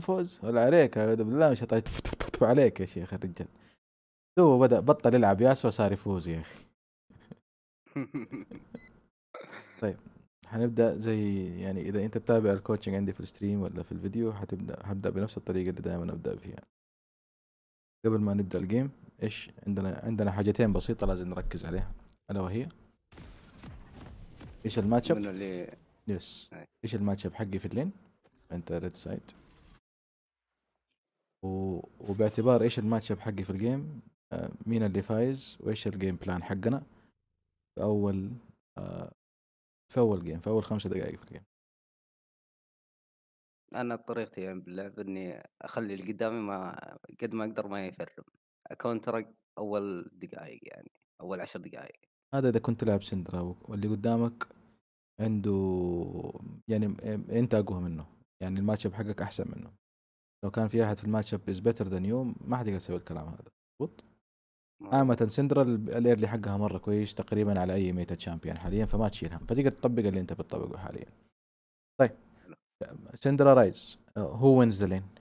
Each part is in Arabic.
فوز ولا عليك بالله مش عليك يا شيخ الرجال هو بدا بطل يلعب ياسو صار يفوز يا اخي طيب حنبدا زي يعني اذا انت تتابع الكوتشنج عندي في الستريم ولا في الفيديو حتبدا هبدا بنفس الطريقه اللي دائما ابدا فيها قبل ما نبدا الجيم ايش عندنا عندنا حاجتين بسيطه لازم نركز عليها الا وهي ايش الماتش اب؟ يس ايش الماتش اب حقي في اللين؟ انت ريد سايد و... وباعتبار ايش الماتش اب حقي في الجيم آه، مين اللي فايز وايش الجيم بلان حقنا في اول آه، في اول جيم في اول خمسة دقائق في الجيم انا طريقتي يعني باللعب اني اخلي اللي قدامي ما قد ما اقدر ما يفرم اكونترك اول دقائق يعني اول عشر دقائق هذا اذا كنت تلعب سندرا واللي قدامك عنده يعني انت اقوى منه يعني الماتش اب حقك احسن منه لو كان في احد في الماتش اب از بيتر ذان يو ما حد يقدر يسوي الكلام هذا مظبوط عامة سندرا الايرلي حقها مرة كويس تقريبا على اي ميتا تشامبيون حاليا فما تشيلها فتقدر تطبق اللي انت بتطبقه حاليا طيب سندرا رايز هو وينز ذا لين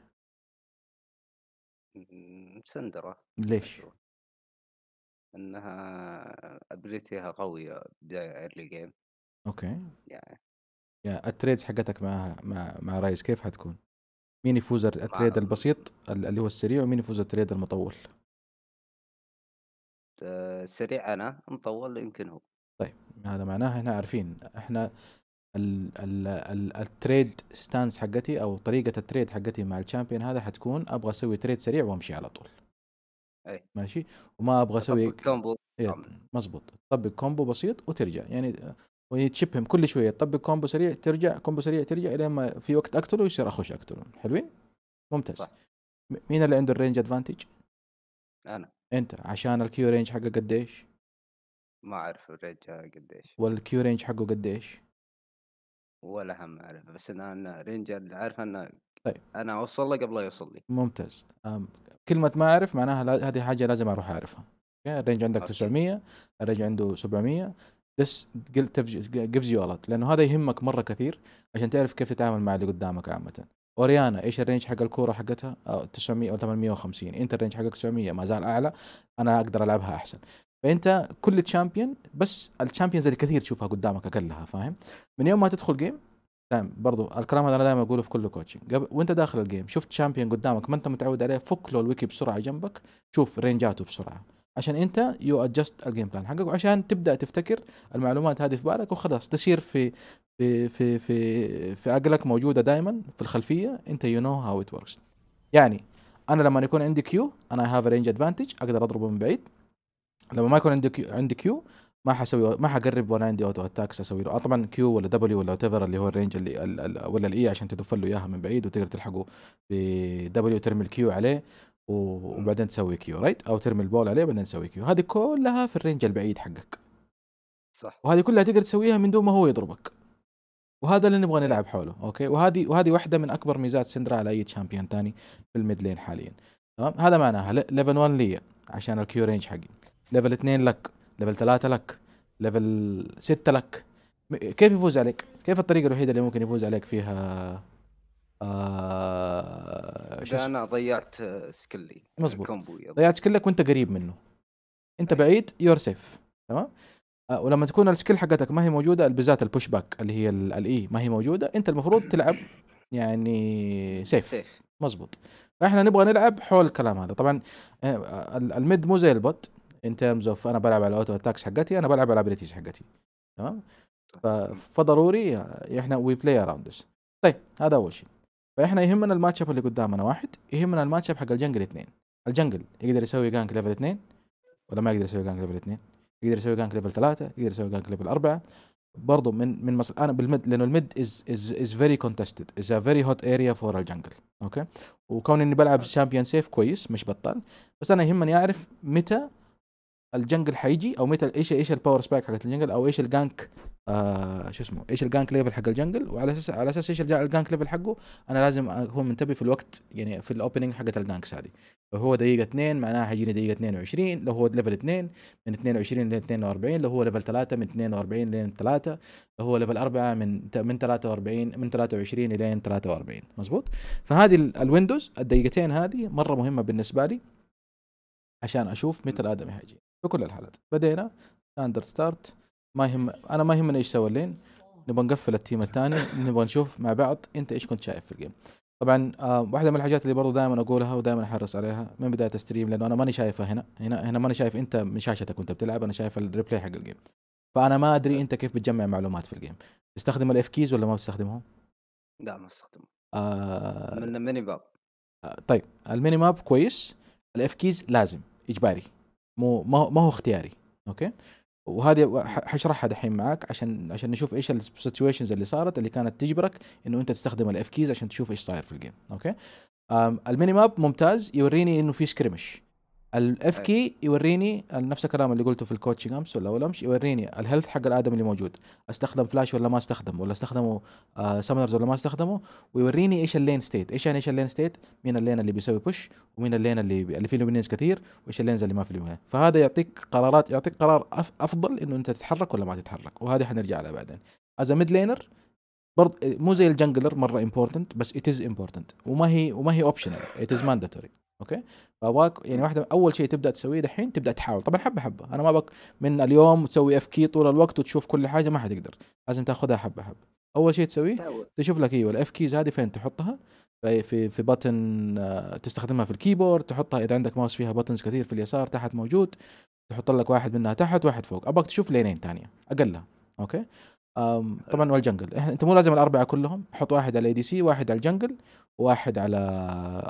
سندرا ليش؟ انها ابيلتيها قويه بدايه ايرلي جيم اوكي يعني يعني التريدز حقتك مع مع مع رايز كيف حتكون؟ مين يفوز التريد البسيط اللي هو السريع ومين يفوز التريد المطول؟ آه، سريع انا مطول يمكن هو طيب هذا معناه احنا عارفين احنا التريد ستانس حقتي او طريقه التريد حقتي مع الشامبيون هذا حتكون ابغى اسوي تريد سريع وامشي على طول اي ماشي وما ابغى اسوي كومبو إيه، مزبوط تطبق كومبو بسيط وترجع يعني ويتشبهم كل شويه تطبق كومبو سريع ترجع كومبو سريع ترجع الى ما في وقت اقتله ويصير اخش اقتله حلوين ممتاز صح. مين اللي عنده الرينج ادفانتج انا انت عشان الكيو رينج حقه قديش ما اعرف الرينج قديش والكيو رينج حقه قديش ولا هم اعرف بس انا انا رينج اللي عارف انه طيب انا اوصل له قبل لا يوصل لي ممتاز كلمه ما اعرف معناها هذه حاجه لازم اروح اعرفها يعني الرينج عندك أوكي. 900 الرينج عنده 700 this gives you a lot لانه هذا يهمك مره كثير عشان تعرف كيف تتعامل مع اللي قدامك عامه اوريانا ايش الرينج حق الكوره حقتها 900 آه، او 850 انت الرينج حقك 900 ما زال اعلى انا اقدر العبها احسن فانت كل تشامبيون بس الشامبيونز اللي كثير تشوفها قدامك اقلها فاهم من يوم ما تدخل جيم دائما برضو الكلام هذا انا دائما اقوله في كل كوتشنج وانت داخل الجيم شفت شامبيون قدامك ما انت متعود عليه فك له الويكي بسرعه جنبك شوف رينجاته بسرعه عشان انت يو ادجست الجيم بلان حقك وعشان تبدا تفتكر المعلومات هذه في بالك وخلاص تصير في في في في في عقلك موجوده دائما في الخلفيه انت يو نو هاو ات وركس يعني انا لما يكون عندي كيو انا اي هاف رينج ادفانتج اقدر اضربه من بعيد لما ما يكون عندي كيو عندي كيو ما حسوي ما حقرب ولا عندي اوتو اتاكس اسوي له آه، طبعا كيو ولا دبليو ولا ايفر اللي هو الرينج اللي ولا الاي e عشان تدف له اياها من بعيد وتقدر تلحقه بدبليو ترمي الكيو عليه وبعدين تسوي كيو رايت او ترمي البول عليه وبعدين تسوي كيو هذه كلها في الرينج البعيد حقك صح وهذه كلها تقدر تسويها من دون ما هو يضربك وهذا اللي نبغى نلعب حوله اوكي وهذه وهذه واحده من اكبر ميزات سندرا على اي تشامبيون ثاني في الميد لين حاليا تمام هذا معناها ليفل 1 لي عشان الكيو رينج حقي ليفل 2 لك ليفل 3 لك ليفل 6 لك كيف يفوز عليك كيف الطريقه الوحيده اللي ممكن يفوز عليك فيها آه انا ضيعت سكلي مظبوط ضيعت سكلك وانت قريب منه انت أي. أيوه. بعيد يور سيف تمام آه ولما تكون السكيل حقتك ما هي موجوده بالذات البوش باك اللي هي الاي e ما هي موجوده انت المفروض تلعب يعني سيف, سيف. مظبوط فاحنا نبغى نلعب حول الكلام هذا طبعا آه، الميد مو زي البوت ان ترمز اوف انا بلعب على الاوتو اتاكس حقتي انا بلعب على الابيلتيز حقتي تمام فضروري آه، احنا وي بلاي اراوند طيب هذا اول شيء فاحنا يهمنا الماتش اب اللي قدامنا واحد يهمنا الماتش اب حق الجنجل اثنين الجنجل يقدر يسوي جانك ليفل اثنين ولا ما يقدر يسوي جانك ليفل اثنين يقدر يسوي جانك ليفل ثلاثة يقدر يسوي جانك ليفل أربعة برضه من من مصر انا بالمد لانه المد از از از فيري كونتستد از ا فيري هوت اريا فور الجنجل اوكي وكون اني بلعب شامبيون سيف كويس مش بطال بس انا يهمني اعرف متى الجنجل حيجي او متى ايش ايش الباور سبايك حقت الجنجل او ايش الجانك آه شو اسمه ايش الجانك ليفل حق الجنجل وعلى اساس على اساس ايش الجانك ليفل حقه انا لازم اكون منتبه في الوقت يعني في الاوبننج حقت الجانكس هذه هو دقيقه 2 معناها حيجيني دقيقه 22 لو هو ليفل 2 من 22 ل 42 لو هو ليفل 3 من 42 ل 3 لو هو ليفل 4 من من 43 من 23 ل 43 مزبوط فهذه الويندوز الدقيقتين هذه مره مهمه بالنسبه لي عشان اشوف متى الادمي حيجي في كل الحالات بدينا ستاندرد ستارت ما يهم انا ما يهمني ايش سوى اللين نبغى نقفل التيم الثاني نبغى نشوف مع بعض انت ايش كنت شايف في الجيم طبعا آه واحده من الحاجات اللي برضو دائما اقولها ودائما احرص عليها من بدايه الستريم لانه انا ماني شايفها هنا هنا هنا ماني شايف انت من شاشتك وانت بتلعب انا شايف الريبلاي حق الجيم فانا ما ادري انت كيف بتجمع معلومات في الجيم تستخدم الاف كيز ولا ما بتستخدمهم؟ لا ما استخدمهم آه من الميني ماب آه طيب الميني ماب كويس الاف كيز لازم اجباري مو ما هو اختياري اوكي وهذه حشرحها دحين معاك عشان عشان نشوف ايش السيتويشنز اللي صارت اللي كانت تجبرك انه انت تستخدم الاف كيز عشان تشوف ايش صاير في الجيم اوكي الميني ماب ممتاز يوريني انه في سكريمش الاف كي يوريني نفس الكلام اللي قلته في الكوتشنج امس ولا اول امس يوريني الهيلث حق الادم اللي موجود استخدم فلاش ولا ما استخدم ولا استخدمه آه سامنرز ولا ما استخدمه ويوريني ايش اللين ستيت ايش يعني ايش اللين ستيت مين اللين اللي بيسوي بوش ومين اللين اللي بي... اللي فيه لومينينز كثير وايش اللينز اللي ما فيه لومينينز فهذا يعطيك قرارات يعطيك قرار أف... افضل انه انت تتحرك ولا ما تتحرك وهذا حنرجع لها بعدين از ميد لينر برضه مو زي الجنجلر مره امبورتنت بس ات از امبورتنت وما هي وما هي اوبشنال ات از مانداتوري اوكي فابغاك يعني واحده اول شيء تبدا تسويه دحين تبدا تحاول طبعا حبه حبه انا ما بك من اليوم تسوي اف كي طول الوقت وتشوف كل حاجه ما حتقدر لازم تاخذها حبه حبه اول شيء تسويه تشوف لك ايوه الاف كيز هذه فين تحطها في في, في بتن آه، تستخدمها في الكيبورد تحطها اذا عندك ماوس فيها بتنز كثير في اليسار تحت موجود تحط لك واحد منها تحت واحد فوق ابغاك تشوف لينين ثانيه اقلها اوكي طبعا والجنجل انت مو لازم الاربعه كلهم حط واحد على اي دي سي واحد على الجنجل وواحد على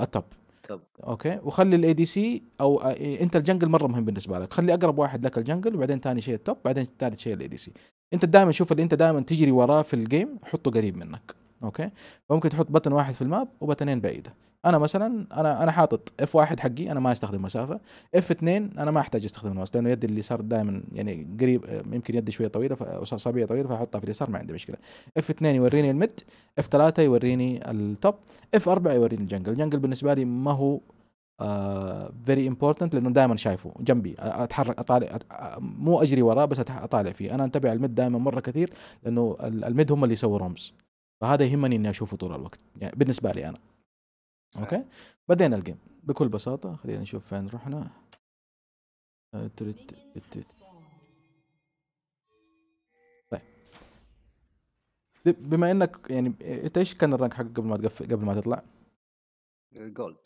التوب تب اوكي وخلي الاي دي سي او إيه، انت الجنجل مره مهم بالنسبه لك خلي اقرب واحد لك الجنجل وبعدين ثاني شيء التوب بعدين ثالث شيء الاي دي سي انت دائما شوف اللي انت دائما تجري وراه في الجيم حطه قريب منك اوكي فممكن تحط بطن واحد في الماب وبطنين بعيده انا مثلا انا انا حاطط اف واحد حقي انا ما استخدم مسافه اف اثنين انا ما احتاج استخدم الماوس لانه يدي اليسار دائما يعني قريب يمكن يدي شويه طويله اصابعي طويله فاحطها في اليسار ما عندي مشكله اف اثنين يوريني الميد اف ثلاثه يوريني التوب اف اربعه يوريني الجنجل الجنجل بالنسبه لي ما هو فيري uh, امبورتنت لانه دائما شايفه جنبي اتحرك اطالع أت... مو اجري وراه بس اطالع فيه انا انتبه على الميد دائما مره كثير لانه الميد هم اللي يسووا رومز فهذا يهمني اني اشوفه طول الوقت يعني بالنسبه لي انا اوكي بدينا الجيم بكل بساطه خلينا نشوف فين رحنا آه، طيب بما انك يعني انت إيه، ايش كان الرانك حقك قبل ما تقفل قبل ما تطلع؟ جولد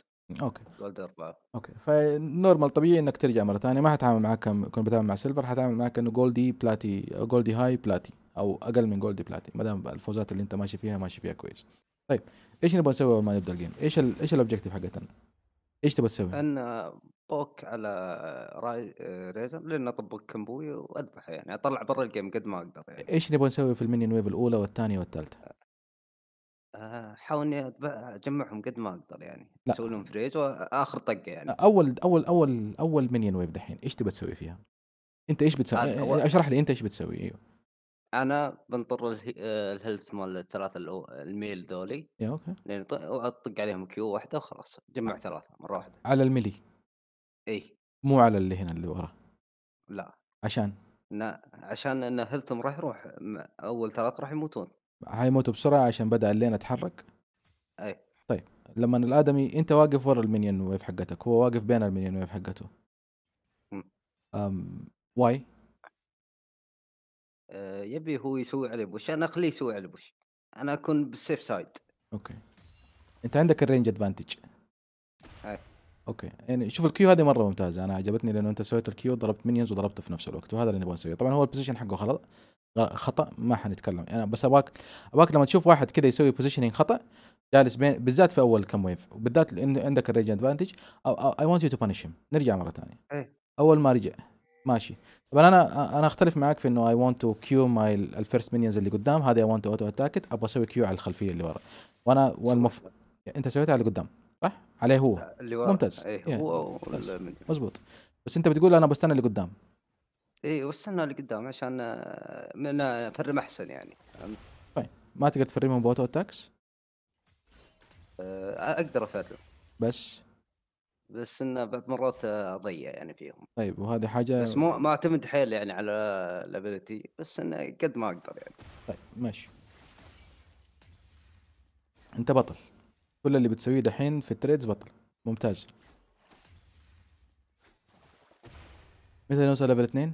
اوكي جولد اربعه اوكي فنورمال طبيعي انك ترجع مره ثانيه ما حتعامل معاك كم كنت بتعامل مع سيلفر حتعامل معاك انه جولدي بلاتي جولدي هاي بلاتي او اقل من جولدي بلاتي ما دام الفوزات اللي انت ماشي فيها ماشي فيها كويس طيب ايش نبغى نسوي اول ما نبدا الجيم؟ ايش الـ ايش الاوبجيكتيف حقتنا؟ ايش تبغى تسوي؟ ان بوك على راي ريزر لان اطبق كمبوي واذبحه يعني اطلع برا الجيم قد ما اقدر يعني ايش نبغى نسوي في المنيون ويف الاولى والثانيه والثالثه؟ احاول آه، اني اجمعهم قد ما اقدر يعني اسوي لهم فريز واخر طقه يعني اول اول اول اول منيون ويف دحين ايش تبغى تسوي فيها؟ انت ايش بتسوي؟ إيه، اشرح لي انت ايش بتسوي ايوه انا بنطر الهيلث آه، مال الثلاثه الأو- الميل ذولي يا اوكي لين اطق عليهم كيو واحده وخلاص جمع ثلاثه مره واحده على الملي اي مو على اللي هنا اللي ورا لا عشان لا عشان ان هيلثهم راح يروح اول ثلاثه راح يموتون حيموتوا بسرعه عشان بدا اللين اتحرك اي طيب لما الادمي انت واقف ورا المينيون ويف حقتك هو واقف بين المينيون ويف حقته أمم. أم... واي آه، يبي هو يسوي على بوش انا اخليه يسوي على بوش انا اكون بالسيف سايد اوكي انت عندك الرينج ادفانتج اوكي يعني شوف الكيو هذه مره ممتازه انا عجبتني لانه انت سويت الكيو ضربت منيونز وضربته في نفس الوقت وهذا اللي نبغى نسويه طبعا هو البوزيشن حقه خلاص آه، خطا ما حنتكلم انا يعني بس ابغاك ابغاك لما تشوف واحد كذا يسوي بوزيشنينج خطا جالس بين بالذات في اول كم ويف وبالذات عندك الريج ادفانتج اي ونت يو تو بانش نرجع مره ثانيه اول ما رجع ماشي طبعا انا انا اختلف معاك في انه اي ونت تو كيو ماي الفيرست مينيونز اللي قدام هذه اي ونت تو اوتو اتاك ابغى اسوي كيو على الخلفيه اللي ورا وانا والمف... انت سويتها على قدام صح؟ عليه هو اللي ورا ممتاز ايه, إيه. هو مضبوط بس انت بتقول انا بستنى اللي قدام اي بستنى اللي قدام عشان من آه، افرم احسن يعني طيب ما تقدر تفرمهم باوتو اتاكس؟ آه، اقدر افرم بس بس انه بعض مرات آه، اضيع يعني فيهم طيب وهذه حاجه بس مو ما اعتمد حيل يعني على الابيلتي بس انه قد ما اقدر يعني طيب ماشي انت بطل كل اللي بتسويه دحين في التريدز بطل ممتاز متى نوصل ليفل اثنين؟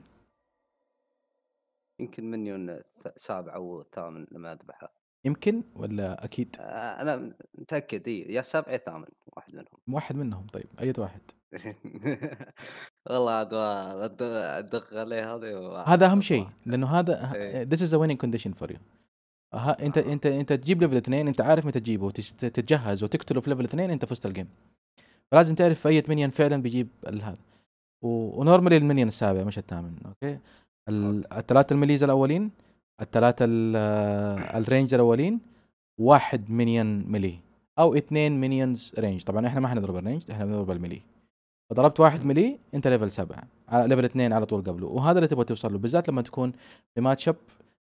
يمكن منيون سابع او ثامن لما اذبحه يمكن ولا اكيد؟ آه، انا متاكد اي يا سبعة يا ثامن واحد منهم واحد منهم طيب اي واحد والله عاد ادق عليه هذه هذا اهم شيء لانه هذا ذيس آه، this is a winning condition for you انت انت انت تجيب ليفل اثنين انت عارف متى تجيبه وتتجهز وتقتله في ليفل اثنين انت فزت الجيم فلازم تعرف اي منين فعلا بيجيب ال- هذا ونورمالي المنيون السابع مش الثامن اوكي اوكي الثلاثة المليز الاولين الثلاثه آه، الرينج الاولين واحد مينيون ملي او اثنين مينيونز رينج طبعا احنا ما حنضرب الرينج احنا بنضرب الملي فضربت واحد ملي انت ليفل سبعة على ليفل اثنين على طول قبله وهذا اللي تبغى توصل له بالذات لما تكون بماتش اب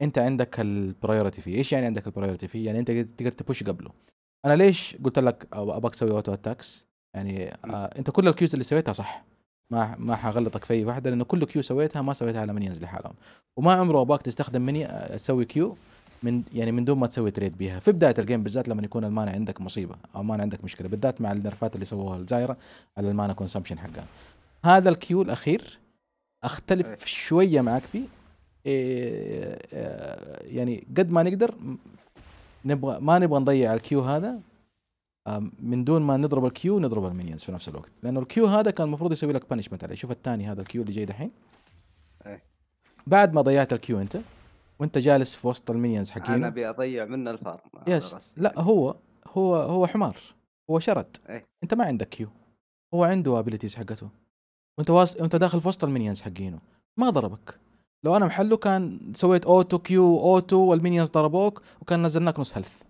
انت عندك البرايورتي فيه ايش يعني عندك البرايورتي فيه يعني انت تقدر تبوش قبله انا ليش قلت لك ابغاك تسوي اوتو اتاكس يعني آه انت كل الكيوز اللي سويتها صح ما ما حغلطك في اي واحده لانه كل كيو سويتها ما سويتها على منيونز لحالهم وما عمره باك تستخدم مني آه، تسوي كيو من يعني من دون ما تسوي تريد بيها في بدايه الجيم بالذات لما يكون المانا عندك مصيبه او مانا عندك مشكله بالذات مع النرفات اللي سووها الزايره على المانا كونسمشن حقها هذا الكيو الاخير اختلف إيه. شويه معك فيه إيه، آه، يعني قد ما نقدر نبغى ما نبغى نضيع الكيو هذا من دون ما نضرب الكيو نضرب المينيونز في نفس الوقت لانه الكيو هذا كان المفروض يسوي لك بانشمنت عليه شوف الثاني هذا الكيو اللي جاي دحين إيه. بعد ما ضيعت الكيو انت وانت جالس في وسط المينيونز حقين انا ابي اضيع منه الفارم يس لا هو هو هو حمار هو شرد أي. انت ما عندك كيو هو عنده ابيلتيز حقته وانت واس... وانت داخل في وسط المينيونز حقينه ما ضربك لو انا محله كان سويت اوتو كيو اوتو والمينيونز ضربوك وكان نزلناك نص هيلث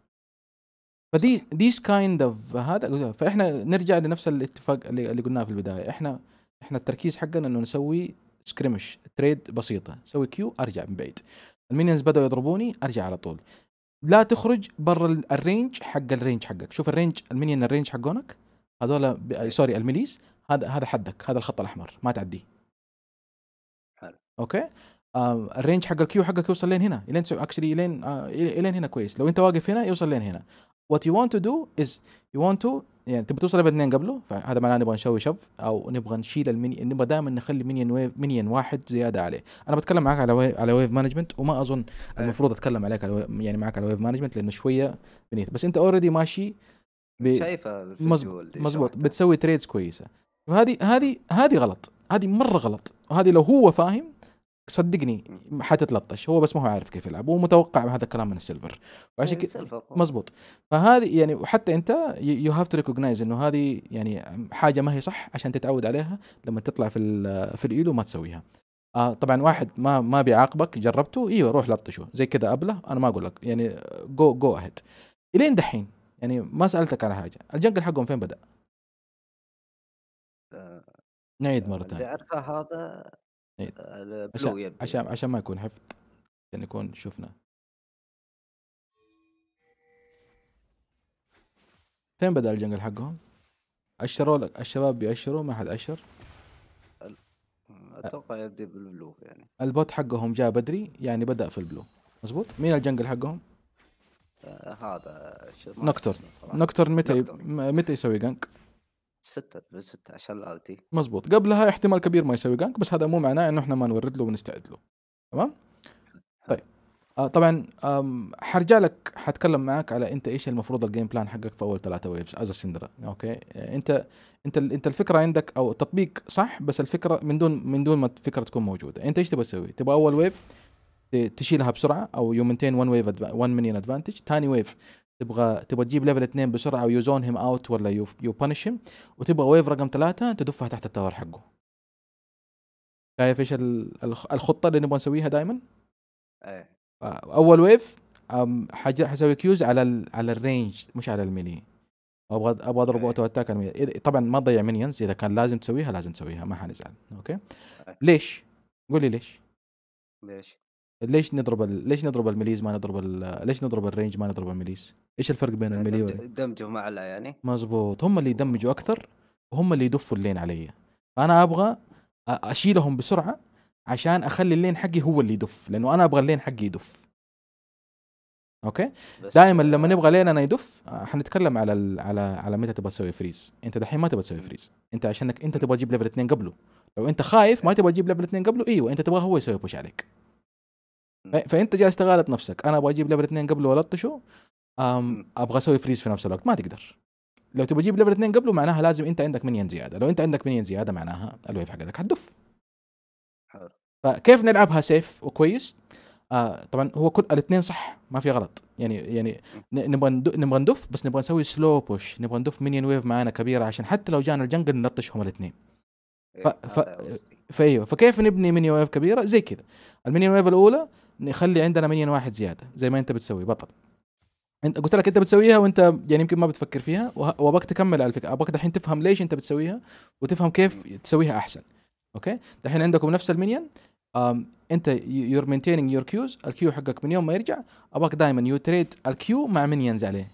فدي ذيس كايند اوف هذا فاحنا نرجع لنفس الاتفاق اللي قلناه في البدايه احنا احنا التركيز حقنا انه نسوي سكريمش تريد بسيطه سوي كيو ارجع من بعيد المينيونز بداوا يضربوني ارجع على طول لا تخرج برا الرينج حق الرينج حقك شوف الرينج المينيون الرينج حقونك هذول سوري الميليس هذا هذا حدك هذا الخط الاحمر ما تعديه اوكي آه، الرينج حق الكيو حقك يوصل لين هنا لين اكشلي لين الين لين آه، هنا كويس لو انت واقف هنا يوصل لين هنا what you want to do is you want to يعني تبي توصل ليفل 2 قبله فهذا معناه نبغى نسوي شف او نبغى نشيل الميني نبغى دائما نخلي منين ويف منين واحد زياده عليه انا بتكلم معك على ويف على ويف مانجمنت وما اظن المفروض اتكلم عليك على يعني معك على ويف مانجمنت لانه شويه بنيت بس انت اوريدي ماشي ب... شايفه مزبوط مزبوط بتسوي تريدز كويسه وهذه هذه هذه غلط هذه مره غلط وهذه لو هو فاهم صدقني حتتلطش هو بس ما هو عارف كيف يلعب هو متوقع هذا الكلام من السيلفر وعشان كذا مزبوط فهذه يعني وحتى انت يو هاف تو ريكوجنايز انه هذه يعني حاجه ما هي صح عشان تتعود عليها لما تطلع في في الايلو ما تسويها آه طبعا واحد ما ما بيعاقبك جربته ايوه روح لطشه زي كذا ابله انا ما اقول لك يعني جو جو اهيد الين دحين يعني ما سالتك على حاجه الجنجل حقهم فين بدا؟ آه، نعيد مره ثانيه تعرف هذا إيه، عشان, عشان عشان ما يكون حفظ عشان يكون شفنا فين بدا الجنجل حقهم؟ اشروا لك الشباب بيأشروا ما حد أشر اتوقع يبدا بالبلو يعني البوت حقهم جاء بدري يعني بدا في البلو مزبوط مين الجنجل حقهم؟ آه، هذا نكتر نكتر متى متى يسوي جنك؟ ستة ستة عشان الالتي مزبوط قبلها احتمال كبير ما يسوي جانك بس هذا مو معناه انه احنا ما نورد له ونستعد له تمام طيب آه طبعا حرجع لك حتكلم معاك على انت ايش المفروض الجيم بلان حقك في اول ثلاثه ويفز از سندرا اوكي انت انت انت الفكره عندك او التطبيق صح بس الفكره من دون من دون ما الفكره تكون موجوده انت ايش تبغى تسوي تبغى اول ويف تشيلها بسرعه او يومنتين 1 ويف 1 مليون ادفانتج ثاني ويف تبغى تبغى تجيب ليفل اثنين بسرعه ويوزون هيم اوت ولا يو يو بانش هيم وتبغى ويف رقم ثلاثه تدفها تحت التاور حقه شايف ايش الخطه اللي نبغى نسويها دائما؟ ايه آه، اول ويف حسوي كيوز على الـ على الرينج مش على الميلي ابغى ابغى اضرب اوتو إيه. اتاك طبعا ما تضيع منيونز اذا كان لازم تسويها لازم تسويها ما حنزعل اوكي؟ إيه. ليش؟ قول لي ليش؟ ليش؟ ليش نضرب ال... ليش نضرب الميليز ما نضرب ال... ليش نضرب الرينج ما نضرب الميليز؟ ايش الفرق بين الميلي وال... دمجوا مع يعني مزبوط هم اللي يدمجوا اكثر وهم اللي يدفوا اللين علي انا ابغى اشيلهم بسرعه عشان اخلي اللين حقي هو اللي يدف لانه انا ابغى اللين حقي يدف اوكي دائما لما نبغى لين انا يدف آه، حنتكلم على ال... على على متى تبغى تسوي فريز انت دحين ما تبغى تسوي فريز انت عشانك انت تبغى تجيب ليفل اثنين قبله لو انت خايف ما أه. تبغى تجيب ليفل اثنين قبله ايوه انت تبغى هو يسوي بوش عليك فانت جالس تغالط نفسك انا ابغى اجيب ليفل اثنين قبله والطشه ابغى اسوي فريز في نفس الوقت ما تقدر لو تبغى تجيب ليفل اثنين قبله معناها لازم انت عندك منين زياده لو انت عندك منين زياده معناها الويف حقتك حتدف فكيف نلعبها سيف وكويس آه طبعا هو كل الاثنين صح ما في غلط يعني يعني نبغى نبغى ندف بس نبغى نسوي سلو بوش نبغى ندف مينيون ويف معانا كبيره عشان حتى لو جانا الجنجل نلطشهم الاثنين إيه، ف... ف... فايوه فكيف نبني مينيون ويف كبيره زي كذا المينيون ويف الاولى نخلي عندنا منيون واحد زياده زي ما انت بتسوي بطل انت قلت لك انت بتسويها وانت يعني يمكن ما بتفكر فيها وابغاك تكمل على الفكره ابغاك دحين تفهم ليش انت بتسويها وتفهم كيف تسويها احسن اوكي دحين عندكم نفس المنيون انت يور مينتيننج يور كيوز الكيو حقك من يوم ما يرجع ابغاك دائما يو تريد الكيو مع منيونز عليه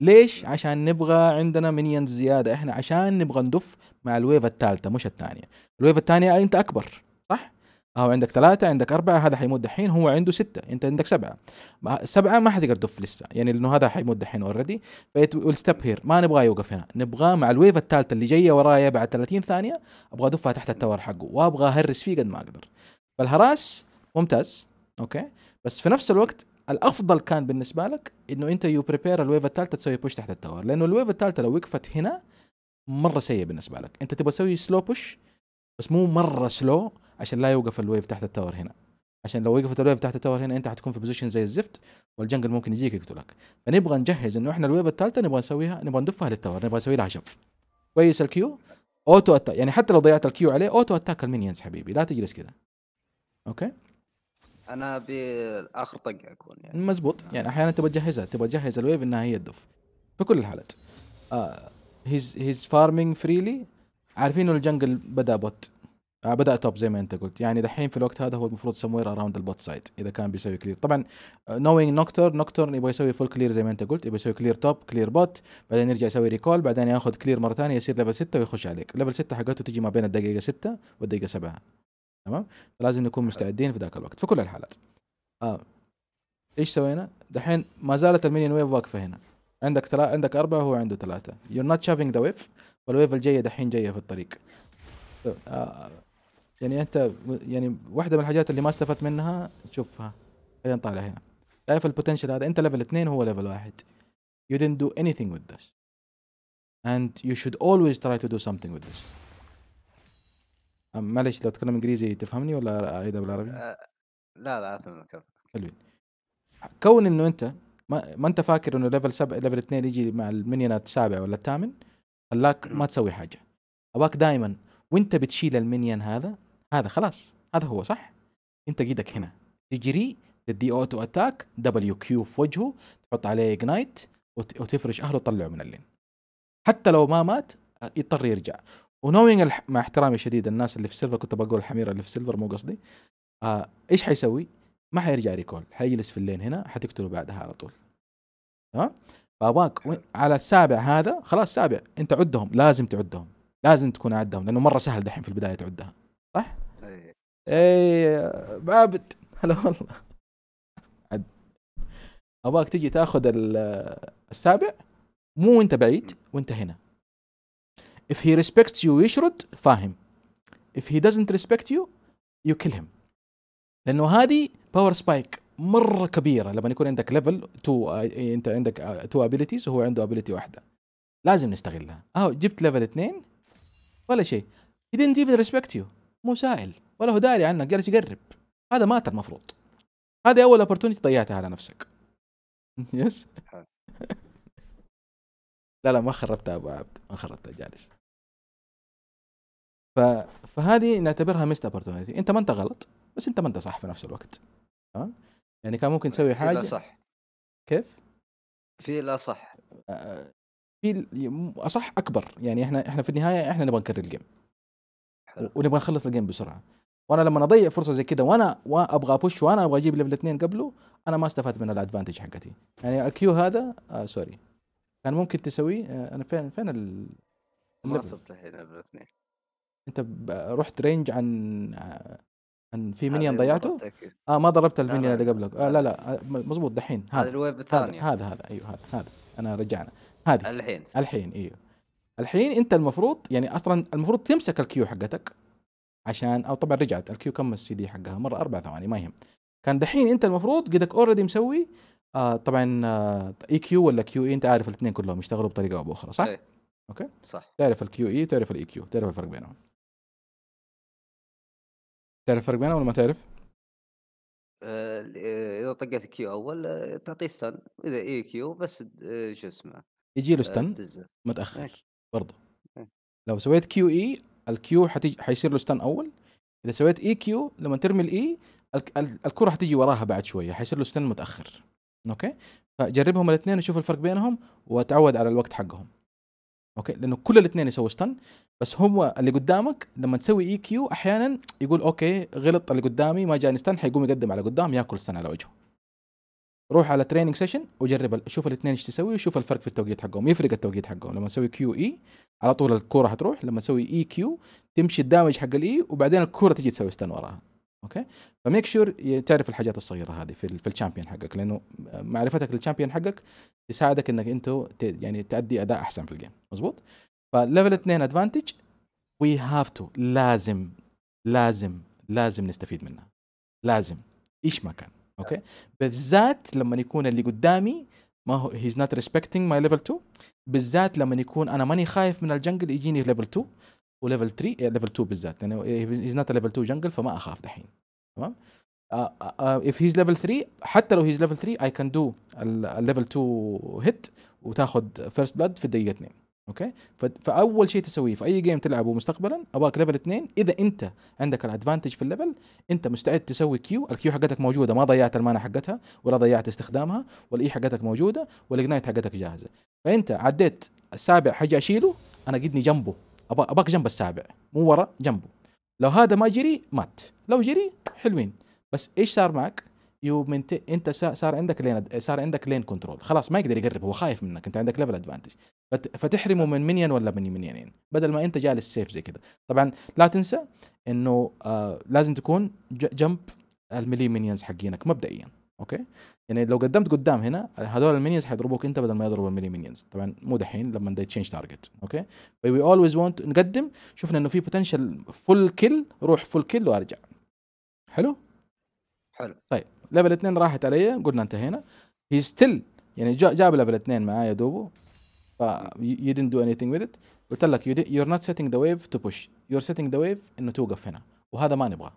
ليش؟ عشان نبغى عندنا منيونز زياده احنا عشان نبغى ندف مع الويف الثالثه مش الثانيه الويف الثانيه انت اكبر او عندك ثلاثة عندك أربعة هذا حيموت دحين هو عنده ستة أنت عندك سبعة سبعة ما حتقدر تدف لسه يعني لأنه هذا حيموت دحين أوريدي ويل ستيب هير ما نبغاه يوقف هنا نبغاه مع الويف الثالثة اللي جاية ورايا بعد 30 ثانية أبغى أدفها تحت التور حقه وأبغى أهرس فيه قد ما أقدر فالهراس ممتاز أوكي بس في نفس الوقت الافضل كان بالنسبه لك انه انت يو بريبير الويف الثالثه تسوي بوش تحت التاور لانه الويف الثالثه لو وقفت هنا مره سيء بالنسبه لك انت تبغى تسوي سلو بوش بس مو مره سلو عشان لا يوقف الويف تحت التاور هنا عشان لو وقفت الويف تحت التاور هنا انت حتكون في بوزيشن زي الزفت والجنجل ممكن يجيك يقتلك فنبغى نجهز انه احنا الويف الثالثه نبغى نسويها نبغى ندفها للتاور نبغى نسوي لها شف كويس الكيو اوتو اتاك يعني حتى لو ضيعت الكيو عليه اوتو اتاك المينيونز حبيبي لا تجلس كذا اوكي انا باخر طقه اكون يعني مزبوط يعني احيانا تبغى تجهزها تبغى تجهز الويف انها هي تدف في كل الحالات هيز هيز فارمينج فريلي عارفين انه الجنجل بدا بوت آه، بدا توب زي ما انت قلت يعني دحين في الوقت هذا هو المفروض سموير اراوند البوت سايد اذا كان بيسوي كلير طبعا نوينج نوكتر نوكتر يبغى يسوي فول كلير زي ما انت قلت يبغى يسوي كلير توب كلير بوت بعدين يرجع يسوي ريكول بعدين ياخذ كلير مره ثانيه يصير ليفل 6 ويخش عليك ليفل 6 حقته تجي ما بين الدقيقه 6 والدقيقه 7 تمام فلازم نكون مستعدين في ذاك الوقت في كل الحالات آه. ايش سوينا دحين ما زالت المينيون ويف واقفه هنا عندك ثلاثة عندك أربعة وهو عنده ثلاثة. You're not shoving the wave والويف الجاية دحين جاية في الطريق. آه. آه، يعني انت يعني واحده من الحاجات اللي ما استفدت منها شوفها خلينا نطالع هنا شايف البوتنشل هذا انت ليفل اثنين وهو ليفل واحد you didn't do anything with this and you should always try to do something with this معلش لو تكلم انجليزي تفهمني ولا اعيدها بالعربي؟ أه، لا لا افهمك حلوين كون انه انت ما, ما انت فاكر انه ليفل سبع ليفل اثنين يجي مع المنيونات السابع ولا الثامن خلاك ما تسوي حاجه اباك دائما وانت بتشيل المنيون هذا هذا خلاص هذا هو صح انت ايدك هنا تجري تدي اوتو اتاك دبليو كيو في وجهه تحط عليه اجنايت وتفرش اهله وتطلعه من اللين حتى لو ما مات آه، يضطر يرجع ونوينج الح... مع احترامي الشديد الناس اللي في سيلفر كنت بقول الحميره اللي في سيلفر مو قصدي آه ايش حيسوي؟ ما حيرجع ريكول حيجلس في اللين هنا حتقتله بعدها على طول تمام؟ فاباك على السابع هذا خلاص سابع انت عدهم لازم تعدهم لازم تكون عدهم لانه مره سهل دحين في البدايه تعدها اي عابد هلا والله ابغاك تجي تاخذ السابع مو وانت بعيد وانت هنا if he respects you يشرد فاهم if he doesn't respect you you kill him لانه هذه باور سبايك مره كبيره لما يكون عندك ليفل 2 انت عندك 2 ابيليتيز وهو عنده ابيليتي واحده لازم نستغلها اهو جبت ليفل 2 ولا شيء he didn't even respect you مو سائل ولا هو داري عنك جالس يقرب هذا مات المفروض هذه اول اوبرتونيتي ضيعتها على نفسك يس لا لا ما خربتها ابو عبد ما خربتها جالس ف... فهذه نعتبرها ميست اوبرتونيتي انت ما انت غلط بس انت ما انت صح في نفس الوقت تمام يعني كان ممكن تسوي حاجه لا صح كيف في لا صح آه، آه، في اصح اكبر يعني احنا احنا في النهايه احنا نبغى نكرر الجيم ونبغى نخلص الجيم بسرعه وانا لما اضيع فرصه زي كده وانا ابغى ابوش وانا ابغى اجيب ليفل اثنين قبله انا ما استفدت من الادفانتج حقتي يعني الكيو هذا آه سوري كان ممكن تسويه آه انا فين فين ال ما وصلت الحين ليفل اثنين انت رحت رينج عن آه، عن في منيون ضيعته؟ اه ما ضربت المنيون اللي قبلك آه لا لا آه، مضبوط دحين هذا الويب الثاني هذا هذا ايوه هذا هذا انا رجعنا هذه الحين الحين ايوه الحين انت المفروض يعني اصلا المفروض تمسك الكيو حقتك عشان او طبعا رجعت الكيو كم السي دي حقها مره اربع ثواني ما يهم كان دحين انت المفروض قدك اوريدي مسوي آه طبعا اي آه، كيو e ولا كيو اي e؟ انت عارف الاثنين كلهم يشتغلوا بطريقه او باخرى صح؟ ايه. اوكي صح تعرف الكيو اي e، تعرف الاي كيو تعرف الفرق بينهم تعرف الفرق بينهم ولا ما تعرف؟ آه، آه، اذا طقيت كيو اول تعطيه ستن اذا اي كيو بس شو اسمه يجي له ستن متاخر برضه لو سويت كيو اي e، الكيو حتيجي حيصير له ستان اول اذا سويت اي e كيو لما ترمي الاي e، الكره حتيجي وراها بعد شويه حيصير له ستان متاخر اوكي فجربهم الاثنين وشوف الفرق بينهم وتعود على الوقت حقهم اوكي لانه كل الاثنين يسووا ستان بس هو اللي قدامك لما تسوي اي كيو احيانا يقول اوكي غلط اللي قدامي ما جاني ستان حيقوم يقدم على قدام ياكل ستان على وجهه روح على تريننج سيشن وجرب شوف الاثنين ايش تسوي وشوف الفرق في التوقيت حقهم يفرق التوقيت حقهم لما اسوي كيو اي e، على طول الكوره حتروح لما اسوي اي e كيو تمشي الدامج حق الاي e وبعدين الكوره تجي تسوي ستان وراها اوكي فميك شور تعرف الحاجات الصغيره هذه في, في الشامبيون حقك لانه معرفتك للشامبيون حقك تساعدك انك انت يعني تادي اداء احسن في الجيم مزبوط فليفل 2 ادفانتج وي هاف تو لازم لازم لازم نستفيد منها لازم ايش ما كان اوكي بالذات لما يكون اللي قدامي ما هو هيز نوت ريسبكتينج ماي ليفل 2 بالذات لما يكون انا ماني خايف من الجنجل يجيني ليفل 2 وليفل 3 ليفل 2 بالذات لانه هيز نوت ليفل 2 جنجل فما اخاف دحين تمام اف هيز ليفل 3 حتى لو هيز ليفل 3 اي كان دو الليفل 2 هيت وتاخذ فيرست بلاد في دقيقه اثنين اوكي فاول شيء تسويه في اي جيم تلعبه مستقبلا اباك ليفل 2 اذا انت عندك الادفانتج في الليفل انت مستعد تسوي كيو الكيو حقتك موجوده ما ضيعت المانا حقتها ولا ضيعت استخدامها والاي حقتك موجوده والاجنايت حقتك جاهزه فانت عديت السابع حاجه اشيله انا قدني جنبه اباك جنب السابع مو ورا جنبه لو هذا ما جري مات لو جري حلوين بس ايش صار معك يو انت صار عندك لين صار عندك لين كنترول خلاص ما يقدر يقرب هو خايف منك انت عندك ليفل ادفانتج فتحرمه من منين ولا من منينين بدل ما انت جالس سيف زي كذا طبعا لا تنسى انه آه لازم تكون جنب الملي منينز حقينك مبدئيا اوكي يعني لو قدمت قدام هنا هذول المينيونز حيضربوك انت بدل ما يضربوا الملي مينيونز طبعا مو دحين لما دي تشينج تارجت اوكي وي اولويز وونت نقدم شفنا انه في بوتنشال فول كل روح فول كل وارجع حلو حلو طيب ليفل 2 راحت علي قلنا انتهينا هي ستيل يعني جاب ليفل 2 معايا دوبو ف you didn't do anything with it قلت لك you did, you're not setting the wave to push you're setting the wave انه توقف هنا وهذا ما نبغاه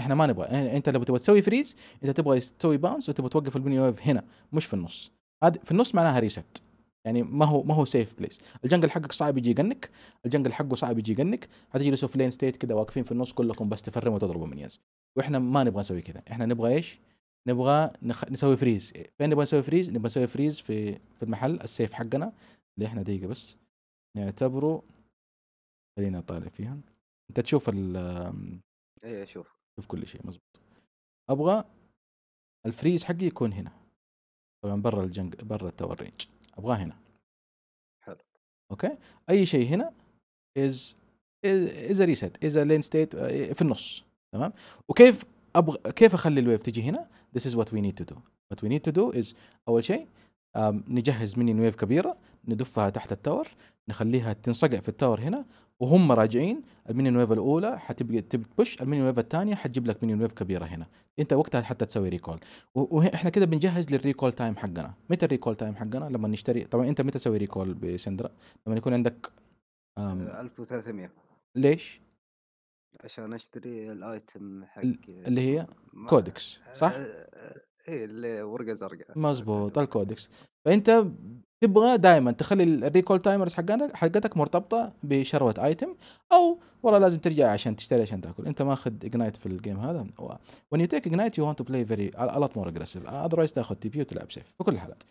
احنا ما نبغى انت لو تبغى تسوي فريز انت تبغى تسوي باونس وتبغى توقف البني ويف هنا مش في النص هذا في النص معناها ريست يعني ما هو ما هو سيف بليس الجنجل حقك صعب يجي يقنك الجنجل حقه صعب يجي يقنك هتجلسوا في لين ستيت كده واقفين في النص كلكم بس تفرموا وتضربوا من يز واحنا ما نبغى نسوي كذا احنا نبغى ايش نبغى نخ... نسوي فريز فين نبغى نسوي فريز نبغى نسوي فريز في في المحل السيف حقنا اللي احنا دقيقه بس نعتبره خلينا اطالع فيها انت تشوف ال اي اشوف إيه، شوف كل شيء مزبوط ابغى الفريز حقي يكون هنا طبعا برا الجنج برا التاور رينج ابغاه هنا حلو اوكي اي شيء هنا از از ريست از لين ستيت في النص تمام وكيف ابغى كيف اخلي الويف تجي هنا؟ This is what we need to do. What we need to do is اول شيء نجهز مني ويف كبيره ندفها تحت التاور نخليها تنصقع في التاور هنا وهم راجعين المينيون ويف الاولى حتبقى تبش المينيون ويف الثانيه حتجيب لك مينيون ويف كبيره هنا انت وقتها حتى تسوي ريكول واحنا كده بنجهز للريكول تايم حقنا متى الريكول تايم حقنا لما نشتري طبعا انت متى تسوي ريكول بسندرا لما يكون عندك 1300 ليش عشان اشتري الايتم حق اللي هي كودكس صح؟ آه، آه، اي اللي ورقه زرقاء مزبوط الكودكس فانت تبغى دائما تخلي الريكول تايمرز حقتك حقتك مرتبطه بشروه ايتم او والله لازم ترجع عشان تشتري عشان تاكل انت ماخذ اجنايت في الجيم هذا وين يو تيك اجنايت يو ونت تو بلاي الوت مور lot more تاخذ تي بي وتلعب سيف في كل الحالات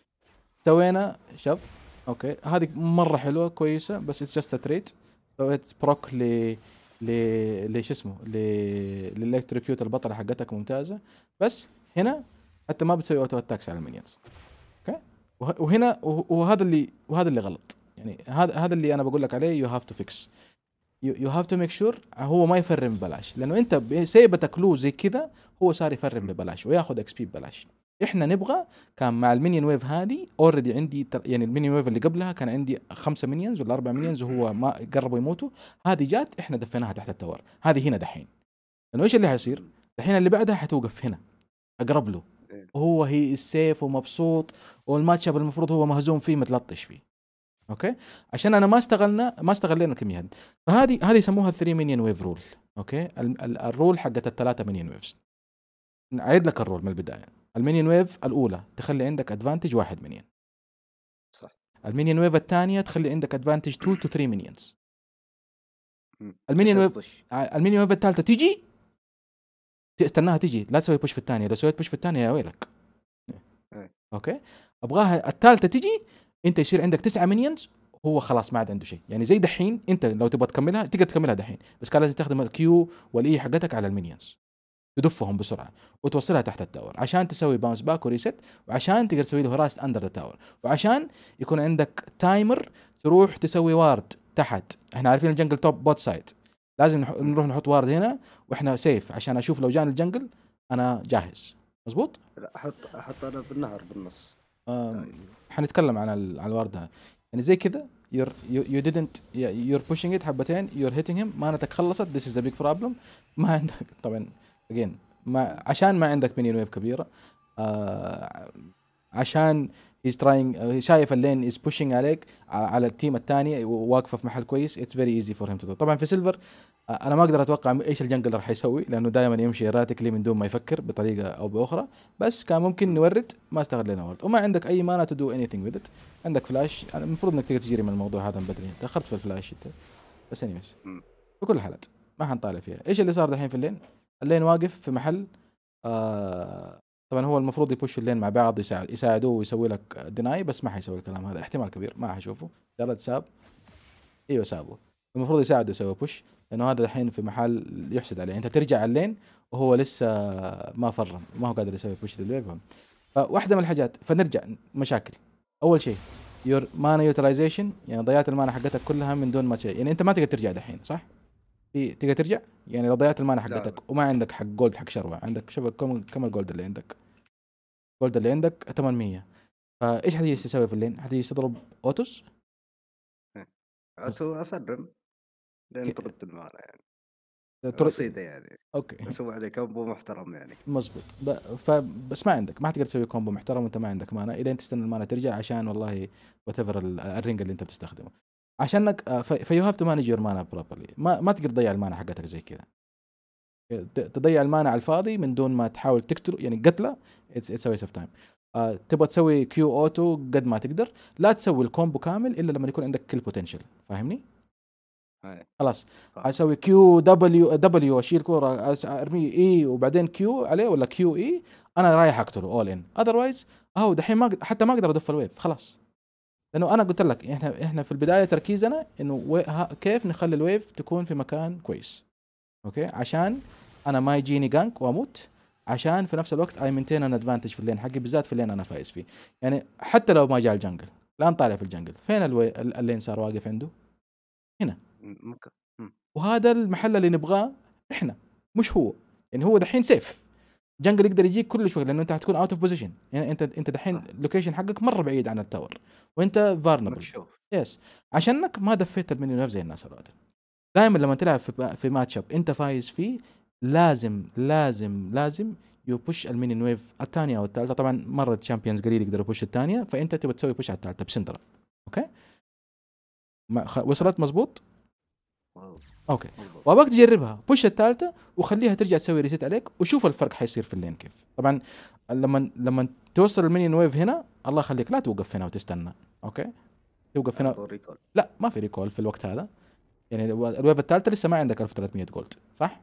سوينا شب اوكي هذه مره حلوه كويسه بس اتس جاست تريد سويت بروك ل شو اسمه للالكتروكيوت البطله حقتك ممتازه بس هنا انت ما بتسوي اوتو اتاكس على المينيونز اوكي وهنا وهذا اللي وهذا اللي غلط يعني هذا هذا اللي انا بقول لك عليه يو هاف تو فيكس يو هاف تو ميك شور هو ما يفرم ببلاش لانه انت سيبتك له زي كذا هو صار يفرم ببلاش وياخذ اكس بي ببلاش احنا نبغى كان مع المينيون ويف هذه اوريدي عندي يعني المينيون ويف اللي قبلها كان عندي خمسه مينيونز ولا اربع مينيونز وهو ما قربوا يموتوا هذه جات احنا دفيناها تحت التور هذه هنا دحين لانه ايش اللي حيصير؟ دحين اللي بعدها حتوقف هنا اقرب له وهو إيه. هي السيف ومبسوط والماتش اب المفروض هو مهزوم فيه متلطش فيه اوكي عشان انا ما استغلنا ما استغلينا الكميه هذه فهذه هذه يسموها 3 مينيون ويف رول اوكي الرول حقت الثلاثه مينيون ويفز اعيد لك الرول من البدايه المينيون ويف الاولى تخلي عندك ادفانتج واحد مينيون صح المينيون ويف الثانيه تخلي عندك ادفانتج 2 تو 3 مينيونز المينيون ويف آه، المينيون ويف الثالثه تيجي استناها تيجي لا تسوي بوش في الثانيه لو سويت بوش في الثانيه يا ويلك إيه. اوكي ابغاها الثالثه تيجي انت يصير عندك تسعه مينيونز هو خلاص ما عاد عنده شيء يعني زي دحين انت لو تبغى تكملها تقدر تكملها دحين بس كان لازم تستخدم الكيو والاي e حقتك على المينيونز تدفهم بسرعه وتوصلها تحت التاور عشان تسوي باونس باك وريست وعشان تقدر تسوي له راست اندر ذا تاور وعشان يكون عندك تايمر تروح تسوي وارد تحت احنا عارفين الجنجل توب بوت سايد لازم نروح نحط وارد هنا واحنا سيف عشان اشوف لو جاني الجنجل انا جاهز مزبوط لا احط احط انا بالنهر بالنص طيب. حنتكلم عن على الوارد يعني زي كذا يور يو ديدنت يور بوشينج ات حبتين يور هيتنج هيم مانتك خلصت ذيس از ا بيج بروبلم ما عندك طبعا اجين ما عشان ما عندك مينيون ويف كبيره آه عشان هيز آه، تراينج شايف اللين از بوشينج عليك آه، على التيم الثاني واقفه في محل كويس اتس فيري ايزي فور هيم تو طبعا في سيلفر آه، انا ما اقدر اتوقع ايش راح يسوي لانه دائما يمشي راتكلي من دون ما يفكر بطريقه او باخرى بس كان ممكن نورد ما استغلينا ورد وما عندك اي مانا تو دو اني ثينج وذ ات عندك فلاش يعني المفروض انك تقدر تجري من الموضوع هذا من بدري تاخرت في الفلاش انت بس في بكل الحالات ما حنطالع فيها ايش اللي صار دحين في اللين؟ اللين واقف في محل آه طبعا هو المفروض يبوش اللين مع بعض يساعد يساعدوه ويسوي لك ديناي بس ما حيسوي الكلام هذا احتمال كبير ما حشوفه جرد ساب ايوه سابه المفروض يساعده يسوي بوش لانه هذا الحين في محل يحسد عليه انت ترجع اللين وهو لسه ما فرم ما هو قادر يسوي بوش للويفهم فواحده آه، من الحاجات فنرجع مشاكل اول شيء يور مانا يوتلايزيشن يعني ضيعت المانا حقتك كلها من دون ما يعني انت ما تقدر ترجع دحين صح؟ إيه، تقدر ترجع يعني لو ضيعت المانا حقتك وما عندك حق جولد حق شربة عندك شوف كم كم الجولد اللي عندك الجولد اللي عندك 800 فايش حتجي تسوي في اللين؟ حتجي تضرب اوتوس؟ اوتو افرم لان طردت المانا يعني بسيطة يعني اوكي اسوي عليه كومبو محترم يعني مزبوط ب... فبس ما عندك ما تقدر تسوي كومبو محترم وانت ما عندك مانا الين تستنى المانا ترجع عشان والله وات ايفر الرينج اللي انت بتستخدمه عشانك فيو هاف تو مانج يور مانا بروبرلي ما, ما تقدر تضيع المانا حقتك زي كذا تضيع المانا على الفاضي من دون ما تحاول تقتله يعني قتله اتس اتس ويست اوف تايم تبغى تسوي كيو اوتو قد ما تقدر لا تسوي الكومبو كامل الا لما يكون عندك كل بوتنشل فاهمني؟ خلاص اسوي كيو دبليو دبليو اشيل كوره ارمي اي e وبعدين كيو عليه ولا كيو اي e؟ انا رايح اقتله اول ان اذروايز اهو دحين ما حتى ما اقدر ادف الويف خلاص لانه انا قلت لك احنا احنا في البدايه تركيزنا انه كيف نخلي الويف تكون في مكان كويس اوكي عشان انا ما يجيني جانك واموت عشان في نفس الوقت اي مينتين ان ادفانتج في اللين حقي بالذات في اللين انا فايز فيه يعني حتى لو ما جاء الجنجل الان طالع في الجنجل فين الوي... اللين صار واقف عنده هنا ممكن وهذا المحل اللي نبغاه احنا مش هو يعني هو دحين سيف جنجل يقدر يجيك كل شوي لانه انت حتكون اوت اوف بوزيشن يعني انت انت دحين اللوكيشن حقك مره بعيد عن التاور وانت فارنبل يس عشانك ما دفيت المنيو نفس زي الناس الوقت دائما لما تلعب في في ماتش اب انت فايز فيه لازم لازم لازم يو بوش الميني ويف الثانيه او الثالثه طبعا مره تشامبيونز قليل يقدروا يبوش الثانيه فانت تبغى تسوي بوش على الثالثه بسندرا اوكي ما خ... وصلت مزبوط اوكي وابغاك تجربها بوش الثالثه وخليها ترجع تسوي ريسيت عليك وشوف الفرق حيصير في اللين كيف طبعا لما لما توصل المينيون ويف هنا الله يخليك لا توقف هنا وتستنى اوكي توقف هنا لا ما في ريكول في الوقت هذا يعني الويف الثالثه لسه ما عندك 1300 جولد صح؟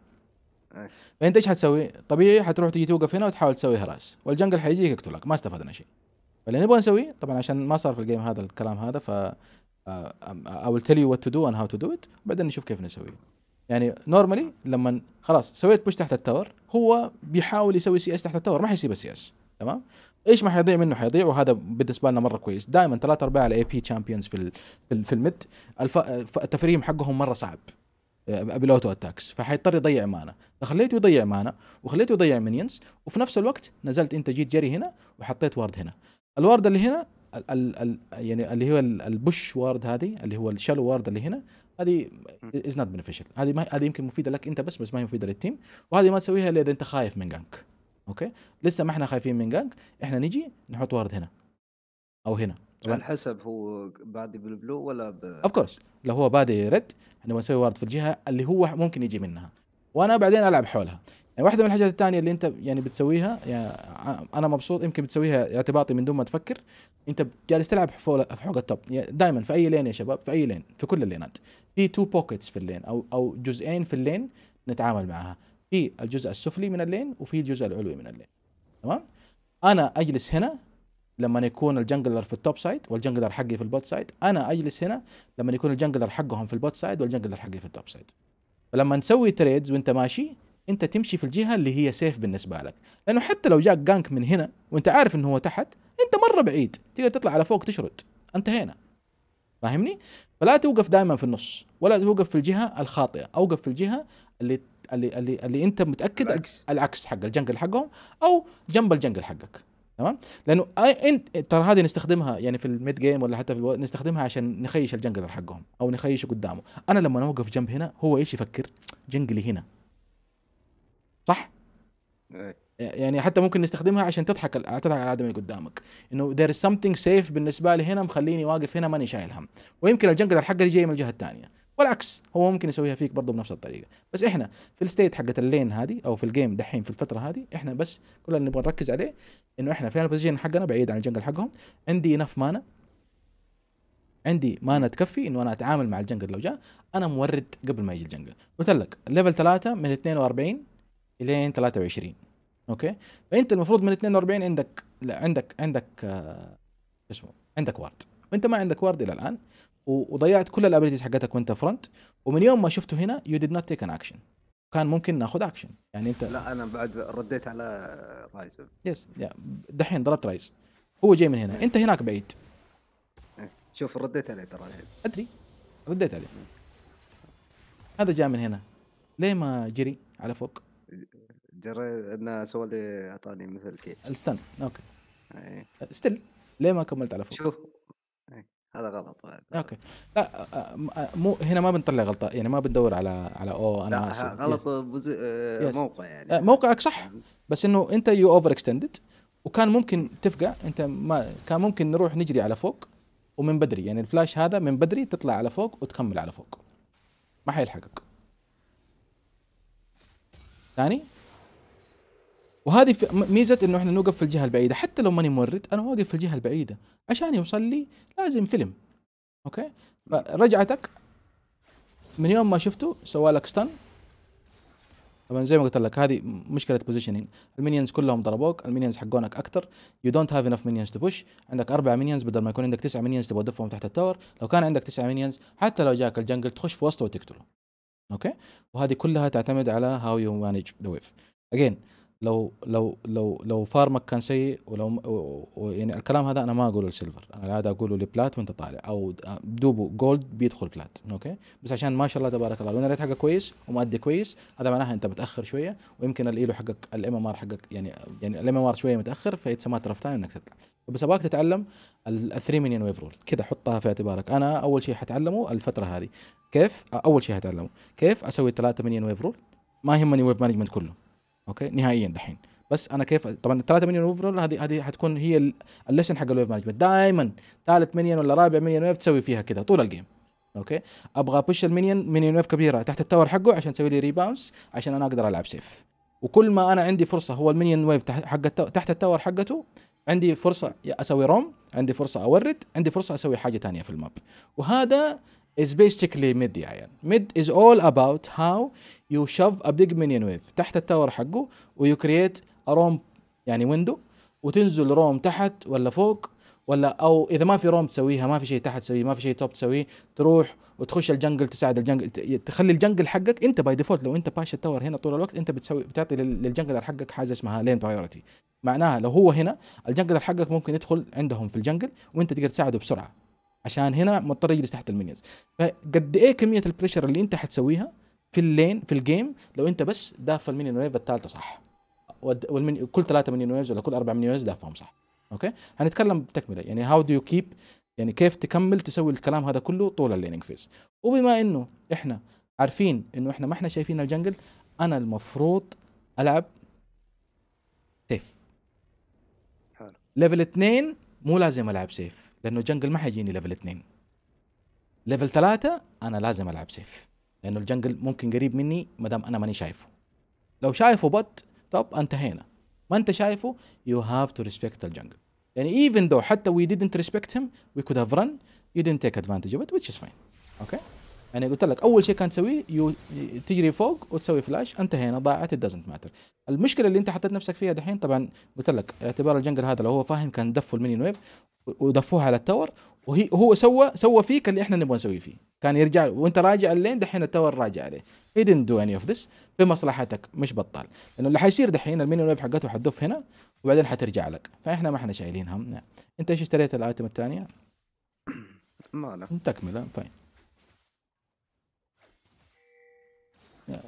فانت ايش حتسوي؟ طبيعي حتروح تجي توقف هنا وتحاول تسوي هراس والجنجل حيجيك يقتلك ما استفدنا شيء فاللي نبغى نسويه طبعا عشان ما صار في الجيم هذا الكلام هذا ف Uh, um, uh, I will tell you what to do and how to do it وبعدين نشوف كيف نسوي يعني نورمالي لما خلاص سويت بوش تحت التاور هو بيحاول يسوي سي اس تحت التاور ما حيسيب السي اس تمام ايش ما حيضيع منه حيضيع وهذا بالنسبه لنا مره كويس دائما ثلاث ارباع الاي بي تشامبيونز في في الميد التفريم حقهم مره صعب uh, بالاوتو اتاكس فحيضطر يضيع مانا فخليته يضيع مانا وخليته يضيع منينز وفي نفس الوقت نزلت انت جيت جري هنا وحطيت وارد هنا الوارد اللي هنا ال ال يعني اللي هو البوش وارد هذه اللي هو الشالو وارد اللي هنا هذه از نوت بنفيشال هذه هذه يمكن مفيده لك انت بس بس ما هي مفيده للتيم وهذه ما تسويها الا اذا انت خايف من جانك اوكي لسه ما احنا خايفين من جانك احنا نجي نحط وارد هنا او هنا على حسب هو بادي بالبلو ولا اوف كورس لو هو بادي ريد احنا بنسوي وارد في الجهه اللي هو ممكن يجي منها وانا بعدين العب حولها يعني واحده من الحاجات الثانيه اللي انت يعني بتسويها يعني انا مبسوط يمكن بتسويها اعتباطي من دون ما تفكر انت جالس تلعب في حوق التوب دائما في اي لين يا شباب في اي لين في كل اللينات في تو بوكيتس في اللين او او جزئين في اللين نتعامل معها في الجزء السفلي من اللين وفي الجزء العلوي من اللين تمام انا اجلس هنا لما يكون الجنجلر في التوب سايد والجنجلر حقي في البوت سايد انا اجلس هنا لما يكون الجنجلر حقهم في البوت سايد والجنجلر حقي في التوب سايد فلما نسوي تريدز وانت ماشي انت تمشي في الجهه اللي هي سيف بالنسبه لك لانه حتى لو جاك جانك من هنا وانت عارف انه هو تحت انت مره بعيد تقدر تطلع على فوق تشرد انتهينا فاهمني فلا توقف دائما في النص ولا توقف في الجهه الخاطئه اوقف في الجهه اللي اللي اللي, اللي انت متاكد العكس, العكس حق الجنجل حقهم او جنب الجنجل حقك تمام لانه انت ترى هذه نستخدمها يعني في الميد جيم ولا حتى في الو... نستخدمها عشان نخيش الجنجل حقهم او نخيش قدامه انا لما اوقف جنب هنا هو ايش يفكر جنجلي هنا صح؟ إيه. يعني حتى ممكن نستخدمها عشان تضحك تضحك على الادمي اللي قدامك انه there is something safe بالنسبه لي هنا مخليني واقف هنا ماني شايل هم ويمكن الجنجلر حقه جاي من الجهه الثانيه والعكس هو ممكن يسويها فيك برضه بنفس الطريقه بس احنا في الستيت حقت اللين هذه او في الجيم دحين في الفتره هذه احنا بس كل اللي نبغى نركز عليه انه احنا في البوزيشن حقنا بعيد عن الجنجل حقهم عندي انف مانا عندي مانا تكفي انه انا اتعامل مع الجنجل لو جاء انا مورد قبل ما يجي الجنجل قلت لك ليفل 3 من 42 الين 23 اوكي فانت المفروض من 42 عندك لا عندك عندك آه، اسمه عندك وارد وانت ما عندك وارد الى الان وضيعت كل الابيلتيز حقتك وانت فرونت ومن يوم ما شفته هنا يو ديد نوت تيك ان اكشن كان ممكن ناخذ اكشن يعني انت لا انا بعد رديت على رايز يس yes. yeah. دحين ضربت رايز هو جاي من هنا انت هناك بعيد إيه، شوف رديت عليه ترى ادري رديت عليه هذا جاء من هنا ليه ما جري على فوق جريت انه سوى لي اعطاني مثل كي الستن اوكي أي. ستيل أه، ليه ما كملت على فوق؟ شوف إيه، هذا غلط اوكي لا أه، أه، مو هنا ما بنطلع غلطه يعني ما بندور على على او انا لا اسف غلط بز... موقع يعني موقعك صح بس انه انت يو اوفر اكستندد وكان ممكن تفقع انت ما كان ممكن نروح نجري على فوق ومن بدري يعني الفلاش هذا من بدري تطلع على فوق وتكمل على فوق ما حيلحقك ثاني وهذه ميزه انه احنا نوقف في الجهه البعيده حتى لو ماني مورد انا واقف في الجهه البعيده عشان يوصل لي لازم فيلم اوكي رجعتك من يوم ما شفته سوى لك ستان طبعا زي ما قلت لك هذه مشكله بوزيشننج المينيونز كلهم ضربوك المينيونز حقونك اكثر يو دونت هاف انف مينيونز تو بوش عندك اربع مينيونز بدل ما يكون عندك تسع مينيونز تبغى تدفهم تحت التاور لو كان عندك تسع مينيونز حتى لو جاك الجنجل تخش في وسطه وتقتله اوكي وهذه كلها تعتمد على هاو يو مانج ذا ويف اجين لو لو لو لو فارمك كان سيء ولو و يعني الكلام هذا انا ما اقوله لسيلفر انا العاده اقوله لبلات وانت طالع او دوبو جولد بيدخل بلات اوكي بس عشان ما شاء الله تبارك الله لو الريت حقك كويس ومؤدي كويس هذا معناها انت متاخر شويه ويمكن الايلو حقك الام ام ار حقك يعني يعني الام ام ار شويه متاخر فايتس ما اوف تايم انك تطلع بس ابغاك تتعلم ال 3 مليون ويف رول كذا حطها في اعتبارك انا اول شيء حتعلمه الفتره هذه كيف اول شيء حتعلمه كيف اسوي 3 مليون ويف رول ما يهمني ويف مانجمنت كله اوكي نهائيا دحين بس انا كيف طبعا 3 مليون ويف رول هذه هذه حتكون هي الليسن حق الويف مانجمنت دائما ثالث مليون ولا رابع مليون ويف تسوي فيها كذا طول الجيم اوكي ابغى بوش المنيون منيون ويف كبيره تحت التاور حقه عشان تسوي لي ريباونس عشان انا اقدر العب سيف وكل ما انا عندي فرصه هو المنيون ويف حق تحت التاور حقته عندي فرصه اسوي روم عندي فرصه اورد عندي فرصه اسوي حاجه تانية في الماب وهذا is basically mid يعني mid is all about how you shove a big minion wave تحت التاور حقه ويو كرييت a roam يعني window وتنزل روم تحت ولا فوق ولا او اذا ما في روم تسويها ما في شيء تحت تسويه ما في شيء توب تسويه تروح وتخش الجنجل تساعد الجنجل تخلي الجنجل حقك انت باي ديفولت لو انت باشا تاور هنا طول الوقت انت بتسوي بتعطي للجنجلر حقك حاجه اسمها لين برايورتي معناها لو هو هنا الجنجلر حقك ممكن يدخل عندهم في الجنجل وانت تقدر تساعده بسرعه عشان هنا مضطر يجلس تحت المنيوز فقد ايه كميه البريشر اللي انت حتسويها في اللين في الجيم لو انت بس دافع المينيون ويف الثالثه صح والمن... كل ثلاثه مينيون ويفز ولا كل اربع مينيون ويفز دافعهم صح اوكي هنتكلم بتكمله يعني هاو دو يو كيب يعني كيف تكمل تسوي الكلام هذا كله طول الليننج فيز وبما انه احنا عارفين انه احنا ما احنا شايفين الجنجل انا المفروض العب سيف حلو ليفل 2 مو لازم العب سيف لانه الجنجل ما حيجيني ليفل 2 ليفل 3 انا لازم العب سيف لانه الجنجل ممكن قريب مني ما دام انا ماني شايفه لو شايفه بط طب انتهينا ما انت شايفه يو هاف تو ريسبكت الجنجل يعني ايفن ذو حتى وي ديدنت ريسبكت هيم وي كود هاف رن يو didnt تيك ادفانتج اوف ات ويتش از فاين اوكي انا قلت لك اول شيء كان تسويه يو تجري فوق وتسوي فلاش انتهينا ضاعت ات doesn't ماتر المشكله اللي انت حطيت نفسك فيها دحين طبعا قلت لك اعتبار الجنجل هذا لو هو فاهم كان دفوا المينيون ويف ودفوها على التاور وهي هو سوى سوى فيك اللي احنا نبغى نسويه فيه كان يرجع وانت راجع اللين دحين التور راجع عليه he didn't do any of this في مصلحتك مش بطال لانه اللي حيصير دحين المينيمم ويف حقته حتضف هنا وبعدين حترجع لك فاحنا ما احنا شايلين هم نعم. انت ايش اشتريت الايتم الثانيه؟ ما انا تكمله أه، فاين نعم.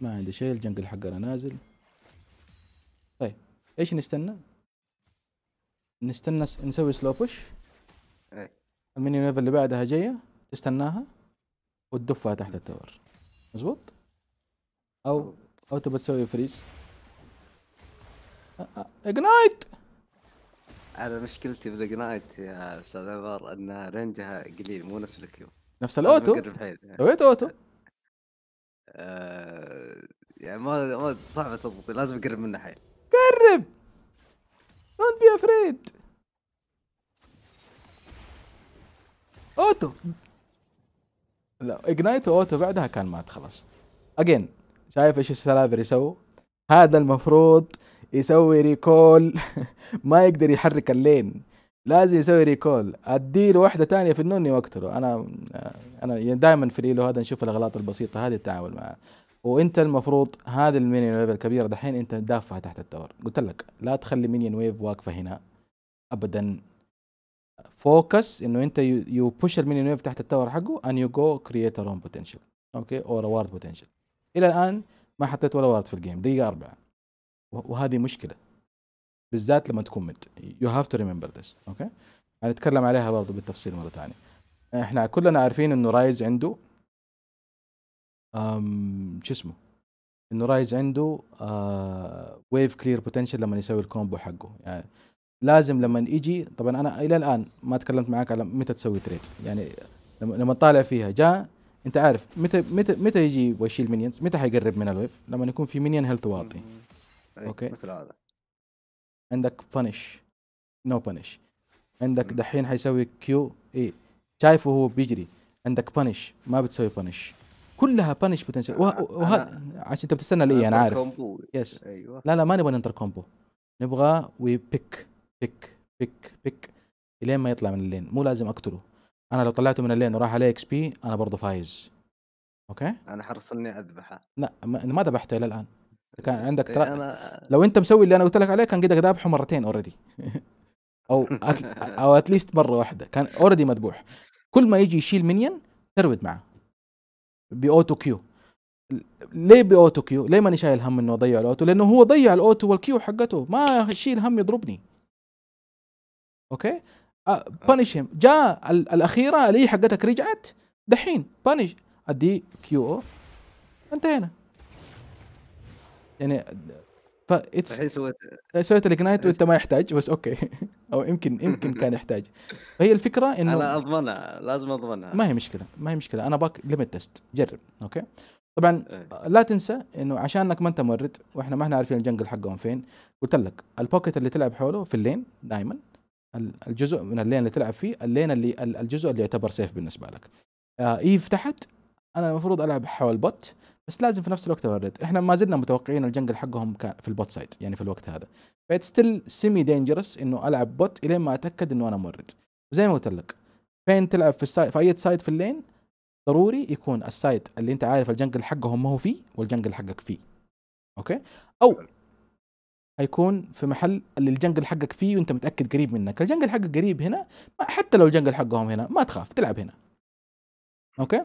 ما عندي شيء الجنجل حقنا نازل ايش نستنى؟ نستنى نسوي سلو بوش إيه. الميني ليفل اللي بعدها جايه تستناها وتدفها تحت التور مزبوط او او تبى تسوي فريز اجنايت انا مشكلتي بالاجنايت يا استاذ عمر ان رينجها قليل مو نفس الكيو نفس الاوتو سويت اوتو آه، يعني ما ما صعب تضبط لازم اقرب منه حيل قرب دونت بي افريد اوتو لا اجنايت واوتو بعدها كان مات خلاص اجين شايف ايش السلافر يسووا هذا المفروض يسوي ريكول ما يقدر يحرك اللين لازم يسوي ريكول اديله واحده ثانيه في النوني واقتله انا انا يعني دائما في الايلو هذا نشوف الاغلاط البسيطه هذه التعامل معها وانت المفروض هذا المينيون ويف الكبيره دحين انت دافعها تحت التور قلت لك لا تخلي مينيون ويف واقفه هنا ابدا فوكس انه انت يو بوش المينيون ويف تحت التور حقه ان يو جو كرييت اون بوتنشال اوكي او وارد بوتنشال الى الان ما حطيت ولا وارد في الجيم دقيقه اربعه وهذه مشكله بالذات لما تكون مد يو هاف تو ريمبر ذس اوكي هنتكلم عليها برضه بالتفصيل مره ثانيه احنا كلنا عارفين انه رايز عنده شو اسمه انه رايز عنده ويف كلير بوتنشل لما يسوي الكومبو حقه يعني لازم لما يجي طبعا انا الى الان ما تكلمت معاك على متى تسوي تريد يعني لما تطالع فيها جاء انت عارف متى متى متى يجي ويشيل مينيونز متى حيقرب من الويف لما يكون في مينيون هيلث واطي إيه، اوكي مثل هذا عندك بانش نو بانش عندك دحين حيسوي كيو اي شايفه هو بيجري عندك بانش ما بتسوي بانش كلها بانش بوتنشال وهذا عشان انت بتستنى ليه انا عارف يس ايوه لا لا ما نبغى ننتر كومبو نبغى وي بيك بيك بيك بيك الين ما يطلع من اللين مو لازم اقتله انا لو طلعته من اللين وراح عليه اكس بي انا برضه فايز اوكي انا حرص اني اذبحه لا ما ذبحته الى الان كان عندك إيه، ترا... أنا... لو انت مسوي اللي انا قلت لك عليه كان قدك ذابحه مرتين اوريدي او أت... او اتليست مره واحده كان اوريدي مذبوح كل ما يجي يشيل منين ترود معه باوتو كيو ليه باوتو كيو؟ ليه ماني شايل هم انه اضيع الاوتو؟ لانه هو ضيع الاوتو والكيو حقته ما شيل هم يضربني اوكي؟ بانش هيم جاء الاخيره اللي حقتك رجعت دحين بانش ادي كيو انتهينا يعني فاتس سويت سويت الاجنايت وانت ما يحتاج بس اوكي او يمكن يمكن كان يحتاج فهي الفكره انه انا اضمنها لازم اضمنها ما هي مشكله ما هي مشكله انا باك ليميت تيست جرب اوكي طبعا إيه. لا تنسى انه عشان انك ما انت مورد واحنا ما احنا عارفين الجنجل حقهم فين قلت لك البوكيت اللي تلعب حوله في اللين دائما الجزء من اللين اللي تلعب فيه اللين اللي الجزء اللي يعتبر سيف بالنسبه لك آه، ايف تحت انا المفروض العب حول بوت بس لازم في نفس الوقت اورد احنا ما زلنا متوقعين الجنجل حقهم في البوت سايد يعني في الوقت هذا فايت ستيل سيمي دينجرس انه العب بوت الين ما اتاكد انه انا مورد وزي ما قلت لك فين تلعب في السايد في اي سايد في اللين ضروري يكون السايد اللي انت عارف الجنجل حقهم ما هو فيه والجنجل حقك فيه اوكي او حيكون في محل اللي الجنجل حقك فيه وانت متاكد قريب منك الجنجل حقك قريب هنا حتى لو الجنجل حقهم هنا ما تخاف تلعب هنا اوكي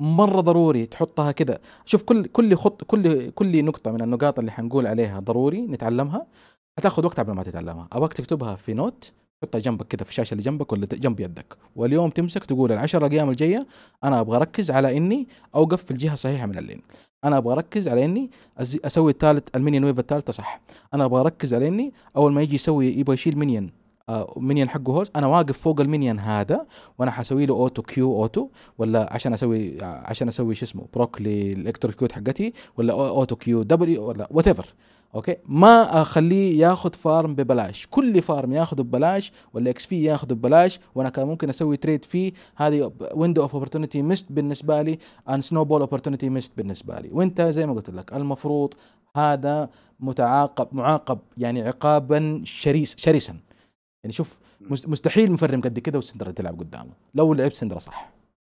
مره ضروري تحطها كذا شوف كل كل خط كل كل نقطه من النقاط اللي حنقول عليها ضروري نتعلمها حتاخذ وقت قبل ما تتعلمها ابغاك تكتبها في نوت تحطها جنبك كذا في الشاشه اللي جنبك ولا جنب يدك واليوم تمسك تقول العشر ايام الجايه انا ابغى اركز على اني اوقف في الجهه الصحيحه من اللين انا ابغى اركز على اني اسوي الثالث المينيون ويف الثالثه صح انا ابغى اركز على اني اول ما يجي يسوي يبغى يشيل مينيون مينيون آه، حقه هولز انا واقف فوق المنيون هذا وانا حسوي له اوتو كيو اوتو ولا عشان اسوي عشان اسوي شو اسمه بروك للالكتروكيوت حقتي ولا اوتو كيو دبليو ولا وات ايفر اوكي ما اخليه ياخذ فارم ببلاش كل فارم ياخذه ببلاش ولا اكس في ياخذه ببلاش وانا كان ممكن اسوي تريد فيه هذه ويندو اوف اوبورتونيتي ميست بالنسبه لي ان سنو بول اوبورتونيتي ميست بالنسبه لي وانت زي ما قلت لك المفروض هذا متعاقب معاقب يعني عقابا شريس شرسا يعني شوف مستحيل مفرم قد كده وسندرا تلعب قدامه لو لعب سندرا صح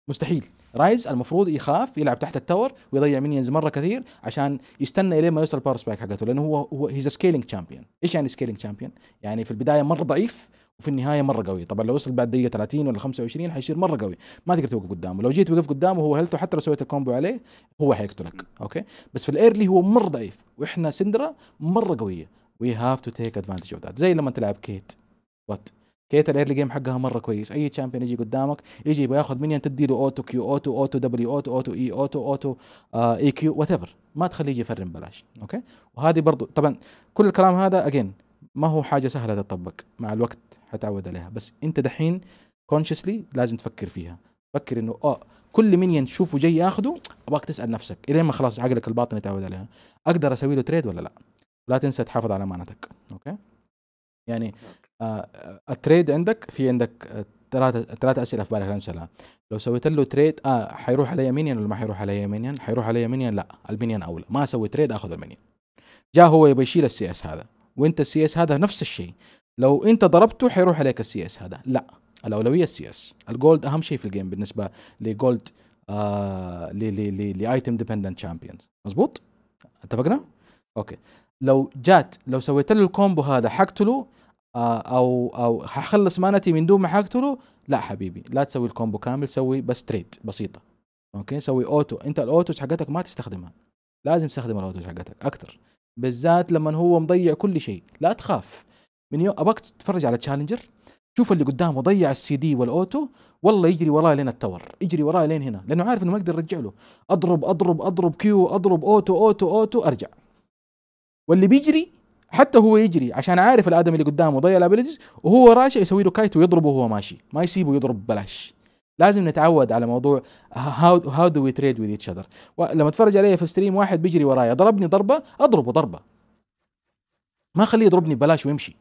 مستحيل رايز المفروض يخاف يلعب تحت التور ويضيع منينز مره كثير عشان يستنى الين ما يوصل باور سبايك حقته لانه هو هو هيز سكيلينج تشامبيون ايش يعني سكيلينج تشامبيون يعني في البدايه مره ضعيف وفي النهايه مره قوي طبعا لو وصل بعد دقيقه 30 ولا 25 حيصير مره قوي ما تقدر توقف قدامه لو جيت وقف قدامه هو هيلث حتى لو سويت الكومبو عليه هو حيقتلك اوكي بس في الايرلي هو مره ضعيف واحنا سندرا مره قويه وي هاف تو تيك ادفانتج اوف ذات زي لما تلعب كيت وات كيتا الايرلي جيم حقها مره كويس اي تشامبيون يجي قدامك يجي يبغى ياخذ منين تدي له اوتو كيو اوتو اوتو دبليو اوتو اوتو اي اوتو اوتو اي كيو وات ايفر ما تخليه يجي يفرم بلاش اوكي وهذه برضو طبعا كل الكلام هذا اجين ما هو حاجه سهله تطبق مع الوقت حتعود عليها بس انت دحين كونشسلي لازم تفكر فيها فكر انه اه كل منين تشوفه جاي ياخذه ابغاك تسال نفسك الين ما خلاص عقلك الباطن يتعود عليها اقدر اسوي له تريد ولا لا لا تنسى تحافظ على امانتك يعني اوكي يعني التريد آه، آه، عندك في عندك ثلاثة آه، ثلاثة أسئلة في بالك أمثلة لو سويت له تريد آه حيروح علي يمينين ولا ما حيروح علي يمينين حيروح علي يمينين لا المينيون أولى ما أسوي تريد آخذ المينيون جاء هو يبي يشيل السي اس هذا وأنت السي اس هذا نفس الشيء لو أنت ضربته حيروح عليك السي اس هذا لا الأولوية السي اس الجولد أهم شيء في الجيم بالنسبة لجولد آه لايتم ديبندنت شامبيونز مضبوط؟ اتفقنا؟ اوكي لو جات لو سويت له الكومبو هذا حقتله آه، او او هخلص مانتي من دون ما حقتله لا حبيبي لا تسوي الكومبو كامل سوي بس تريد بسيطه اوكي سوي اوتو انت الاوتوز حقتك ما تستخدمها لازم تستخدم الاوتوز حقتك اكثر بالذات لما هو مضيع كل شيء لا تخاف من يوم ابغاك تتفرج على تشالنجر شوف اللي قدامه ضيع السي دي والاوتو والله يجري وراه لين التور يجري وراه لين هنا لانه عارف انه ما اقدر ارجع له اضرب اضرب اضرب كيو اضرب اوتو اوتو اوتو ارجع واللي بيجري حتى هو يجري عشان عارف الادمي اللي قدامه ضيع الابيلتيز وهو راجع يسوي له كايت ويضربه وهو ماشي ما يسيبه يضرب ببلاش لازم نتعود على موضوع هاو هاو دو وي تريد وذ ايتش اذر لما اتفرج علي في ستريم واحد بيجري ورايا ضربني ضربه اضربه ضربه ما اخليه يضربني ببلاش ويمشي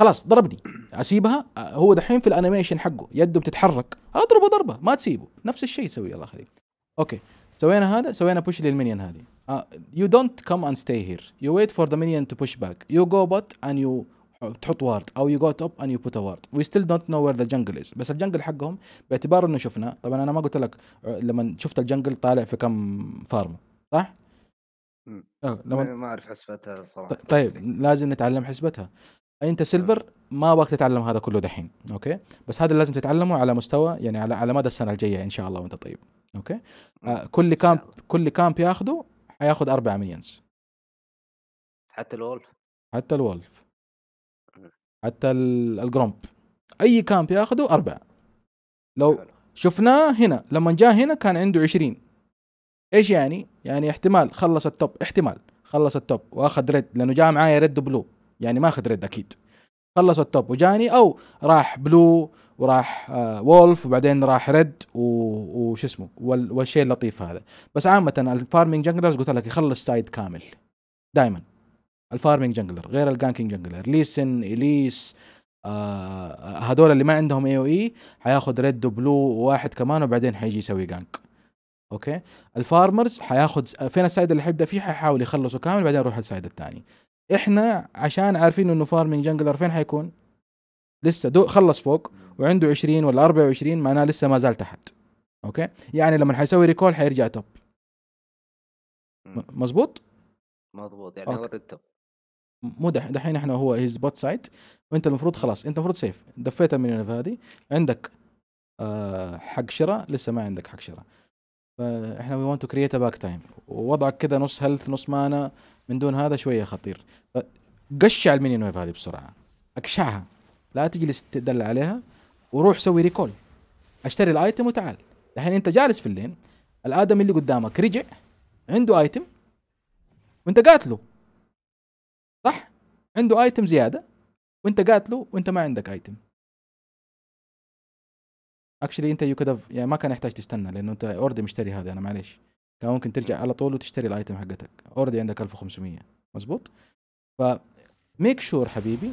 خلاص ضربني اسيبها هو دحين في الانيميشن حقه يده بتتحرك اضربه ضربه ما تسيبه نفس الشيء يسوي الله يخليك اوكي سوينا هذا سوينا بوش للمنيون هذه Uh, you don't come and stay here. You wait for the minion to push back. You go bot and you تحط وارد او يو جو توب ان يو بوت وارد وي ستيل دونت نو وير ذا جنجل از بس الجنجل حقهم باعتبار انه شفنا طبعا انا ما قلت لك uh, لما شفت الجنجل طالع في كم فارم صح؟ آه، لما... ما اعرف حسبتها صراحه طيب لازم نتعلم حسبتها انت سيلفر ما وقت تتعلم هذا كله دحين اوكي بس هذا لازم تتعلمه على مستوى يعني على على مدى السنه الجايه ان شاء الله وانت طيب اوكي آه كل كامب كل كامب ياخذه حياخد 4 مليونز حتى الولف حتى الولف حتى الجرومب اي كامب ياخذه اربعه لو شفناه هنا لما جاء هنا كان عنده 20 ايش يعني؟ يعني احتمال خلص التوب احتمال خلص التوب واخذ ريد لانه جاء معايا ريد وبلو يعني ما اخذ ريد اكيد خلص التوب وجاني او راح بلو وراح آه، وولف وبعدين راح ريد وش اسمه والشيء اللطيف هذا بس عامه الفارمنج جنجلرز قلت لك يخلص سايد كامل دائما الفارمنج جنجلر غير الجانكينج جنجلر ليسن اليس آه هذول اللي ما عندهم اي او اي حياخذ ريد وبلو وواحد كمان وبعدين حيجي يسوي جانك اوكي الفارمرز حياخذ فين السايد اللي حيبدا فيه حيحاول يخلصه كامل بعدين يروح السايد الثاني احنا عشان عارفين انه فارمنج جنجلر فين حيكون لسه دو خلص فوق وعنده 20 ولا 24 معناه لسه ما زال تحت اوكي يعني لما حيسوي ريكول حيرجع توب مزبوط مزبوط يعني هو التوب مو دحين احنا هو هيز بوت سايت وانت المفروض خلاص انت المفروض سيف دفيتها من هذه عندك آه حق شراء لسه ما عندك حق شراء فاحنا وي ونت تو كرييت باك تايم ووضعك كذا نص هيلث نص مانا من دون هذا شويه خطير قشع المينيون ويف هذه بسرعه اكشعها لا تجلس تدل عليها وروح سوي ريكول اشتري الايتم وتعال الحين انت جالس في اللين الادمي اللي قدامك رجع عنده ايتم وانت قاتله صح عنده ايتم زياده وانت قاتله وانت ما عندك ايتم اكشلي انت يو كدف يعني ما كان يحتاج تستنى لانه انت اوردي مشتري هذا انا معليش كان ممكن ترجع على طول وتشتري الايتم حقتك اوردي عندك 1500 مزبوط ف ميك شور sure حبيبي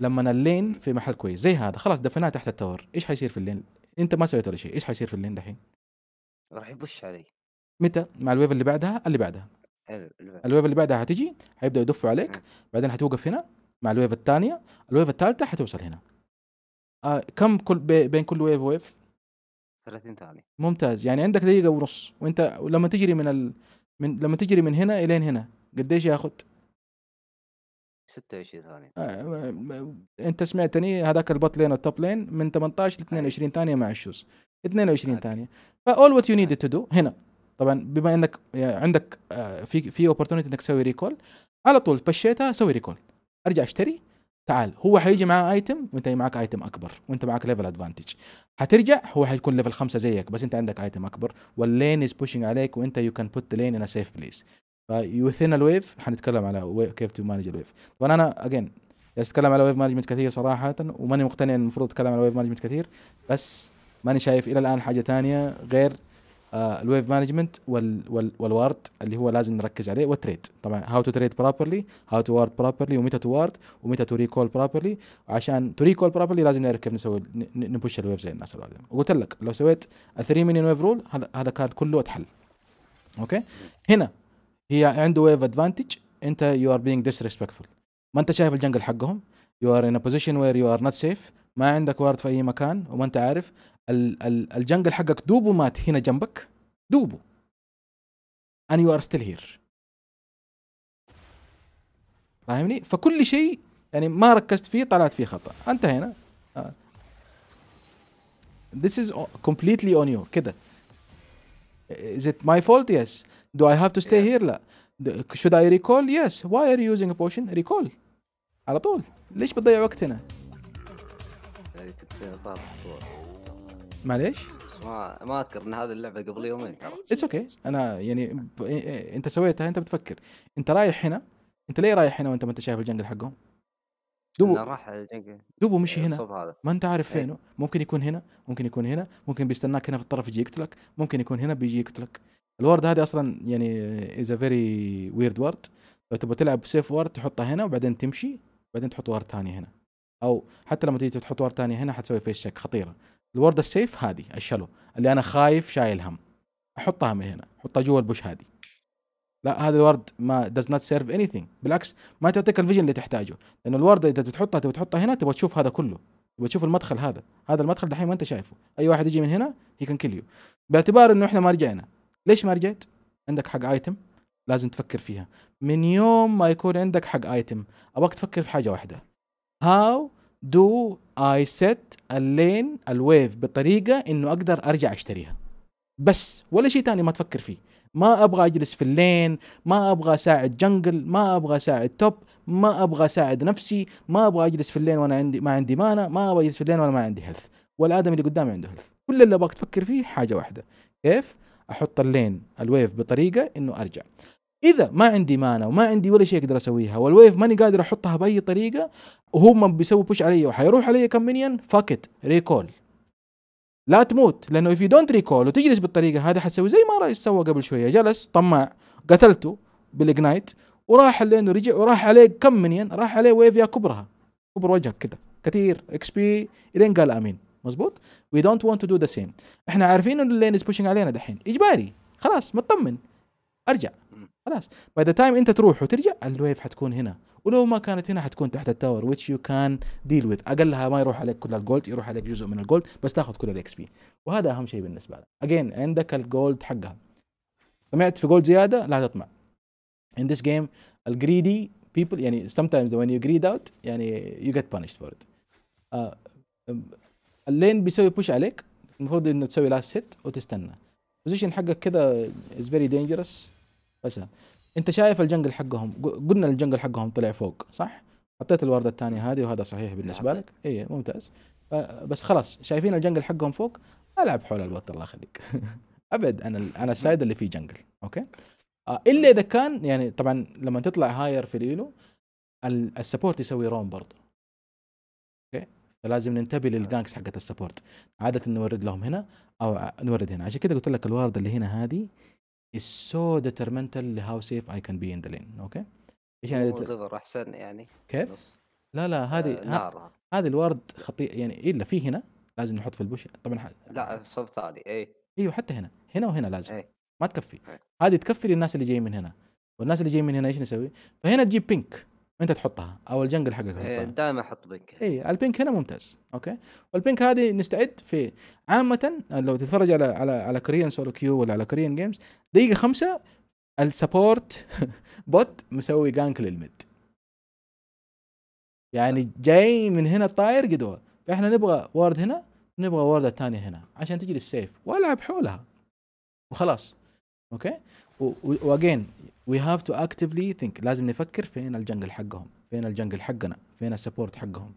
لما اللين في محل كويس زي هذا خلاص دفناه تحت التور ايش حيصير في اللين انت ما سويت ولا شيء ايش حيصير في اللين دحين راح يبش علي متى مع الويف اللي بعدها اللي بعدها الويف اللي بعدها هتجي هيبدا يدفوا عليك بعدين هتوقف هنا مع الويف الثانيه الويف الثالثه حتوصل هنا آه كم كل بي بين كل ويف ويف 30 ثانيه ممتاز يعني عندك دقيقه ونص وانت لما تجري من ال... من لما تجري من هنا الين هنا قديش ياخذ 26 ثانية آه، انت سمعتني هذاك البوت لين والتوب لين من 18 ل 22 ثانية مع الشوز 22 ثانيه فاول وات يو نيد تو دو هنا طبعا بما انك عندك آه، في في اوبورتونيتي انك تسوي ريكول على طول فشيتها سوي ريكول ارجع اشتري تعال هو حيجي معاه ايتم وانت معك ايتم اكبر وانت معك ليفل ادفانتج حترجع هو حيكون ليفل خمسة زيك بس انت عندك ايتم اكبر واللين از بوشينج عليك وانت يو كان بوت ذا لين ان سيف بليس فيوثن الويف حنتكلم على كيف تو مانج الويف طبعا انا اجين اتكلم على ويف مانجمنت كثير صراحه وماني مقتنع ان المفروض اتكلم على ويف مانجمنت كثير بس ماني شايف الى الان حاجه ثانيه غير آه، الويف مانجمنت وال وال والوارد اللي هو لازم نركز عليه والتريد طبعا هاو تو تريد بروبرلي هاو تو وارد بروبرلي ومتى تو وارد ومتى تو ريكول بروبرلي عشان تو ريكول بروبرلي لازم نعرف كيف نسوي نبوش الويف زي الناس اللي وقلت لك لو سويت 3 مليون ويف رول هذا هذا كان كله اتحل اوكي هنا هي عنده ويف ادفانتج انت يو ار بينج ديسريسبكتفول ما انت شايف الجنجل حقهم يو ار ان بوزيشن وير يو ار نوت سيف ما عندك وارد في اي مكان وما انت عارف ال ال الجنجل حقك دوبه مات هنا جنبك دوبه and you are still here فاهمني فكل شيء يعني ما ركزت فيه طلعت فيه خطا انت هنا آه. this is completely on you كده Is it my fault? Yes. Do I have to stay yeah. here? لا. Should I recall? Yes. Why are you using a potion? Recall. على طول. ليش بتضيع وقتنا؟ معليش؟ ما ما اذكر ان هذه اللعبه قبل يومين ترى اتس اوكي انا يعني ب... إيه، إيه، انت سويتها انت بتفكر انت رايح هنا انت ليه رايح هنا وانت ما انت شايف الجنجل حقهم؟ دوبو راح دوبو مشي إيه، هنا ما انت عارف إيه. فينه ممكن يكون هنا ممكن يكون هنا ممكن بيستناك هنا في الطرف يجي يقتلك ممكن يكون هنا بيجي يقتلك الورد هذه اصلا يعني از ا فيري ويرد وورد لو تبغى تلعب سيف وورد تحطها هنا وبعدين تمشي وبعدين تحط وورد ثاني هنا او حتى لما تيجي تحط وورد ثاني هنا حتسوي فيس شيك خطيره الورد السيف هذه الشلو اللي انا خايف شايل هم احطها من هنا احطها جوا البوش هذه لا هذا الورد ما does not serve anything بالعكس ما تعطيك الفيجن اللي تحتاجه لان الورد اذا بتحطها تبغى تحطها هنا تبغى تشوف هذا كله تبغى تشوف المدخل هذا هذا المدخل دحين ما انت شايفه اي واحد يجي من هنا هي كان كيل باعتبار انه احنا ما رجعنا ليش ما رجعت عندك حق ايتم لازم تفكر فيها من يوم ما يكون عندك حق ايتم ابغاك تفكر في حاجه واحده هاو دو اي سيت اللين الويف بطريقه انه اقدر ارجع اشتريها بس ولا شيء ثاني ما تفكر فيه ما ابغى اجلس في اللين ما ابغى اساعد جنجل ما ابغى اساعد توب ما ابغى اساعد نفسي ما ابغى اجلس في اللين وانا عندي ما عندي مانا ما ابغى اجلس في اللين وانا ما عندي هيلث والادمي اللي قدامي عنده هيلث كل اللي ابغاك تفكر فيه حاجه واحده كيف احط اللين الويف بطريقه انه ارجع اذا ما عندي مانا وما عندي ولا شيء اقدر اسويها والويف ماني قادر احطها باي طريقه وهم بيسووا بوش علي وحيروح علي كم منين فاكت ريكول لا تموت لانه اف يو دونت ريكول وتجلس بالطريقه هذا حتسوي زي ما رايس سوى قبل شويه جلس طماع قتلته بالاجنايت وراح لين رجع وراح عليه كم منين راح عليه ويفيا كبرها كبر وجهك كده كثير اكس بي الين قال امين مزبوط وي دونت ونت تو دو ذا سيم احنا عارفين انه اللين از بوشنج علينا دحين اجباري خلاص مطمن ارجع خلاص باي ذا تايم انت تروح وترجع الويف حتكون هنا ولو ما كانت هنا حتكون تحت التاور ويتش يو كان ديل وذ اقلها ما يروح عليك كل الجولد يروح عليك جزء من الجولد بس تاخذ كل الاكس بي وهذا اهم شيء بالنسبه لك اجين عندك الجولد حقها سمعت في جولد زياده لا تطمع ان ذيس جيم الجريدي people يعني sometimes when you greed out يعني you get punished for it آه، اللين بيسوي بوش عليك المفروض انه تسوي لاست هيت وتستنى البوزيشن حقك كذا از فيري دينجرس بس انت شايف الجنجل حقهم قلنا الجنجل حقهم طلع فوق صح حطيت الورده الثانيه هذه وهذا صحيح بالنسبه لك نعم. اي ممتاز بس خلاص شايفين الجنجل حقهم فوق العب حول البط الله يخليك ابد انا انا السايد اللي فيه جنجل اوكي آه، الا اذا كان يعني طبعا لما تطلع هاير في ليلو السبورت يسوي روم برضه اوكي فلازم ننتبه للجانكس حقت السبورت عاده نورد لهم هنا او آه، نورد هنا عشان كذا قلت لك الورده اللي هنا هذه is so detrimental how safe I can be in the lane اوكي ايش يعني دت... احسن يعني كيف؟ لا لا آه، هذه آه الورد خطيئة يعني الا في هنا لازم نحط في البوش طبعا ح... لا صف ثاني اي ايوه حتى هنا هنا وهنا لازم أي. ما تكفي إيه. هذه تكفي للناس اللي جايين من هنا والناس اللي جايين من هنا ايش نسوي؟ فهنا تجيب بينك انت تحطها او الجنجل حقك إيه، دائما احط بينك اي البينك هنا ممتاز اوكي والبينك هذه نستعد في عامه لو تتفرج على على على كوريان سولو كيو ولا على كوريان جيمز دقيقه خمسة السبورت بوت مسوي جانك للميد يعني جاي من هنا طاير قدوه فاحنا نبغى وورد هنا نبغى وورد الثانيه هنا عشان تجي للسيف والعب حولها وخلاص اوكي واجين وي هاف تو اكتفلي ثينك لازم نفكر فين الجنجل حقهم فين الجنجل حقنا فين السبورت حقهم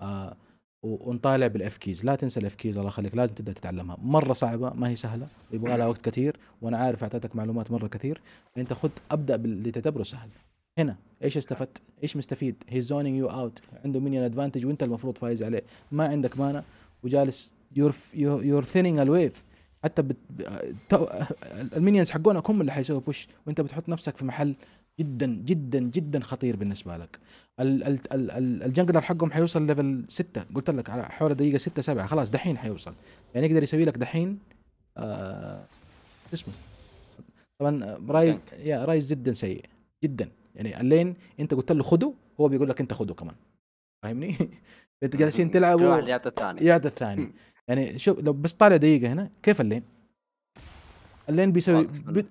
آه ونطالع بالاف كيز لا تنسى الاف كيز الله يخليك لازم تبدا تتعلمها مره صعبه ما هي سهله يبغى لها وقت كثير وانا عارف اعطيتك معلومات مره كثير انت خذ ابدا باللي تعتبره سهل هنا ايش استفدت؟ ايش مستفيد؟ هي زونينج يو اوت عنده مينيون ادفانتج وانت المفروض فايز عليه ما عندك مانا وجالس يور يور ثينينج الويف حتى بت... المينيونز حقونك هم اللي حيسووا بوش وانت بتحط نفسك في محل جدا جدا جدا خطير بالنسبه لك ال... ال... ال... الجنجلر حقهم حيوصل ليفل 6 قلت لك على حول دقيقه 6 7 خلاص دحين حيوصل يعني يقدر يسوي لك دحين آه... شو اسمه طبعا آه، رايز يا رايز جدا سيء جدا يعني اللين انت قلت له خده هو بيقول لك انت خده كمان فاهمني؟ انت جالسين تلعبوا يعطي الثاني يعطي الثاني يعني شوف لو بس طالع دقيقه هنا كيف اللين؟ اللين بيسوي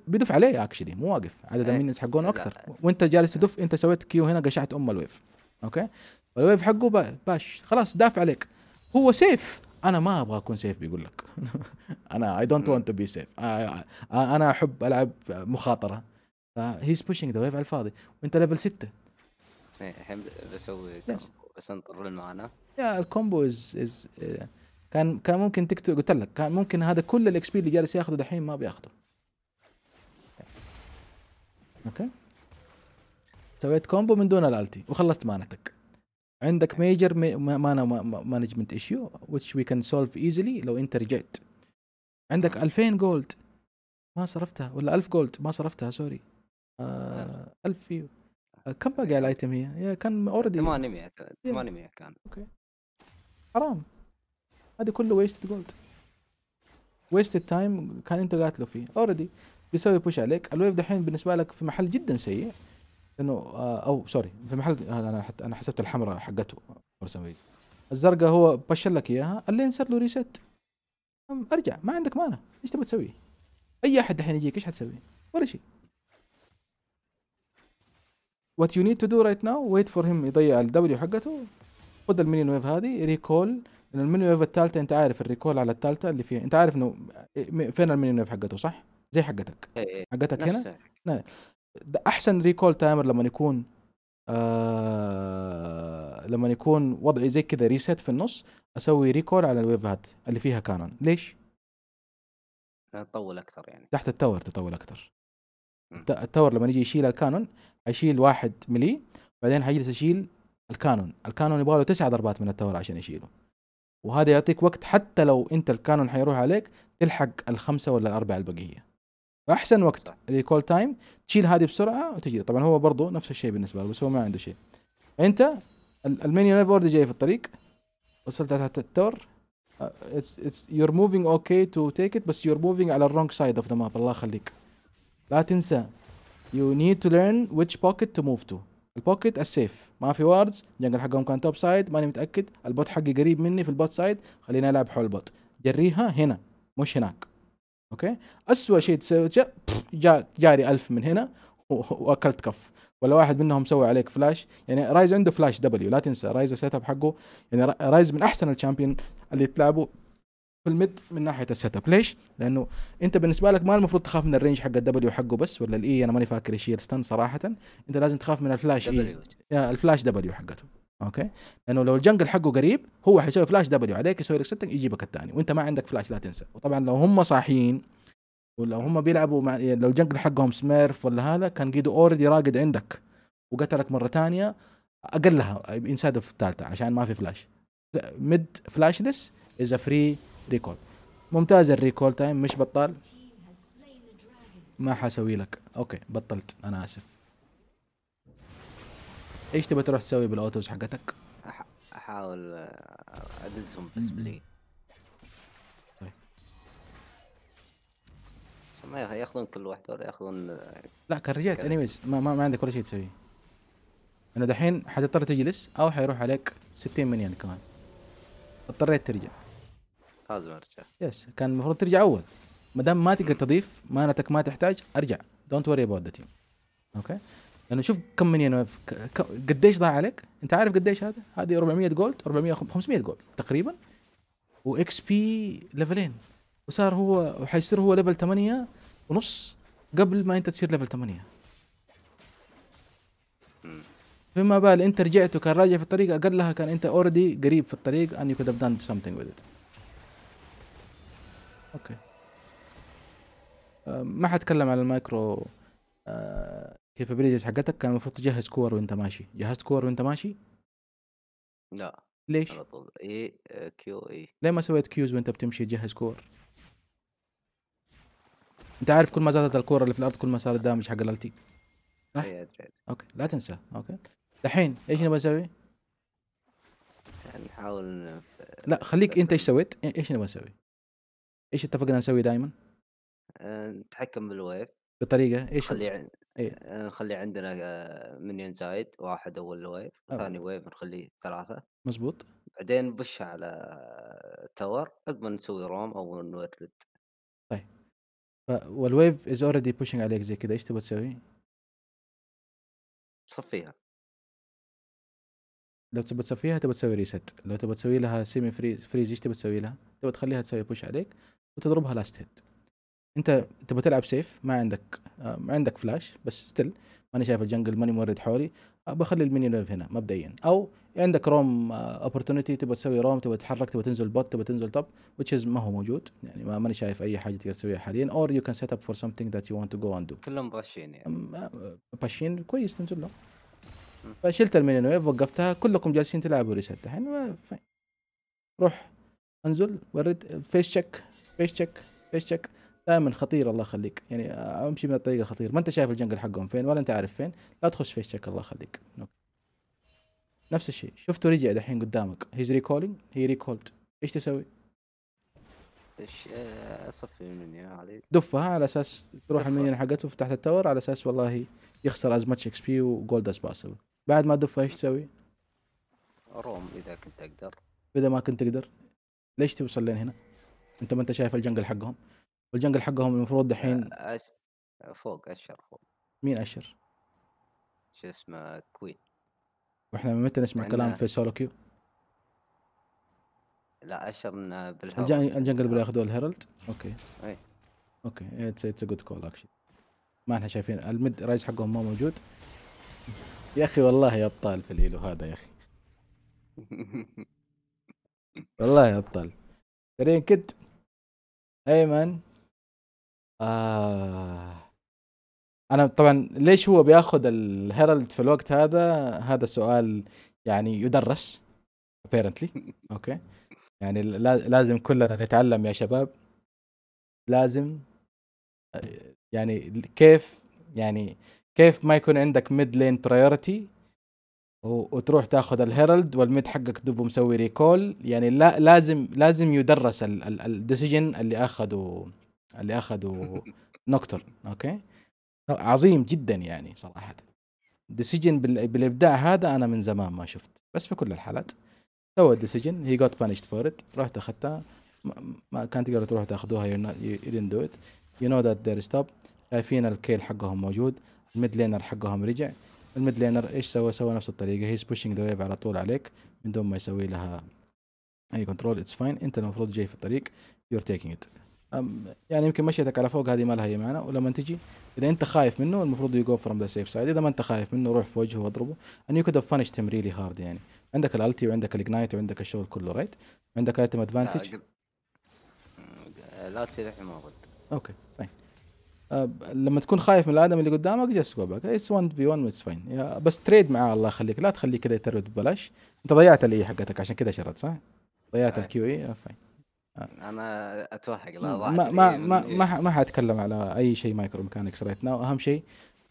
بيدف عليه اكشلي مو واقف عدد إيه. المينز حقونه اكثر وانت جالس تدف انت سويت كيو هنا قشعت ام الويف اوكي الويف حقه باش خلاص دافع عليك هو سيف انا ما ابغى اكون سيف بيقول لك انا اي دونت ونت تو بي سيف انا احب العب مخاطره فهيز بوشينج ذا ويف على الفاضي وانت ليفل إيه، 6 الحين بسوي بس انطر المعاناه يا الكومبو از از آه، كان كان ممكن تكتب قلت لك كان ممكن هذا كل الاكس بي اللي جالس ياخذه دحين ما بياخذه اوكي سويت كومبو من دون الالتي وخلصت مانتك عندك ميجر مانا مانجمنت ايشيو which وي كان سولف ايزلي لو انت رجعت عندك 2000 آه. جولد ما صرفتها ولا 1000 جولد ما صرفتها سوري آه، إيوه. 1000 آه كم باقي الايتم هي كان اوريدي 800 800 كان اوكي حرام هذا كله ويستد جولد ويستد تايم كان انت قاتله فيه اوريدي بيسوي بوش عليك الويف دحين بالنسبه لك في محل جدا سيء لانه آه، او سوري في محل آه، انا حت انا حسبت الحمراء حقته الزرقاء هو بشر لك اياها اللين صار له ريست ارجع ما عندك مانا ايش تبغى تسوي؟ اي احد دحين يجيك ايش حتسوي؟ ولا شيء وات يو نيد تو دو رايت ناو ويت فور هيم يضيع الدبليو حقته خذ المينين ويف هذه ريكول انه الميني ويف الثالثه انت عارف الريكول على الثالثه اللي فيها انت عارف انه فين الميني ويف حقته صح؟ زي حقتك إيه، إيه. حقتك هنا نعم. ده احسن ريكول تايمر لما يكون آه لما يكون وضعي زي كذا ريست في النص اسوي ريكول على الويف هات اللي فيها كانون ليش؟ تطول اكثر يعني تحت التاور تطول اكثر التاور لما يجي يشيل الكانون حيشيل واحد ملي بعدين حيجلس يشيل الكانون الكانون يبغى له تسع ضربات من التاور عشان يشيله وهذا يعطيك وقت حتى لو انت الكانون حيروح عليك تلحق الخمسه ولا الاربعه البقيه فاحسن وقت ريكول تايم تشيل هذه بسرعه وتجي طبعا هو برضه نفس الشيء بالنسبه له بس هو ما عنده شيء انت المنيو نيف اوريدي جاي في الطريق وصلت تحت التور اتس اتس يور موفينج اوكي تو تيك ات بس يور موفينج على الرونج سايد اوف ذا ماب الله يخليك لا تنسى يو نيد تو ليرن ويتش بوكيت تو موف تو البوكيت السيف ما في واردز جنجل حقهم كان توب سايد ماني متاكد البوت حقي قريب مني في البوت سايد خليني العب حول البوت جريها هنا مش هناك اوكي اسوء شيء تسوي جا جاري ألف من هنا واكلت كف ولا واحد منهم سوى عليك فلاش يعني رايز عنده فلاش دبليو لا تنسى رايز السيت اب حقه يعني رايز من احسن الشامبيون اللي تلعبه في الميد من ناحيه السيت اب ليش؟ لانه انت بالنسبه لك ما المفروض تخاف من الرينج حق الدبليو حقه بس ولا الاي e؟ انا ماني فاكر ايش هي الستان صراحه انت لازم تخاف من الفلاش اي الفلاش دبليو حقته اوكي لانه لو الجنجل حقه قريب هو حيسوي فلاش دبليو عليك يسوي لك ستنج يجيبك الثاني وانت ما عندك فلاش لا تنسى وطبعا لو هم صاحيين ولو هم بيلعبوا مع لو الجنجل حقهم سميرف ولا هذا كان جيدو اوريدي راقد عندك وقتلك مره ثانيه اقلها انسايد في الثالثه عشان ما في فلاش ميد فلاشلس از فري ريكول ممتاز الريكول تايم مش بطال ما حسوي لك اوكي بطلت انا اسف ايش تبى تروح تسوي بالاوتوز حقتك احاول آه، ادزهم بس بلي طيب ما ياخذون كل واحد ولا ياخذون آه، لا كان رجعت انيويز ما, ما, ما عندك ولا شيء تسويه انا دحين حتضطر تجلس او حيروح عليك 60 مليون كمان اضطريت ترجع لازم ارجع يس كان المفروض ترجع اول ما دام ما تقدر تضيف مانتك ما تحتاج ارجع دونت وري اباوت ذا تيم اوكي لانه شوف كم من ك... قديش ضاع عليك انت عارف قديش هذا هذه 400 جولد 400 500 جولد تقريبا واكس بي ليفلين وصار هو وحيصير هو ليفل 8 ونص قبل ما انت تصير ليفل 8 فيما بال انت رجعت وكان راجع في الطريق اقلها كان انت اوريدي قريب في الطريق ان يو كود هاف دان سمثينج وذ ات اوكي ما حتكلم على المايكرو كيفابيليتيز أه، حقتك كان المفروض تجهز كور وانت ماشي جهزت كور وانت ماشي لا ليش على طول اي كيو اي ليه ما سويت كيوز وانت بتمشي تجهز كور انت عارف كل ما زادت الكوره اللي في الارض كل ما صار الدامج حق الالتي صح؟ اوكي لا تنسى اوكي الحين ايش نبغى نسوي؟ نحاول لا خليك انت ايش سويت؟ ايش نبغى نسوي؟ ايش اتفقنا نسوي دائما؟ نتحكم بالويف بطريقه ايش؟ نخلي عن... إيه؟ آه، نخلي عندنا آه، منيون زايد واحد اول الويف ثاني ويف نخليه ثلاثه مزبوط بعدين بش على التاور عقب نسوي روم او نورد طيب والويف از اوريدي بوشنج عليك زي كذا ايش تبغى تسوي؟ صفيها لو تبغى تصفيها تبغى تسوي ريست لو تبغى تسوي لها سيمي فريز فريز ايش تبغى تسوي لها؟ تبغى تخليها تسوي بوش عليك وتضربها لاست هيد انت تبغى تلعب سيف ما عندك آه، ما عندك فلاش بس ستيل ماني شايف الجنجل ماني مورد حولي آه، بخلي المينيون ويف هنا مبدئيا او عندك روم اوبورتونيتي آه، تبغى تسوي روم تبغى تتحرك تبغى تنزل بوت تبغى تنزل توب which ما هو موجود يعني ماني شايف اي حاجه تقدر تسويها حاليا اور يو كان سيت اب فور something ذات يو want تو جو and do كلهم باشين يعني باشين كويس تنزل له فشلت المينيون ويف وقفتها كلكم جالسين تلعبوا ريست الحين روح انزل ورد فيس تشيك فيش تشيك فيش تشيك دائما خطير الله يخليك يعني امشي من الطريق الخطير ما انت شايف الجنجل حقهم فين ولا انت عارف فين لا تخش فيس تشيك الله يخليك نفس الشيء شفته رجع دحين قدامك هيز ريكولينج هي ريكولد ايش تسوي؟ ايش آه، اصفي المنيو هذه دفها على اساس تروح المنيو حقته فتحت التور على اساس والله يخسر از ماتش اكس بي وجولد از باسبل بعد ما دفها ايش تسوي؟ روم اذا كنت اقدر اذا ما كنت تقدر ليش توصل لين هنا؟ انت ما انت شايف الجنجل حقهم والجنجل حقهم المفروض آه، دحين أش... فوق اشر فوق مين اشر؟ شو اسمه كوين واحنا من متى نسمع أنا... كلام في سولو كيو؟ لا اشر من آه، بالهرلد الجن... الجنجل بياخذوه آه. الهيرلد؟ اوكي اي اوكي اتس اتس جود كول اكشن ما احنا شايفين المد رايز حقهم ما موجود يا اخي والله يا ابطال في الايلو هذا يا اخي والله يا ابطال ترين كد ايمن آه انا طبعا ليش هو بياخذ الهيرالد في الوقت هذا هذا سؤال يعني يدرس ابيرنتلي اوكي يعني لازم كلنا نتعلم يا شباب لازم آه، يعني كيف يعني كيف ما يكون عندك ميد لين برايورتي وتروح تاخذ الهيرالد والميد حقك دوبه مسوي ريكول يعني لا لازم لازم يدرس الديسيجن اللي اخذه اللي اخذه نوكتر اوكي عظيم جدا يعني صراحه ديسيجن بالابداع هذا انا من زمان ما شفت بس في كل الحالات سوى ديسيجن هي جوت بانشد فور ات رحت اخذتها ما كانت تقدر تروح تاخذوها يو didn't دو ات يو نو ذات ذير ستوب شايفين الكيل حقهم موجود الميد لينر حقهم رجع الميد لينر ايش سوى سوى نفس الطريقه هيز بوشينج ذا ويف على طول عليك من دون ما يسوي لها اي كنترول اتس فاين انت المفروض جاي في الطريق يور تيكينج ات يعني يمكن مشيتك على فوق هذه ما لها اي معنى ولما تجي اذا انت خايف منه المفروض يو جو فروم ذا سيف سايد اذا ما انت خايف منه روح في وجهه واضربه ان يو كود هاف بانشت هيم ريلي هارد يعني عندك الالتي وعندك الاجنايت وعندك الشغل كله رايت right? عندك ايتم ادفانتج الالتي للحين ما ضد اوكي آه، لما تكون خايف من الادمي اللي قدامك جس قبلك اتس 1 في 1 اتس فاين بس تريد معاه الله يخليك لا تخليه كذا يترد ببلاش انت ضيعت الاي e حقتك عشان كذا شرد صح؟ ضيعت الكيو اي فاين e، آه، آه. انا اتوهق لا ما ما e ما, ما ما ما حاتكلم على اي شيء مايكرو ميكانكس رايت ناو اهم شيء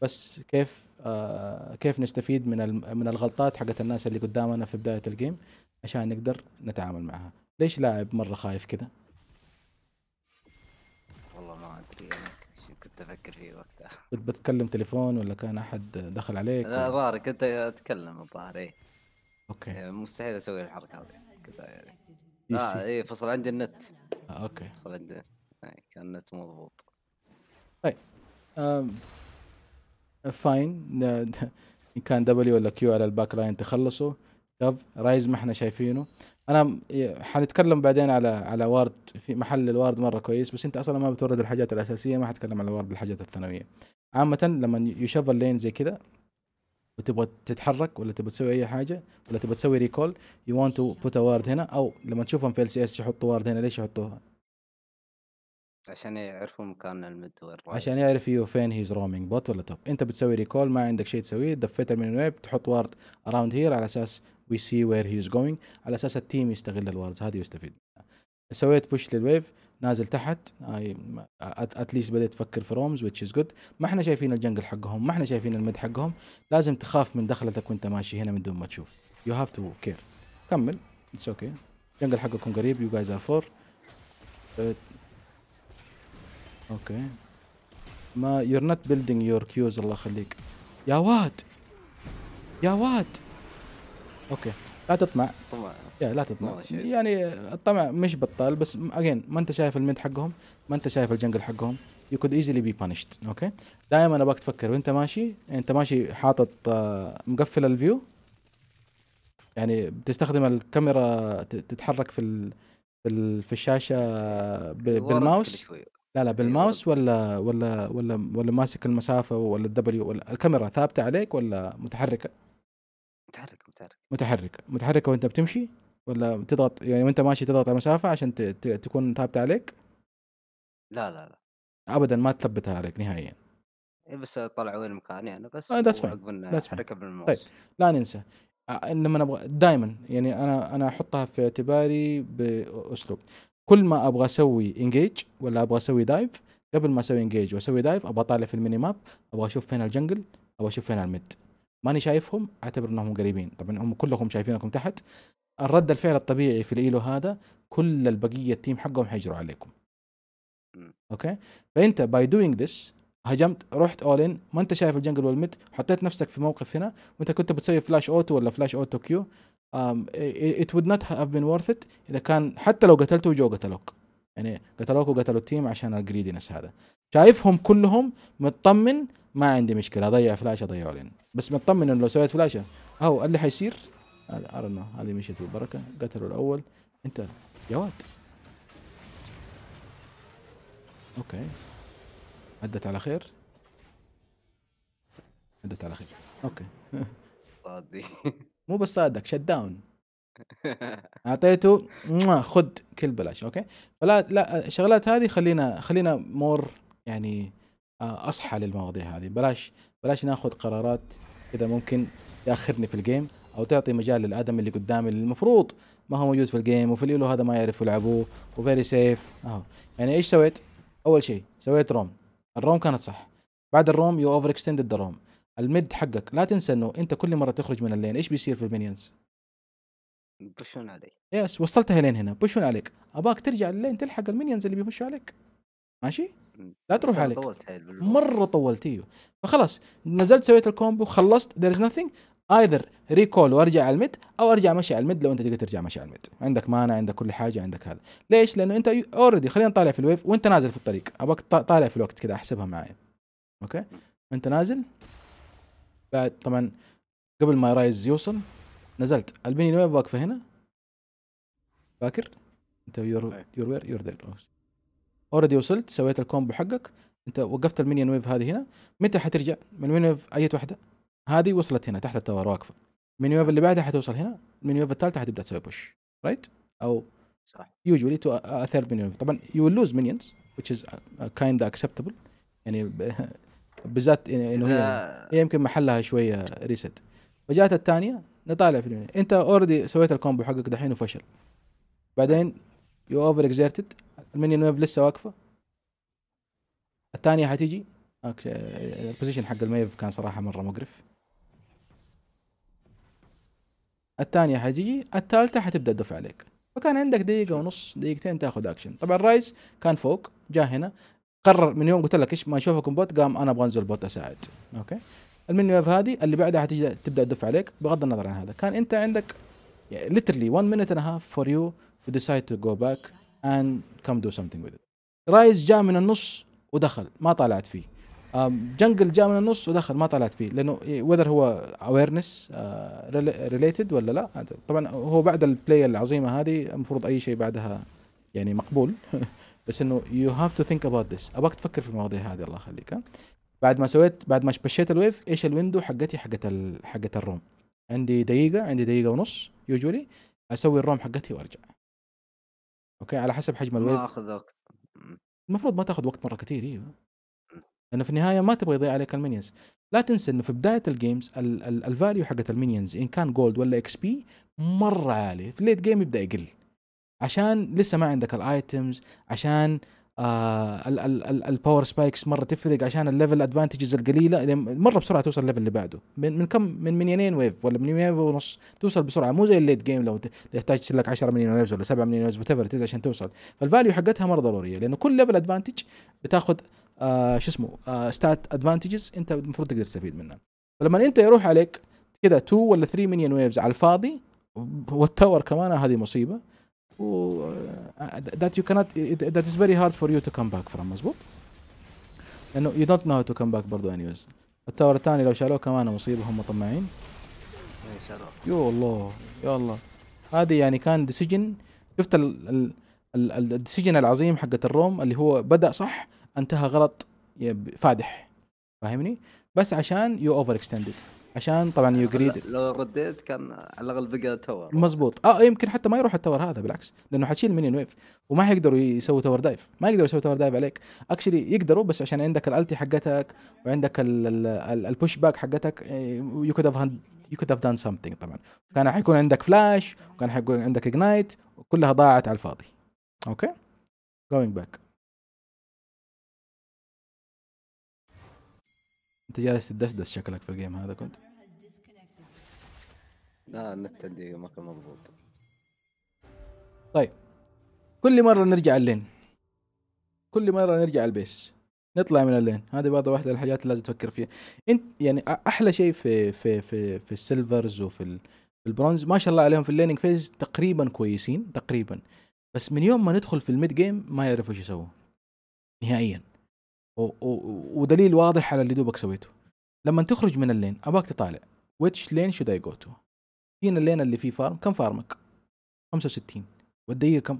بس كيف آه كيف نستفيد من من الغلطات حقت الناس اللي قدامنا في بدايه الجيم عشان نقدر نتعامل معها ليش لاعب مره خايف كذا والله ما ادري كنت افكر فيه وقتها كنت بتكلم تليفون ولا كان احد دخل عليك لا ظاهر كنت اتكلم الظاهر اي اوكي يعني مستحيل اسوي الحركه هذه كذا يعني اه اي فصل عندي النت آه اوكي فصل عندي إيه، كان النت مضبوط طيب فاين ان كان دبليو ولا كيو على الباك لاين تخلصوا كف رايز ما احنا شايفينه انا حنتكلم بعدين على على وارد في محل الوارد مره كويس بس انت اصلا ما بتورد الحاجات الاساسيه ما حتكلم على وارد الحاجات الثانويه عامه لما يشوف اللين زي كذا وتبغى تتحرك ولا تبغى تسوي اي حاجه ولا تبغى تسوي ريكول يو ونت تو بوت وارد هنا او لما تشوفهم في ال سي اس يحطوا وارد هنا ليش يحطوها عشان يعرفوا مكان الميد وين عشان يعرف يو فين هيز رومينج بوت ولا توب انت بتسوي ريكول ما عندك شيء تسويه دفيت من ويب تحط وارد اراوند هير على اساس وي سي وير هيز جوينج على اساس التيم يستغل الواردز هذه ويستفيد سويت بوش للويف نازل تحت اي اتليست بديت تفكر في رومز ويتش از جود ما احنا شايفين الجنجل حقهم ما احنا شايفين المد حقهم لازم تخاف من دخلتك وانت ماشي هنا من دون ما تشوف يو هاف تو كير كمل اتس اوكي الجنجل حقكم قريب يو جايز ار فور اوكي ما يور نوت بيلدينج يور كيوز الله يخليك يا واد يا واد اوكي لا تطمع طمع يا لا تطمع يعني الطمع مش بطال بس اجين ما انت شايف الميد حقهم ما انت شايف الجنجل حقهم يو كود ايزلي بي بانشت اوكي دائما ابغاك تفكر وانت ماشي انت ماشي حاطط آه، مقفل الفيو يعني بتستخدم الكاميرا تتحرك في ال... في الشاشه آه، بالماوس لا لا أيوة، بالماوس ولا ولا ولا ولا ماسك المسافه ولا الدبليو ولا الكاميرا ثابته عليك ولا متحركه؟ متحركه متحركه متحركه متحركه وانت بتمشي ولا تضغط يعني وانت ماشي تضغط على المسافه عشان تكون ثابته عليك؟ لا لا لا ابدا ما تثبتها عليك نهائيا إيه، بس طلع وين مكاني انا بس آه ذاتس فاين ذاتس بالماوس طيب لا ننسى آه، لما نبغى دائما يعني انا انا احطها في اعتباري باسلوب كل ما ابغى اسوي انجيج ولا ابغى اسوي دايف قبل ما اسوي انجيج واسوي دايف ابغى اطالع في الميني ماب ابغى اشوف فين الجنجل ابغى اشوف فين الميد ماني شايفهم اعتبر انهم قريبين طبعا هم كلهم شايفينكم تحت الرد الفعل الطبيعي في الايلو هذا كل البقيه التيم حقهم حيجروا عليكم اوكي فانت باي دوينج ذس هجمت رحت اول ان ما انت شايف الجنجل والميد حطيت نفسك في موقف هنا وانت كنت بتسوي فلاش اوتو ولا فلاش اوتو كيو Um, it would not have been worth it اذا كان حتى لو قتلته جو قتلوك يعني قتلوك وقتلوا التيم عشان الجريدينس هذا شايفهم كلهم مطمن ما عندي مشكله اضيع فلاشه اضيع لين بس مطمن انه لو سويت فلاشه اهو اللي حيصير ارنا هذه مشيت بالبركه قتلوا الاول انت جواد اوكي عدت على خير عدت على خير اوكي الصاد دي مو بس صادك شت داون اعطيته خذ كل بلاش اوكي فلا لا الشغلات هذه خلينا خلينا مور يعني آه، اصحى للمواضيع هذه بلاش بلاش ناخذ قرارات كذا ممكن تاخرني في الجيم او تعطي مجال للادم اللي قدامي اللي المفروض ما هو موجود في الجيم وفي الايلو هذا ما يعرف يلعبوه وفيري سيف اهو يعني ايش سويت؟ اول شيء سويت روم الروم كانت صح بعد الروم يو اوفر اكستندد ذا روم الميد حقك لا تنسى انه انت كل مره تخرج من اللين ايش بيصير في المينيونز؟ بوشون عليك يس وصلتها لين هنا بوشون عليك اباك ترجع اللين تلحق المينيونز اللي بيبشوا عليك ماشي؟ لا تروح عليك طولت مره طولت ايوه فخلاص نزلت سويت الكومبو خلصت ذير از نثينج ايذر ريكول وارجع على الميد او ارجع مشي على الميد لو انت تقدر ترجع مشي على الميد عندك مانا عندك كل حاجه عندك هذا ليش لانه انت اوريدي خلينا نطالع في الويف وانت نازل في الطريق ابغاك طالع في الوقت كذا احسبها معايا اوكي انت نازل بعد طبعا قبل ما رايز يوصل نزلت البني وين واقفه هنا فاكر انت يور يور وير يور ذير اوريدي وصلت سويت الكومبو حقك انت وقفت المينيون ويف هذه هنا متى حترجع من وين ويف اي واحده هذه وصلت هنا تحت التاور واقفه من ويف اللي بعدها حتوصل هنا من ويف الثالثه حتبدا تسوي بوش رايت او صح يوجولي تو ثيرد مينيون طبعا يو ويل لوز مينيونز which is kind of acceptable يعني بالذات انه هي, يعني. هي يمكن محلها شويه ريست فجات الثانيه نطالع في اليونين انت اوريدي سويت الكومبو حقك دحين وفشل بعدين يو اوفر اكزيرتد المنيون ويف لسه واقفه الثانيه حتيجي البوزيشن حق الميف كان صراحه مره مقرف الثانيه حتيجي الثالثه حتبدا تدفع عليك فكان عندك دقيقه ونص دقيقتين تاخذ اكشن طبعا رايز كان فوق جاء هنا قرر من يوم قلت لك ايش ما اشوفكم بوت قام انا ابغى انزل بوت اساعد اوكي المنيو ويف هذه اللي بعدها حتجي تبدا تدف عليك بغض النظر عن هذا كان انت عندك ليترلي 1 مينت اند هاف فور يو تو ديسايد تو جو باك اند كم دو سمثينج وذ رايز جاء من النص ودخل ما طالعت فيه جنجل جاء من النص ودخل ما طلعت فيه لانه وذر هو اويرنس آه، ريليتد ولا لا طبعا هو بعد البلاي العظيمه هذه المفروض اي شيء بعدها يعني مقبول بس انه يو هاف تو ثينك اباوت ذس ابغاك تفكر في المواضيع هذه الله يخليك بعد ما سويت بعد ما بشيت الويف ايش الويندو حقتي حقت حقت الروم عندي دقيقه عندي دقيقه ونص يوجولي اسوي الروم حقتي وارجع اوكي على حسب حجم الويف ما اخذ وقت المفروض ما تاخذ وقت مره كثير ايوه لانه في النهايه ما تبغى يضيع عليك المينيونز لا تنسى انه في بدايه الجيمز الفاليو حقت المينيونز ان كان جولد ولا اكس بي مره عالي في الليت جيم يبدا يقل عشان لسه ما عندك الايتمز عشان آه الباور سبايكس مره تفرق عشان الليفل ادفانتجز القليله مره بسرعه توصل الليفل اللي بعده من, من كم من مليونين ويف ولا مليونين ويف ونص توصل بسرعه مو زي الليت جيم لو تحتاج لك 10 مليون ويفز ولا 7 مليون ويفز وات عشان توصل فالفاليو حقتها مره ضروريه لانه كل ليفل ادفانتج بتاخذ آه شو اسمه آه ستات ادفانتجز انت المفروض تقدر تستفيد منها فلما انت يروح عليك كذا 2 ولا 3 مليون ويفز على الفاضي والتاور كمان هذه مصيبه Uh, uh, that you cannot that is very hard for you to come back from مظبوط لانه you don't know how to come back برضه اني وز التاور الثاني لو شالوه كمان مصيبه هم طماعين يو إيه، الله يا الله هذه يعني كان ديسيجن شفت الديسيجن العظيم حقت الروم اللي هو بدا صح انتهى غلط فادح فاهمني بس عشان يو اوفر اكستندد عشان طبعا يو جريد لو رديت كان على الاقل بقى تور مزبوط اه إيه، يمكن حتى ما يروح التور هذا بالعكس لانه حتشيل مني ويف وما حيقدروا يسووا تور دايف ما يقدروا يسووا تور دايف عليك اكشلي يقدروا بس عشان عندك الالتي حقتك وعندك البوش باك حقتك يو كود يو كود هاف دان سمثينج طبعا كان حيكون عندك فلاش وكان حيكون عندك اجنايت وكلها ضاعت على الفاضي اوكي جوينج باك انت جالس تدشدش شكلك في الجيم هذا كنت لا النت عندي ما كان مضبوط طيب كل مرة نرجع اللين كل مرة نرجع البيس نطلع من اللين هذه برضه واحدة من الحاجات اللي لازم تفكر فيها انت يعني احلى شيء في في في في السيلفرز وفي البرونز ما شاء الله عليهم في الليننج فيز تقريبا كويسين تقريبا بس من يوم ما ندخل في الميد جيم ما يعرفوا ايش يسووا نهائيا ودليل واضح على اللي دوبك سويته لما تخرج من اللين اباك تطالع ويتش لين شو اي جو تو جينا اللين اللي فيه فارم كم فارمك 65 والدقيقه كم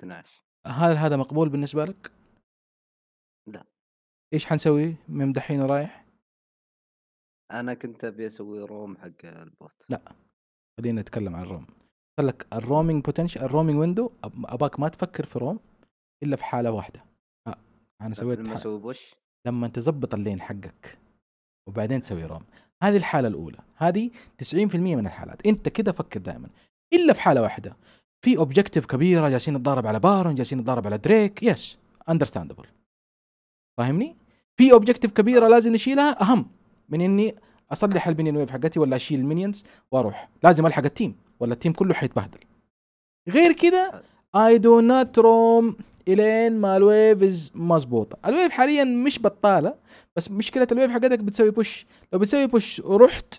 12 هل هذا مقبول بالنسبه لك لا ايش حنسوي من دحين ورايح انا كنت ابي اسوي روم حق البوت لا خلينا نتكلم عن الروم قال لك الرومينج بوتنشال الرومينج ويندو اباك ما تفكر في روم الا في حاله واحده انا سويت لما اسوي بوش لما تظبط اللين حقك وبعدين تسوي روم هذه الحاله الاولى هذه 90% من الحالات انت كده فكر دائما الا في حاله واحده في اوبجيكتيف كبيره جالسين نتضارب على بارون جالسين نتضارب على دريك يس اندرستاندبل فاهمني في اوبجيكتيف كبيره لازم نشيلها اهم من اني اصلح البنين ويف حقتي ولا اشيل المينيونز واروح لازم الحق التيم ولا التيم كله حيتبهدل غير كده اي دو نوت روم الين ما الويفز مظبوطه الويف حاليا مش بطاله بس مشكله الويف حقتك بتسوي بوش لو بتسوي بوش ورحت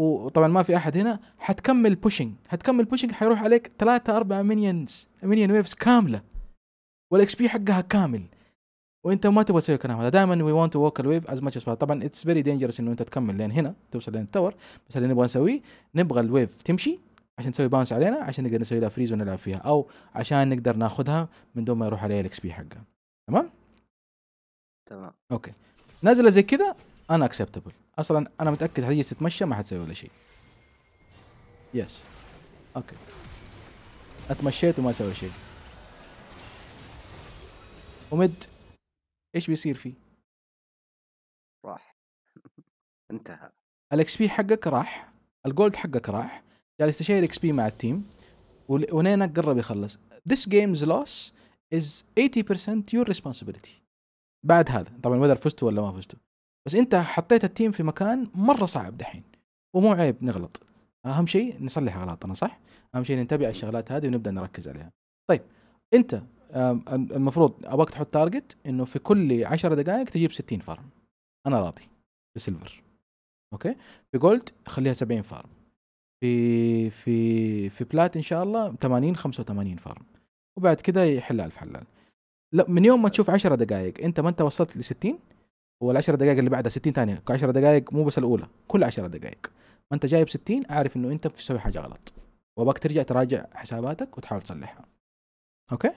وطبعا ما في احد هنا حتكمل بوشنج حتكمل بوشنج حيروح عليك ثلاثة أربعة مينيونز مينيون ويفز كاملة والاكس بي حقها كامل وانت ما تبغى تسوي الكلام هذا دائما وي ونت تو ووك الويف از ماتش از طبعا اتس فيري دينجرس انه انت تكمل لين هنا توصل لين التور بس اللي نبغى نسويه نبغى الويف تمشي عشان تسوي باونس علينا عشان نقدر نسوي لها فريز ونلعب فيها او عشان نقدر ناخذها من دون ما يروح عليها الاكس بي حقها تمام تمام اوكي نازله زي كذا انا اكسبتبل اصلا انا متاكد هي تتمشى ما حتسوي ولا شيء يس اوكي اتمشيت وما سوى شيء ومد ايش بيصير فيه؟ راح انتهى الاكس بي حقك راح الجولد حقك راح جالس استشير اكس بي مع التيم ونينك قرب يخلص this game's loss is 80% your responsibility بعد هذا طبعا وذر فزتوا ولا ما فزتوا بس انت حطيت التيم في مكان مره صعب دحين ومو عيب نغلط اهم شيء نصلح اغلاطنا صح اهم شيء ننتبه على الشغلات هذه ونبدا نركز عليها طيب انت المفروض ابغاك تحط تارجت انه في كل 10 دقائق تجيب 60 فارم انا راضي بسيلفر اوكي في جولد خليها 70 فارم في في في بلات ان شاء الله 80 85 فارم وبعد كذا يحل الف حلال لا من يوم ما تشوف 10 دقائق انت ما انت وصلت ل 60 وال 10 دقائق اللي بعدها 60 ثانيه 10 دقائق مو بس الاولى كل 10 دقائق ما انت جايب 60 اعرف انه انت بتسوي حاجه غلط وابغاك ترجع تراجع حساباتك وتحاول تصلحها اوكي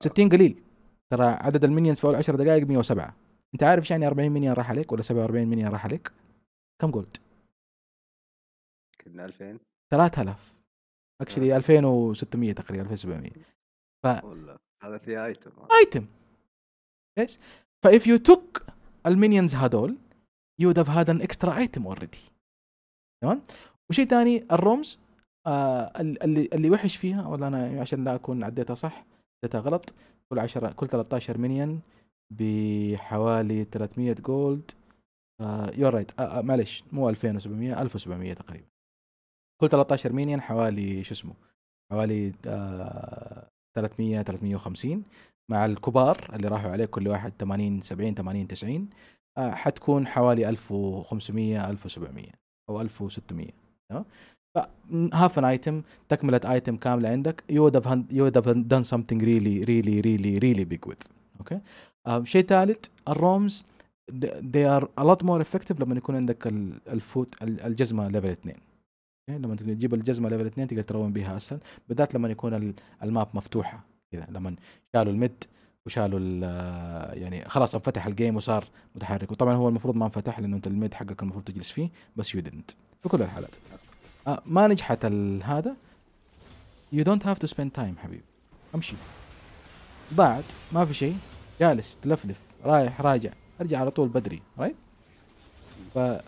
60 قليل ترى عدد المينيونز في اول 10 دقائق 107 انت عارف ايش يعني 40 مينيون راح عليك ولا 47 مينيون راح عليك كم جولد كنا 2000 3000 اكشلي 2600 تقريبا 2700 ف هذا في ايتم ايتم ايش؟ اف يو توك المينيونز هذول يو هاف هاد ان اكسترا ايتم اوريدي تمام وشيء ثاني الرومز آه اللي اللي وحش فيها ولا انا عشان لا اكون عديتها صح عديتها غلط كل 10 كل 13 مينيون بحوالي 300 جولد يو يور رايت معلش مو 2700 1700 تقريبا كل 13 مينيون حوالي شو اسمه حوالي 300 آه، 350 مع الكبار اللي راحوا عليه كل واحد 80 70 80 90 حتكون حوالي 1500 1700 او 1600 تمام هاف ان ايتم تكمله ايتم كامله عندك يو ود يو ود دان have ريلي ريلي ريلي ريلي بيج ويز اوكي شيء ثالث الرومز they are a lot more effective لما يكون عندك الفوت الجزمه ليفل 2 إيه، لما تجيب الجزمه ليفل 2 تقدر تروم بيها اسهل بالذات لما يكون الماب مفتوحه كذا لما شالوا الميد وشالوا يعني خلاص انفتح الجيم وصار متحرك وطبعا هو المفروض ما انفتح لانه انت الميد حقك المفروض تجلس فيه بس يو didn't في كل الحالات آه، ما نجحت هذا يو دونت هاف تو سبيند تايم حبيبي امشي ضاعت ما في شيء جالس تلفلف رايح راجع ارجع على طول بدري رايت right?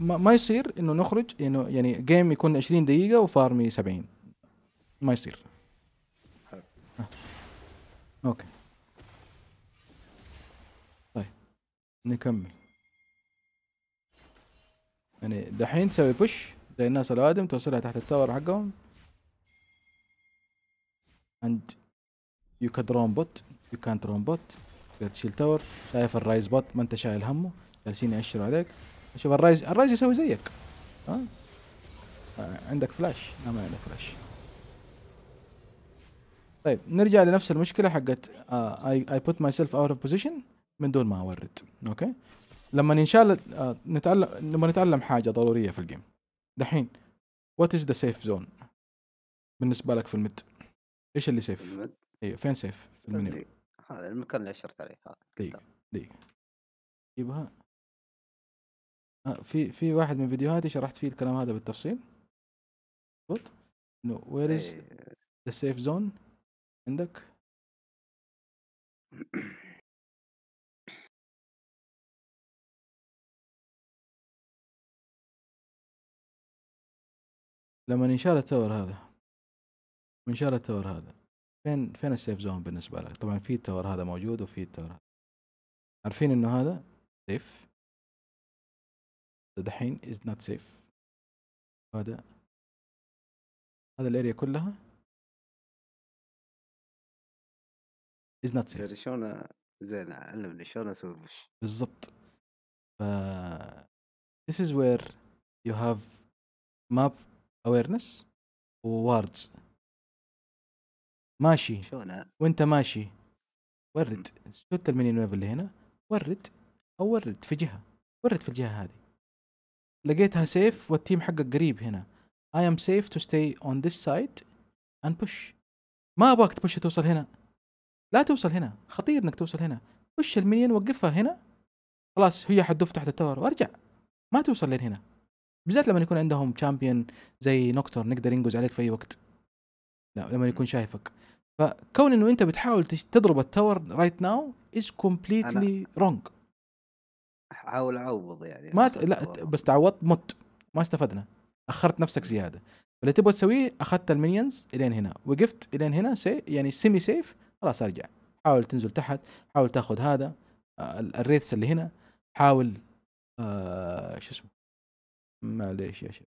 ما يصير انه نخرج انه يعني جيم يكون 20 دقيقه وفارمي 70 ما يصير حلو اوكي طيب نكمل يعني دحين تسوي بوش زي الناس الادم توصلها تحت التاور حقهم and you could drone bot you can't drone bot تقدر تشيل تاور شايف الرايز بوت ما انت شايل همه جالسين يأشروا عليك شوف الرايز الرايز يسوي زيك ها عندك فلاش لا ما عندك فلاش طيب نرجع لنفس المشكله حقت اي بوت ماي سيلف اوت اوف بوزيشن من دون ما اورد اوكي لما ينشال الله نتعلم لما نتعلم حاجه ضروريه في الجيم دحين وات از ذا سيف زون بالنسبه لك في المد ايش اللي سيف؟ ايوه فين سيف؟ في المنيو هذا المكان اللي اشرت عليه هذا دقيقه دقيقه جيبها آه، في في واحد من فيديوهاتي شرحت فيه الكلام هذا بالتفصيل مظبوط انه وير از ذا سيف زون عندك لما انشال التور هذا انشال التور هذا فين فين السيف زون بالنسبه لك طبعا في التور هذا موجود وفي التور هذا عارفين انه هذا سيف دحين is not safe هذا هذا الاريا كلها is not safe شلون زين علمني شلون اسوي بوش بالضبط ف this is where you have map awareness words ماشي شلون وانت ماشي ورد شو التلميذ اللي هنا ورد او ورد في جهه ورد في الجهه هذه لقيتها سيف والتيم حقك قريب هنا I am safe to stay on this side and push ما ابغاك تبش توصل هنا لا توصل هنا خطير انك توصل هنا بوش المنين وقفها هنا خلاص هي حتدف تحت التور وارجع ما توصل لين هنا بالذات لما يكون عندهم شامبيون زي نوكتور نقدر ينقز عليك في اي وقت لا لما يكون شايفك فكون انه انت بتحاول تضرب التور رايت ناو از كومبليتلي رونج احاول اعوض يعني ما ت... لا بس تعوضت مت ما استفدنا اخرت نفسك زياده اللي تبغى تسويه اخذت المينيونز الين هنا وقفت الين هنا سي يعني سيمي سيف خلاص ارجع حاول تنزل تحت حاول تاخذ هذا آه، الريث اللي هنا حاول آه شو اسمه معليش يا شيخ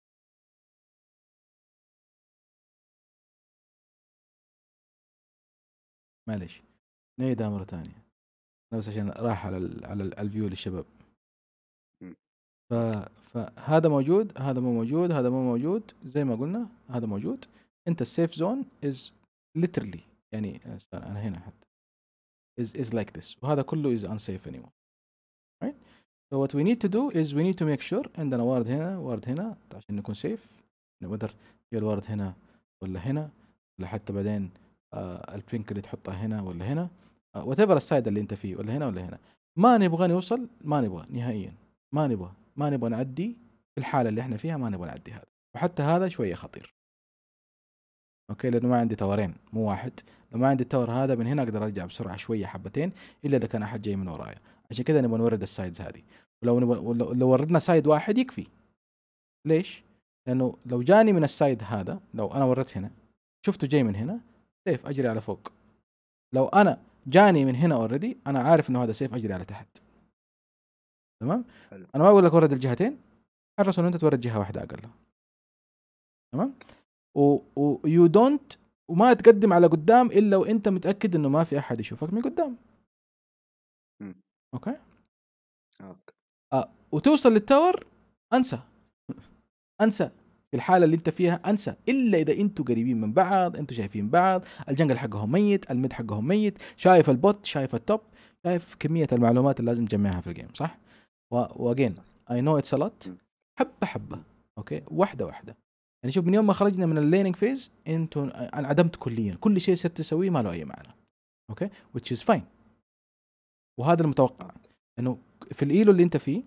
معليش نعيدها مره ثانيه بس عشان راح على الـ على الفيو للشباب فهذا موجود هذا مو موجود هذا مو موجود زي ما قلنا هذا موجود انت السيف زون از literally يعني انا هنا حتى is از like this وهذا كله is unsafe anymore right so what we need to do is we need to make sure عندنا وارد هنا وارد هنا عشان نكون safe نقدر في الوارد هنا ولا هنا ولا حتى بعدين آه البينك اللي تحطها هنا ولا هنا آه whatever السايد اللي انت فيه ولا هنا ولا هنا ما نبغى نوصل ما نبغى نهائيا ما نبغى ما نبغى نعدي في الحالة اللي احنا فيها ما نبغى نعدي هذا وحتى هذا شوية خطير اوكي لانه ما عندي تورين مو واحد لو ما عندي التور هذا من هنا اقدر ارجع بسرعة شوية حبتين الا اذا كان احد جاي من ورايا عشان كذا نبغى نورد السايدز هذه ولو نبغى لو وردنا سايد واحد يكفي ليش؟ لانه لو جاني من السايد هذا لو انا وردت هنا شفته جاي من هنا سيف اجري على فوق لو انا جاني من هنا اوريدي انا عارف انه هذا سيف اجري على تحت تمام حلو. انا ما اقول لك ورد الجهتين حرص انه انت تورد جهه واحده اقل تمام ويو دونت وما تقدم على قدام الا وانت متاكد انه ما في احد يشوفك من قدام اوكي اوكي آه. وتوصل للتاور انسى انسى في الحاله اللي انت فيها انسى الا اذا انتوا قريبين من بعض انتوا شايفين بعض الجنجل حقهم ميت الميد حقهم ميت شايف البوت شايف التوب شايف كميه المعلومات اللي لازم تجمعها في الجيم صح واجين اي نو اتس لوت حبه حبه اوكي واحده واحده يعني شوف من يوم ما خرجنا من الليرنينج فيز انتو انعدمت كليا كل شيء صرت تسويه ما له اي معنى اوكي وتش از فاين وهذا المتوقع انه في الايلو اللي انت فيه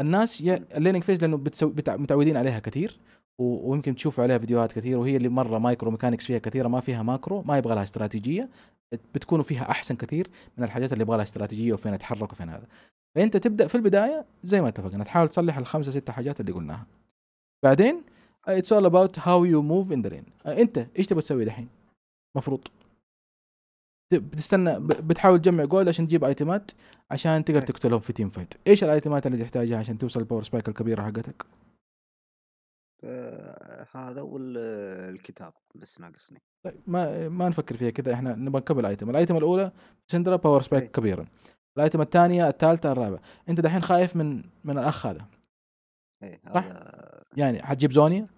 الناس الليرنينج فيز لانه بتسوي بتع... متعودين عليها كثير و... ويمكن تشوفوا عليها فيديوهات كثير وهي اللي مره مايكرو ميكانكس فيها كثيره ما فيها ماكرو ما يبغى لها استراتيجيه بتكونوا فيها احسن كثير من الحاجات اللي يبغى لها استراتيجيه وفين اتحرك وفين هذا فانت تبدا في البدايه زي ما اتفقنا تحاول تصلح الخمسه ست حاجات اللي قلناها بعدين اتس اول اباوت هاو يو موف ان ذا لين انت ايش تبغى تسوي دحين مفروض بتستنى بتحاول تجمع جولد عشان تجيب ايتمات عشان تقدر إيه. تقتلهم في تيم فايت ايش الايتمات اللي تحتاجها عشان توصل الباور سبايك الكبيره حقتك آه، هذا والكتاب بس ناقصني طيب ما ما نفكر فيها كذا احنا نبغى نكمل ايتم الايتم الاولى سندرا باور سبايك كبيرا الايتم الثانيه الثالثه الرابعه انت دحين خايف من من الاخ هذا إيه، صح؟ يعني حتجيب زونيا؟ ما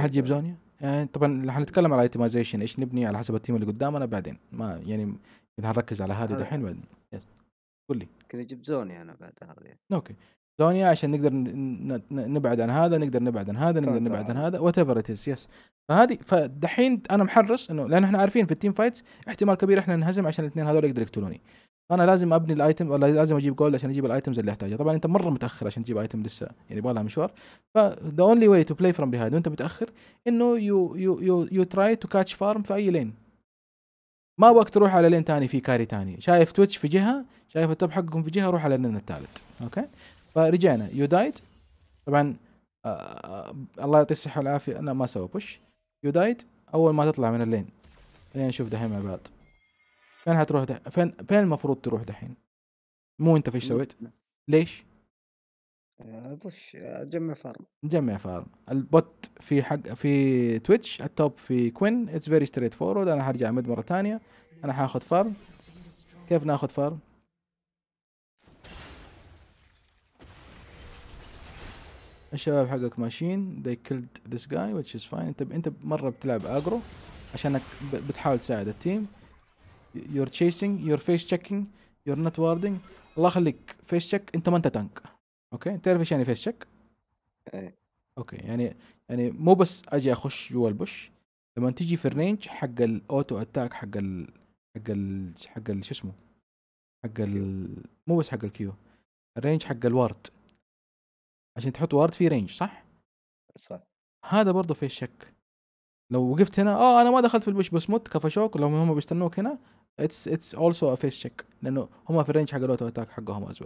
إيه، حتجيب زونيا؟ يعني طبعا حنتكلم على الايتمايزيشن ايش نبني على حسب التيم اللي قدامنا بعدين ما يعني حنركز على هذه دحين بعدين يس قول لي ممكن اجيب زونيا انا بعد هذه يعني. اوكي زونيا عشان نقدر نبعد عن هذا نقدر نبعد عن هذا نقدر نبعد عن هذا وات ايفر ات از يس فهذه فدحين انا محرص انه لان احنا عارفين في التيم فايتس احتمال كبير احنا ننهزم عشان الاثنين هذول يقدروا يقتلوني انا لازم ابني الايتم ولا لازم اجيب جولد عشان اجيب الايتمز اللي احتاجها طبعا انت مره متاخر عشان تجيب ايتم لسه يعني يبغى لها مشوار the اونلي واي تو بلاي فروم behind وانت متاخر انه يو يو يو يو تراي تو كاتش فارم في اي لين ما ابغاك تروح على لين ثاني في كاري ثاني شايف تويتش في جهه شايف التوب حقكم في جهه روح على اللين الثالث اوكي فرجعنا يو دايت طبعا آه, آه، الله يعطيه الصحه والعافيه انا ما سوى بوش يو دايت اول ما تطلع من اللين خلينا نشوف دحين مع بعض فين هتروح ده فين فين المفروض تروح دحين مو انت فيش سويت ليش آه، بوش آه، جمع فارم جمع فارم البوت في حق في تويتش التوب في كوين اتس فيري ستريت فورورد انا هرجع مد مره ثانيه انا هاخذ فارم كيف ناخذ فارم الشباب حقك ماشيين they killed this guy which is fine انت انت مره بتلعب اجرو عشانك بتحاول تساعد التيم يور تشيسنج يور فيس تشيكينج يور نت واردنج الله يخليك فيس تشيك انت ما انت تانك اوكي تعرف ايش يعني فيس تشيك؟ ايه اوكي يعني يعني مو بس اجي اخش جوا البوش لما تيجي في الرينج حق الاوتو اتاك حق ال حق ال حق ال شو اسمه حق ال مو بس حق الكيو الرينج حق الوارد عشان تحط وارد في رينج صح؟ صح هذا برضه في شك لو وقفت هنا اه انا ما دخلت في البوش بس مت كفشوك لو هم بيستنوك هنا اتس اتس اولسو ا فيس تشيك لانه هم في الرينج حق الاوتو اتاك حقهم از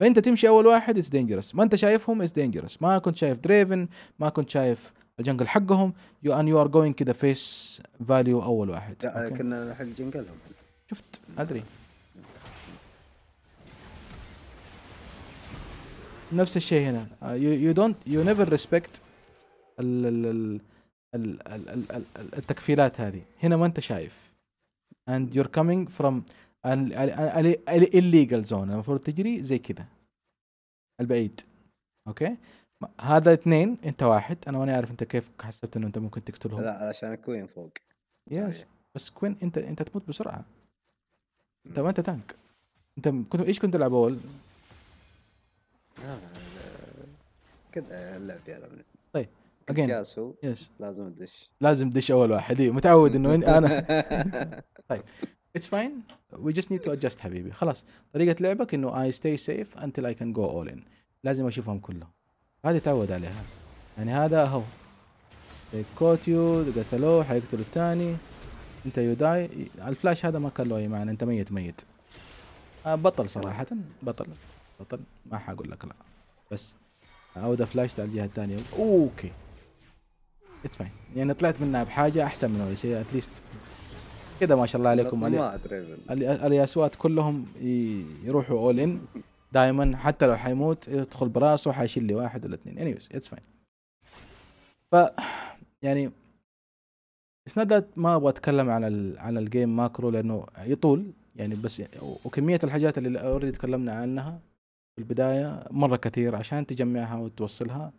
فانت تمشي اول واحد اتس دينجرس ما انت شايفهم اتس دينجرس ما كنت شايف دريفن ما كنت شايف الجنجل حقهم يو ان يو ار جوينج كذا فيس فاليو اول واحد لا okay. كنا حق جنجلهم شفت ادري نفس الشيء هنا يو دونت يو نيفر ريسبكت التكفيلات هذه هنا ما انت شايف اند يور from فروم الليجل زون المفروض تجري زي كذا البعيد اوكي هذا اثنين انت واحد انا ماني عارف انت كيف حسبت انه انت ممكن تقتلهم لا عشان كوين فوق يس بس كوين انت انت تموت بسرعه انت ما انت تانك انت كنت ايش كنت تلعب اول؟ آه، كذا اللعب آه، طيب اجين يس لازم تدش لازم تدش اول واحد إيه، متعود انه انا طيب اتس فاين وي جست نيد تو ادجست حبيبي خلاص طريقه لعبك انه اي ستي سيف انتل اي كان جو اول ان لازم اشوفهم كلهم هذه تعود عليها يعني هذا هو كوتيو قتلوه حيقتلوا الثاني انت يو داي الفلاش هذا ما كان له اي معنى انت ميت ميت آه، بطل صراحه بطل بطل ما حاقول لك لا بس او ذا فلاش على الجهه الثانيه اوكي اتس فاين يعني طلعت منها بحاجه احسن من اول شيء اتليست كذا ما شاء الله عليكم الياسوات كلهم يروحوا اول ان دائما حتى لو حيموت يدخل براسه حيشيل لي واحد ولا اثنين انيويز اتس فاين ف يعني اسناد ما ابغى اتكلم عن ال عن الجيم ماكرو لانه يطول يعني بس وكميه الحاجات اللي اوريدي تكلمنا عنها في البدايه مره كثير عشان تجمعها وتوصلها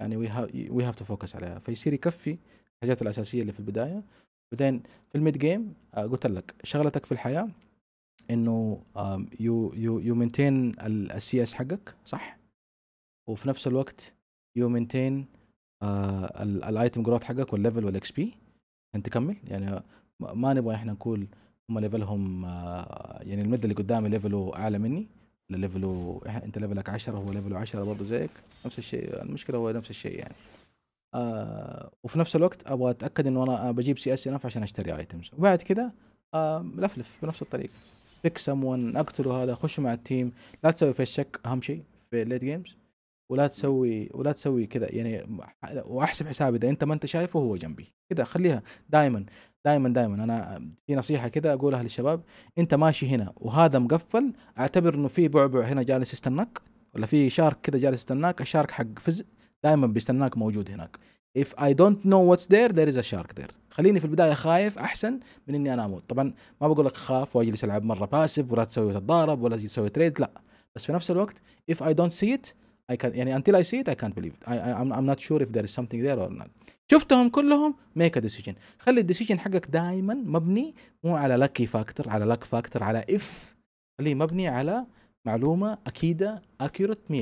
يعني وي هاف تو فوكس عليها فيصير يكفي الحاجات الاساسيه اللي في البدايه بعدين في الميد جيم آه، قلت لك شغلتك في الحياه انه يو يو يو مينتين السي اس حقك صح وفي نفس الوقت يو مينتين الايتم جروث حقك والليفل والاكس بي انت تكمل يعني ما نبغى احنا نقول هم ليفلهم آه، يعني المد اللي قدامي ليفله اعلى مني ليفله انت ليفلك 10 هو ليفله 10 برضه زيك نفس الشيء المشكله هو نفس الشيء يعني آه، وفي نفس الوقت ابغى اتاكد انه انا بجيب سي اس انف عشان اشتري ايتمز وبعد كذا آه، لفلف بنفس الطريقه بيك سم ون اقتله هذا خش مع التيم لا تسوي فيس الشك اهم شيء في الليت جيمز ولا تسوي ولا تسوي كذا يعني واحسب حسابي اذا انت ما انت شايفه هو جنبي كذا خليها دائما دائما دائما انا في نصيحه كذا اقولها للشباب انت ماشي هنا وهذا مقفل اعتبر انه في بعبع هنا جالس يستناك ولا في شارك كذا جالس يستناك الشارك حق فزق دائما بيستناك موجود هناك if I don't know what's there there is a shark there خليني في البدايه خايف احسن من اني انا اموت طبعا ما بقول لك خاف واجلس العب مره باسف ولا تسوي تتضارب ولا تسوي تريد لا بس في نفس الوقت if I don't see it I can يعني until I see it I can't believe it I, I, I'm, I'm not sure if there is something there or not شفتهم كلهم make a decision خلي الديسيجن حقك دائما مبني مو على lucky factor على luck factor على if خليه مبني على معلومه اكيده accurate 100%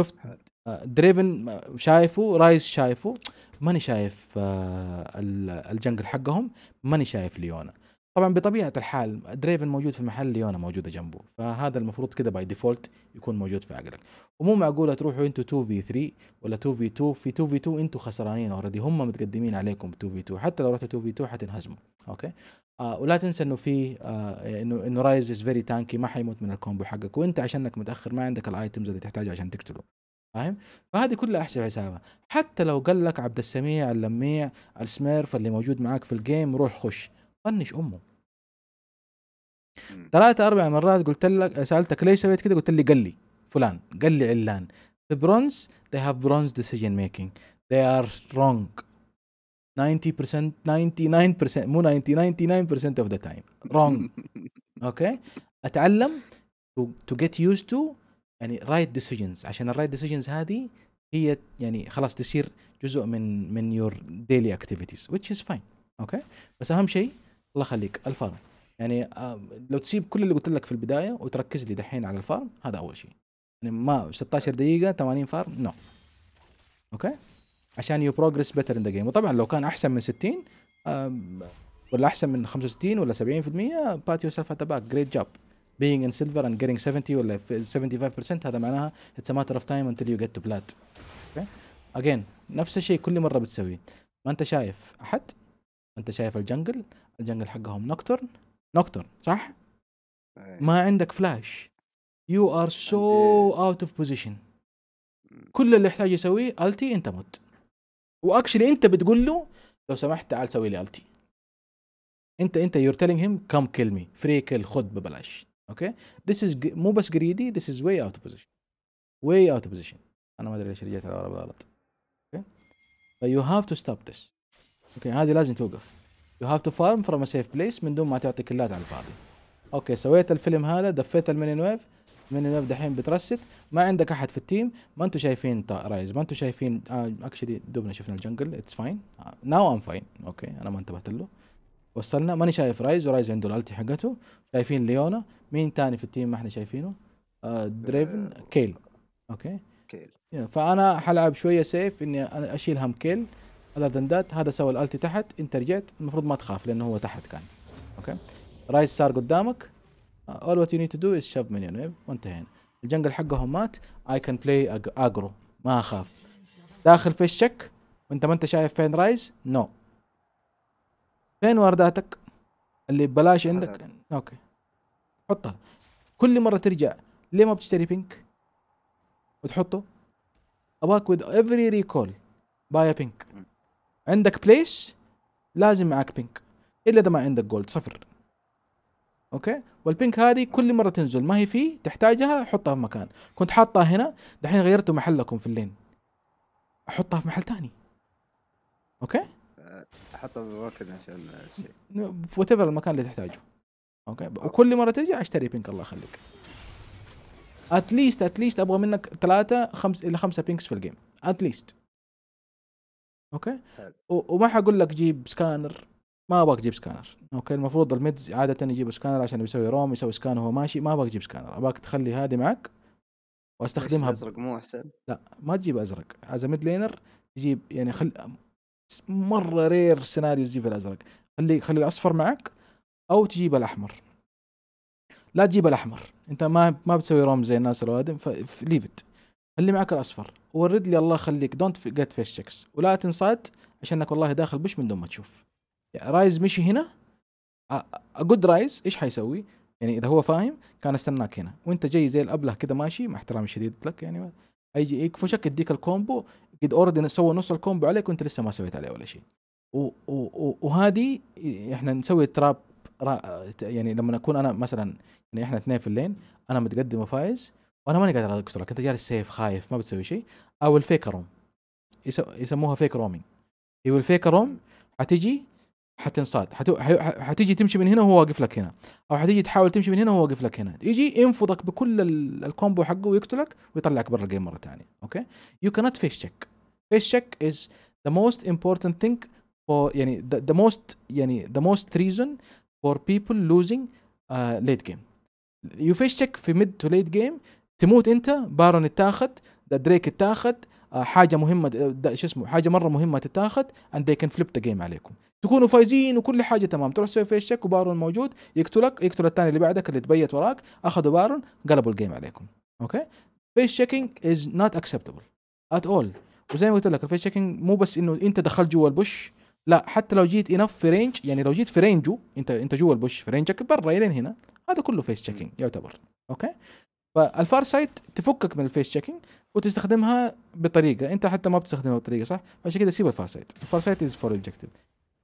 شفت آه، دريفن آه، شايفه رايس شايفه ماني شايف آه، الجنجل حقهم ماني شايف ليونا طبعا بطبيعه الحال دريفن موجود في محل ليونا موجوده جنبه فهذا المفروض كذا باي ديفولت يكون موجود في عقلك ومو معقوله تروحوا انتوا 2 في 3 ولا 2 في 2 في 2 في 2 انتوا خسرانين اوريدي هم متقدمين عليكم 2 في 2 حتى لو رحتوا 2 في 2 حتنهزموا اوكي آه ولا تنسى انه في آه انه انه رايز از فيري تانكي ما حيموت من الكومبو حقك وانت عشانك متاخر ما عندك الايتمز اللي تحتاجها عشان تقتله فاهم؟ فهذه كلها احسب حسابها، حتى لو قال لك عبد السميع اللميع السميرف اللي موجود معاك في الجيم روح خش طنش امه ثلاثة أربع مرات قلت لك سألتك ليش سويت كذا قلت لي قال لي فلان قال لي علان في برونز they have bronze decision making they are wrong 90% 99% مو 90 99% of the time wrong اوكي okay. اتعلم to, to get used to يعني رايت ديسيجنز عشان الرايت ديسيجنز هذه هي يعني خلاص تصير جزء من من يور ديلي اكتيفيتيز which is فاين اوكي بس اهم شيء الله يخليك الفارم يعني آه، لو تسيب كل اللي قلت لك في البدايه وتركز لي دحين على الفارم هذا اول شيء يعني ما 16 دقيقه 80 فارم نو no. اوكي okay? عشان يو بروجرس بيتر ان ذا جيم وطبعا لو كان احسن من 60 آه، ولا احسن من 65 ولا 70% بات يور سيلف ات باك جريت جاب being in silver and getting 70 ولا 75% هذا معناها it's a matter of time until you get to plat okay. again نفس الشيء كل مرة بتسويه ما انت شايف احد ما انت شايف الجنجل الجنجل حقهم نوكتورن نوكتورن صح؟ إيه. ما عندك فلاش يو ار سو اوت اوف بوزيشن كل اللي يحتاج يسويه التي انت مت واكشلي انت بتقول له لو سمحت تعال سوي لي التي انت انت يور تيلينج هيم كم كيل مي فري كيل خد ببلاش اوكي ذس از مو بس greedy ذس از way out of position way out position انا ما ادري ليش رجعت على غلط اوكي فيو هاف تو ستوب ذس اوكي هذه لازم توقف يو هاف تو فارم فروم سيف بليس من دون ما تعطي كلات على الفاضي اوكي سويت الفيلم هذا دفيت المينين ويف المينين ويف دحين بترست ما عندك احد في التيم ما انتم شايفين رايز ما انتم شايفين اكشلي آه، دوبنا شفنا الجنجل اتس فاين ناو ام فاين اوكي انا ما انتبهت له وصلنا ماني شايف رايز ورايز عنده الالتي حقته شايفين ليونا مين تاني في التيم ما احنا شايفينه آه، دريفن آه، كيل اوكي كيل فانا حلعب شويه سيف اني اشيل هم كيل هذا دندات هذا سوى الالتي تحت انت رجعت المفروض ما تخاف لانه هو تحت كان اوكي رايز صار قدامك اول وات يو نيد تو دو از شاف مليون وانتهينا الجنجل حقهم مات اي كان بلاي اجرو ما اخاف داخل في الشك وانت ما انت شايف فين رايز نو no. فين وارداتك اللي ببلاش عندك اوكي حطها كل مره ترجع ليه ما بتشتري بينك وتحطه اباك with every recall باي بينك عندك بليس لازم معك بينك الا اذا ما عندك جولد صفر اوكي والبينك هذه كل مره تنزل ما هي فيه تحتاجها حطها في مكان كنت حاطها هنا دحين غيرتوا محلكم في اللين احطها في محل ثاني اوكي احطه بالمركز عشان الشيء وات ايفر المكان اللي تحتاجه اوكي وكل مره ترجع اشتري بينك الله يخليك اتليست اتليست ابغى منك ثلاثة خمس الى خمسة بينكس في الجيم اتليست اوكي وما حقول لك جيب سكانر ما ابغاك تجيب سكانر اوكي المفروض الميدز عاده يجيبوا سكانر عشان يسوي روم يسوي سكان وهو ماشي ما ابغاك تجيب سكانر ابغاك تخلي هذه معك واستخدمها ازرق مو احسن لا ما تجيب ازرق از ميد لينر تجيب يعني خل مره رير سيناريو تجيب الازرق خلي خلي الاصفر معك او تجيب الاحمر لا تجيب الاحمر انت ما ما بتسوي روم زي الناس الوادم فليفت خلي معك الاصفر ورد لي الله يخليك دونت جيت فيس تشيكس ولا تنصاد عشانك والله داخل بش من دون ما تشوف يعني رايز مشي هنا جود رايز ايش حيسوي؟ يعني اذا هو فاهم كان استناك هنا وانت جاي زي الابله كذا ماشي مع احترامي الشديد لك يعني هيجي يكفشك يديك الكومبو قد اوريدي سوى نص الكومبو عليك وانت لسه ما سويت عليه ولا شيء وهذه احنا نسوي تراب يعني لما اكون انا مثلا يعني احنا اثنين في اللين انا متقدم وفايز وانا ماني قادر اقتلك انت جالس سيف خايف ما بتسوي شيء او الفيك روم يسموها فيك رومينج هي الفيك روم حتجي حتنصاد حتيجي تمشي من هنا وهو واقف لك هنا او حتيجي تحاول تمشي من هنا وهو واقف لك هنا يجي ينفضك بكل الكومبو حقه ويقتلك ويطلعك برا الجيم مره ثانيه اوكي يو كانت فيس تشيك فيس تشيك از ذا موست امبورتنت ثينك فور يعني ذا موست يعني ذا موست ريزون فور بيبل لوزينج ليت جيم يو فيس تشيك في ميد تو ليت جيم تموت انت بارون اتاخد دريك اتاخد آه، حاجه مهمه آه، شو اسمه حاجه مره مهمه تتاخذ اند they كان فليب ذا جيم عليكم تكونوا فايزين وكل حاجه تمام تروح تسوي فيس تشيك وبارون موجود يقتلك يقتل الثاني اللي بعدك اللي تبيت وراك اخذوا بارون قلبوا الجيم عليكم اوكي فيس تشيكينج از نوت اكسبتبل ات اول وزي ما قلت لك الفيس تشيكينج مو بس انه انت دخلت جوا البوش لا حتى لو جيت انف في رينج يعني لو جيت في رينجو انت انت جوا البوش في رينجك برا الين هنا هذا كله فيس تشيكينج يعتبر اوكي فالفار سايت تفكك من الفيس تشيكينج وتستخدمها بطريقه انت حتى ما بتستخدمها بطريقه صح فعشان كذا سيب الفارسايت الفارسايت از فور اوبجيكتيف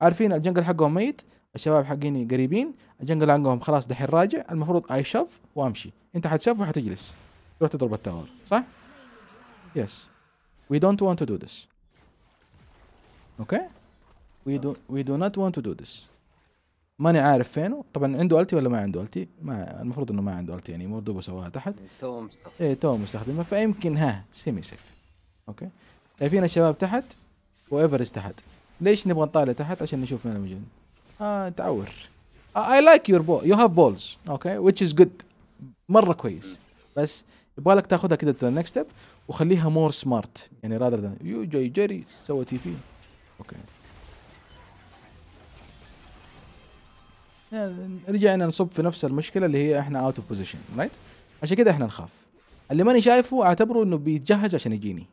عارفين الجنجل حقهم ميت الشباب حقيني قريبين الجنجل عندهم خلاص دحين راجع المفروض اي شف وامشي انت حتشف وحتجلس تروح تضرب التاور صح يس وي دونت want تو دو ذس اوكي وي دو وي دو نوت want تو دو ذس ماني عارف فينه طبعا عنده التي ولا ما عنده التي ما المفروض انه ما عنده التي يعني مو دوبه سواها تحت تو مستخدم ايه تو مستخدمه فيمكن ها سيمي سيف اوكي شايفين الشباب تحت وايفرز تحت ليش نبغى نطالع تحت عشان نشوف مين المجنون اه تعور اي لايك يور بول يو هاف بولز اوكي ويتش از جود مره كويس بس يبغالك تاخذها كده تو نكست ستيب وخليها مور سمارت يعني رادر يو جاي جري سوى تي في اوكي آه، رجعنا نصب في نفس المشكله اللي هي احنا اوت اوف بوزيشن رايت عشان كده احنا نخاف اللي ماني شايفه اعتبره انه بيتجهز عشان يجيني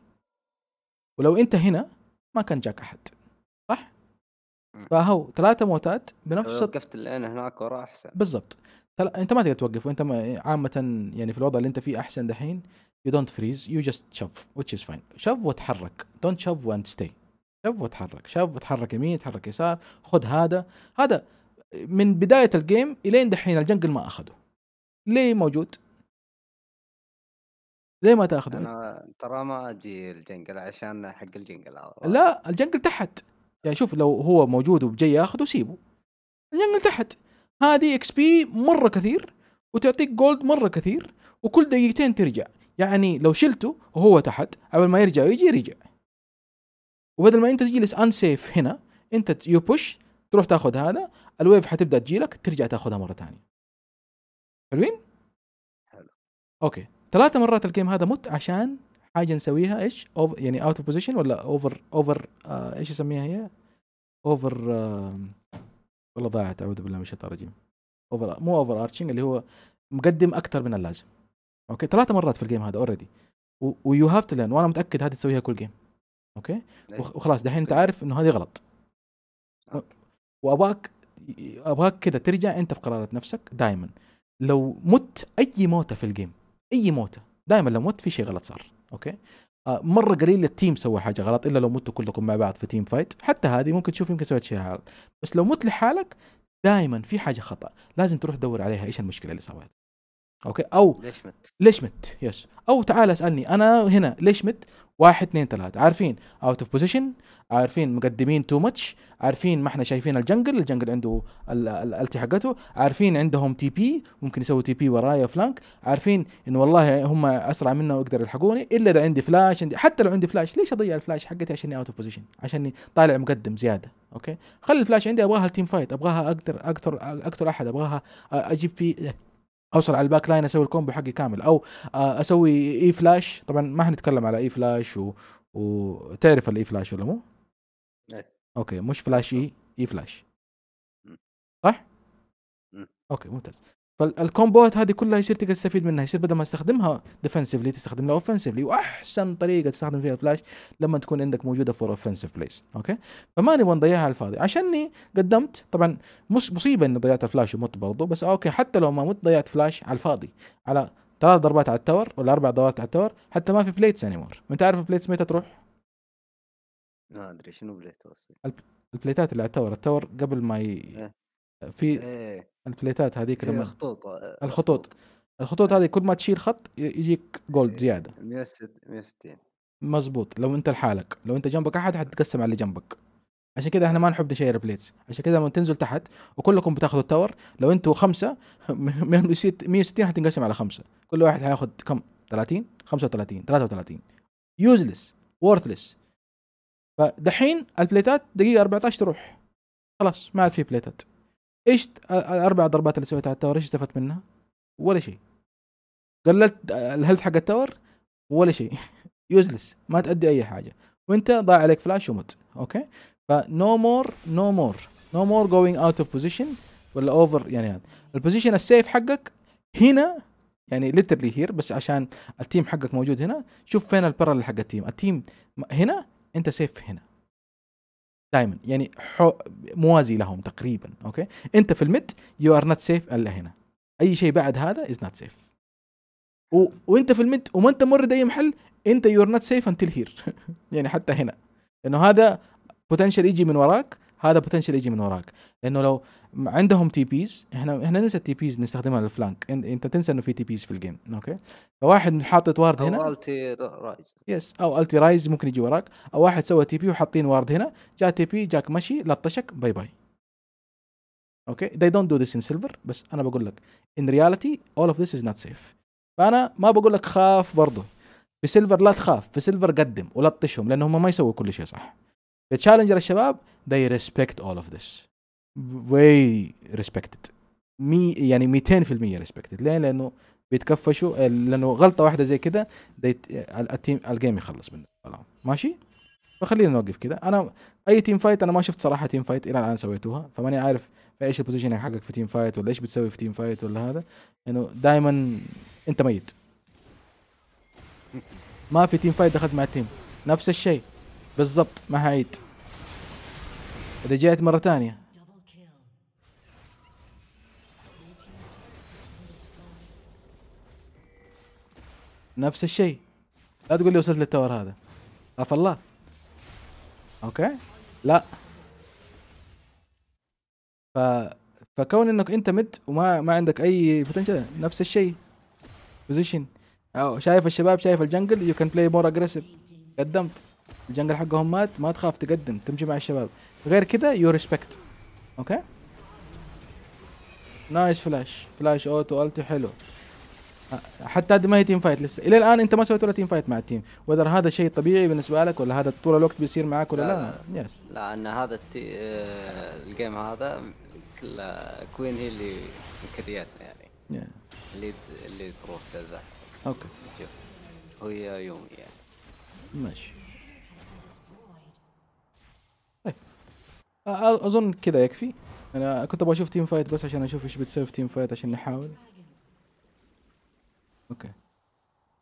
ولو انت هنا ما كان جاك احد صح؟ فهو ثلاثة موتات بنفس وقفت اللي انا هناك ورا احسن بالضبط تل... انت ما تقدر توقف وانت ما... عامة يعني في الوضع اللي انت فيه احسن دحين يو دونت فريز يو جاست شف which is فاين شف وتحرك دونت شف وانت ستي شف وتحرك شف وتحرك يمين تحرك يسار خذ هذا هذا من بدايه الجيم الين دحين الجنجل ما اخده ليه موجود؟ ليه ما تاخذه؟ انا ترى ما اجي الجنجل عشان حق الجنجل هذا لا الجنجل تحت يعني شوف لو هو موجود وجاي ياخذه سيبه الجنجل تحت هذه اكس بي مره كثير وتعطيك جولد مره كثير وكل دقيقتين ترجع يعني لو شلته وهو تحت قبل ما يرجع ويجي يرجع وبدل ما انت تجلس ان سيف هنا انت يو بوش تروح تاخذ هذا الويف حتبدا تجيلك ترجع تاخذها مره ثانيه حلوين حلو اوكي ثلاثة مرات الجيم هذا مت عشان حاجة نسويها ايش؟ أوفر يعني اوت اوف بوزيشن ولا اوفر اوفر آه ايش يسميها هي؟ اوفر آه والله ضاعت اعوذ بالله من الشيطان الرجيم اوفر مو اوفر ارشنج اللي هو مقدم اكثر من اللازم اوكي ثلاثة مرات في الجيم هذا اوريدي ويو هاف تو ليرن وانا متاكد هذه تسويها كل جيم اوكي إيه. وخلاص دحين انت عارف انه هذه غلط وابغاك ابغاك كذا ترجع انت في قرارات نفسك دائما لو مت اي موته في الجيم اي موته دائما لو مت في شيء غلط صار اوكي آه، مره قليل التيم سوى حاجه غلط الا لو متوا كلكم مع بعض في تيم فايت حتى هذه ممكن تشوف يمكن سويت شيء غلط بس لو مت لحالك دائما في حاجه خطا لازم تروح تدور عليها ايش المشكله اللي سويتها اوكي او ليش مت ليش مت يس او تعال اسالني انا هنا ليش مت واحد اثنين ثلاثة عارفين اوت اوف بوزيشن عارفين مقدمين تو ماتش عارفين ما احنا شايفين الجنجل الجنجل عنده الالتي حقته عارفين عندهم تي بي ممكن يسوي تي بي ورايا فلانك عارفين انه والله هم اسرع منا واقدر يلحقوني الا اذا عندي فلاش عندي حتى لو عندي فلاش ليش اضيع الفلاش حقتي عشان اوت اوف بوزيشن عشان طالع مقدم زياده اوكي خلي الفلاش عندي ابغاها التيم فايت ابغاها اقدر اقتل اقتل احد ابغاها اجيب فيه اوصل على الباك لاين اسوي الكومبو حقي كامل او آه، اسوي اي فلاش طبعا ما حنتكلم على اي فلاش و... وتعرف الاي فلاش ولا مو؟ ايه اوكي مش فلاش اي اي فلاش صح؟ اوكي ممتاز فالكومبوهات هذه كلها يصير تقدر تستفيد منها يصير بدل ما تستخدمها ديفنسفلي تستخدمها اوفنسفلي واحسن طريقه تستخدم فيها الفلاش لما تكون عندك موجوده فور اوفنسف بليس اوكي فما نبغى نضيعها على الفاضي عشاني قدمت طبعا مش مصيبه اني ضيعت الفلاش ومت برضه بس اوكي حتى لو ما مت ضيعت فلاش على الفاضي على ثلاث ضربات على التور ولا اربع ضربات على التور حتى ما في بليتس انيمور انت عارف البليتس متى تروح؟ ما ادري شنو بليت البليتات اللي على التور التور قبل ما ي... إيه. في ايه البليتات هذيك لما آه، الخطوط الخطوط الخطوط إيه. هذه كل ما تشيل خط يجيك جولد إيه، زياده 160 مزبوط لو انت لحالك لو انت جنبك احد حتتقسم على اللي جنبك عشان كذا احنا ما نحب نشير بليتس عشان كذا لما تنزل تحت وكلكم بتاخذوا التاور لو انتوا خمسه 160 حتنقسم على خمسه كل واحد حياخذ كم 30 35 33 يوزلس وورثلس فدحين البليتات دقيقه 14 تروح خلاص ما عاد في بليتات ايش الاربع ضربات اللي سويتها على التاور ايش استفدت منها؟ ولا شيء قللت الهيلث حق التاور ولا شيء يوزلس ما تأدي اي حاجه وانت ضاع عليك فلاش ومت اوكي فنو مور نو مور نو مور جوينج اوت اوف بوزيشن ولا اوفر يعني هذا البوزيشن السيف حقك هنا يعني ليترلي هير بس عشان التيم حقك موجود هنا شوف فين البارل حق التيم التيم هنا انت سيف هنا دائما يعني حو موازي لهم تقريبا اوكي انت في الميد يو ار نوت سيف الا هنا اي شيء بعد هذا از نوت سيف و... وانت في الميد وما انت مورد اي محل انت يو ار نوت سيف انتل هير يعني حتى هنا لانه هذا بوتنشال يجي من وراك هذا بوتنشل يجي من وراك لانه لو عندهم تي بيز احنا احنا ننسى التي بيز نستخدمها للفلانك انت تنسى انه في تي بيز في الجيم اوكي فواحد حاطط وارد هنا او التي رايز يس او التي رايز ممكن يجي وراك او واحد سوى تي بي وحاطين وارد هنا جاء تي بي جاك مشي لطشك باي باي اوكي they don't do this in silver بس انا بقول لك in reality all of this is not safe فانا ما بقول لك خاف برضه في سيلفر لا تخاف في سيلفر قدم ولطشهم لان هم ما يسووا كل شيء صح تشالنجر الشباب they respect all of this way respected مي يعني 200% respected ليه؟ لانه بيتكفشوا لانه غلطه واحده زي كده التيم الجيم يخلص منه ماشي فخلينا نوقف كده انا اي تيم فايت انا ما شفت صراحه تيم فايت الى الان سويتوها فماني عارف ايش البوزيشن حقك في تيم فايت ولا ايش بتسوي في تيم فايت ولا هذا انه يعني دائما انت ميت ما في تيم فايت دخلت مع التيم نفس الشيء بالضبط ما هعيد رجعت مرة ثانية نفس الشيء لا تقول لي وصلت للتور هذا خاف الله اوكي لا ف فكون انك انت مت وما ما عندك اي بوتنشال نفس الشيء بوزيشن شايف الشباب شايف الجنجل يو كان بلاي مور اجريسيف قدمت الجنجل حقهم مات ما تخاف تقدم تمشي مع الشباب غير كذا يو ريسبكت اوكي نايس فلاش فلاش اوتو التي حلو حتى هذه ما هي تيم فايت لسه الى الان انت ما سويت ولا تيم فايت مع التيم وذر هذا شيء طبيعي بالنسبه لك ولا هذا طول الوقت بيصير معك ولا لا لا, yes. لا ان هذا التي... الجيم هذا كل كوين هي اللي مكرياتنا يعني yeah. اللي اللي تروح تذبح اوكي شوف هو يومي يعني ماشي اظن كذا يكفي انا كنت ابغى اشوف تيم فايت بس عشان اشوف ايش بتسوي في تيم فايت عشان نحاول اوكي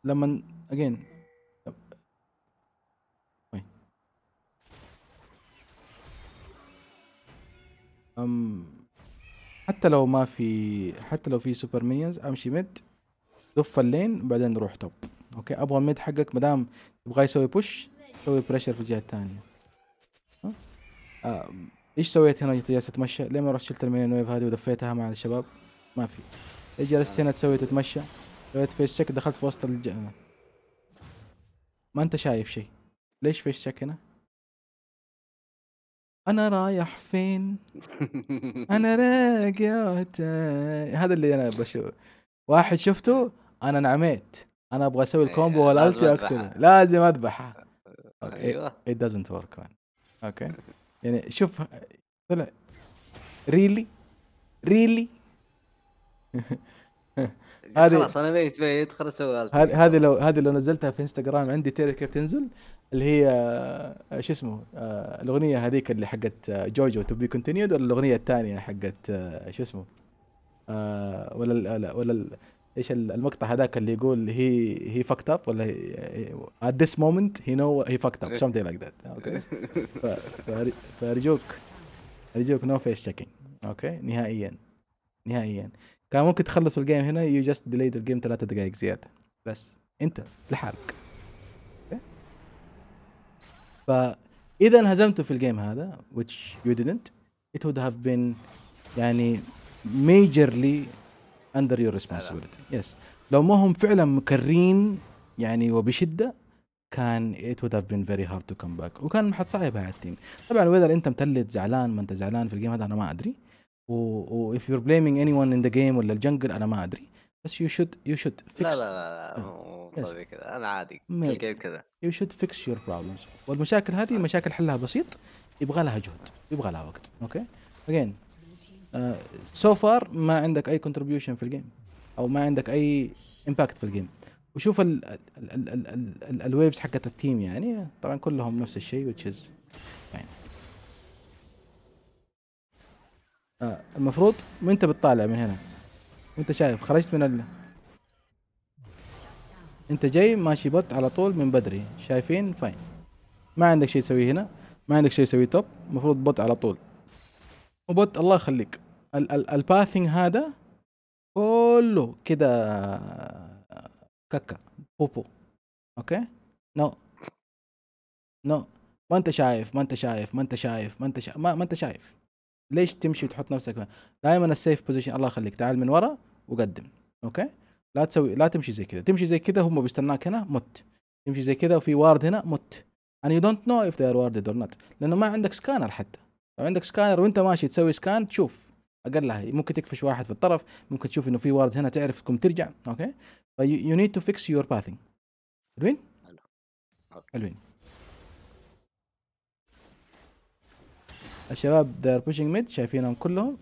لما اجين وين طيب. أم حتى لو ما في حتى لو في سوبر مينز امشي ميد دف اللين بعدين روح توب اوكي ابغى الميد حقك مدام تبغى يسوي بوش سوي بريشر في الجهه الثانيه ايش سويت هنا جيت اتمشى ليه ما رحت شلت المينين ويف هذه ودفيتها مع الشباب ما في ايش جلست هنا تسوي تتمشى سويت فيس شك دخلت في وسط الج... ما انت شايف شيء ليش فيس شك هنا انا رايح فين انا راجع هذا اللي انا بشوفه واحد شفته انا انعميت انا ابغى اسوي الكومبو إيه، والالتي اقتله لازم اذبحه ايوه ات دازنت ورك اوكي يعني شوف طلع ريلي ريلي هذه خلاص انا ميت ميت خلاص اسوي هذه لو هذه لو نزلتها في انستغرام عندي تعرف كيف تنزل اللي هي آه، شو اسمه آه، الاغنيه هذيك اللي حقت آه، جوجو تو بي كونتينيود ولا الاغنيه الثانيه حقت شو اسمه ولا لا ولا ايش المقطع هذاك اللي يقول هي هي فكت اب ولا ات ذس مومنت هي نو هي فكت اب something like that اوكي فارجوك ارجوك نو فيس تشيكينج اوكي نهائيا نهائيا كان ممكن تخلص الجيم هنا يو جاست ديليد الجيم ثلاثة دقائق زياده بس انت لحالك فاذا انهزمتوا في الجيم هذا which you didn't it would have been يعني majorly اندر يور ريسبونسبيلتي يس لو ما هم فعلا مكرين يعني وبشده كان ات وود هاف بين فيري هارد تو كم باك وكان صعب على التيم طبعا وذر انت متلت زعلان ما انت زعلان في الجيم هذا انا ما ادري و اف يور بليمينج اني ون ان ذا جيم ولا الجنجل انا ما ادري بس يو شود يو شود فيكس لا لا لا مو كذا انا عادي الجيم كذا يو شود فيكس يور بروبلمز والمشاكل هذه مشاكل حلها بسيط يبغى لها جهد يبغى لها وقت اوكي okay? اجين سو آه، فار ما عندك اي كونتريبيوشن في الجيم او ما عندك اي امباكت في الجيم وشوف الويفز حقت التيم يعني طبعا كلهم نفس الشيء which is آه، المفروض وانت بتطالع من هنا وانت شايف خرجت من ال انت جاي ماشي بط على طول من بدري شايفين فاين ما عندك شيء تسويه هنا ما عندك شيء تسويه توب المفروض بط على طول وبط الله يخليك الباثنج هذا كله كده آه، ككا بوبو اوكي نو نو ما انت شايف ما انت شايف ما انت شايف ما انت شايف ما, ما انت شايف ليش تمشي وتحط نفسك دائما السيف بوزيشن الله يخليك تعال من ورا وقدم اوكي لا تسوي لا تمشي زي كذا تمشي زي كذا هم بيستناك هنا مت تمشي زي كذا وفي وارد هنا مت and you don't know if they are warded or not لانه ما عندك سكانر حتى لو عندك سكانر وانت ماشي تسوي سكان تشوف اقلها ممكن تكفش واحد في الطرف ممكن تشوف انه في وارد هنا تعرف تقوم ترجع اوكي يو نيد تو فيكس يور باثنج حلوين؟ حلوين الشباب ذا بوشينج ميد شايفينهم كلهم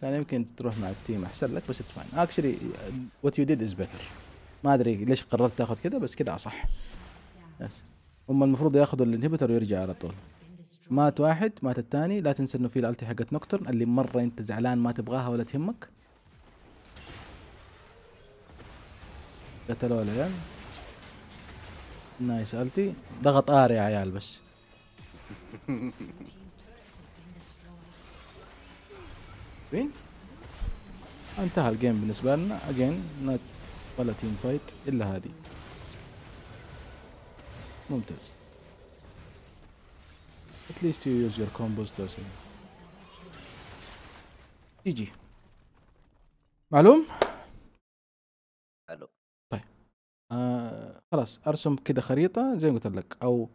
كان يمكن تروح مع التيم احسن لك بس اتس فاين اكشلي وات يو ديد از بيتر ما ادري ليش قررت تاخذ كذا بس كذا بس هم المفروض ياخذوا الانهبيتر ويرجع على طول مات واحد مات الثاني لا تنسى انه في الالتي حقت نوكتورن اللي مره انت زعلان ما تبغاها ولا تهمك قتلوا العيال نايس التي ضغط ار يا عيال بس وين انتهى الجيم بالنسبه لنا اجين ولا تيم فايت إلا هذه ممتاز at least you use your combos to جي جي معلوم؟ معلوم طيب آه خلاص ارسم كذا خريطة زي ما قلت لك او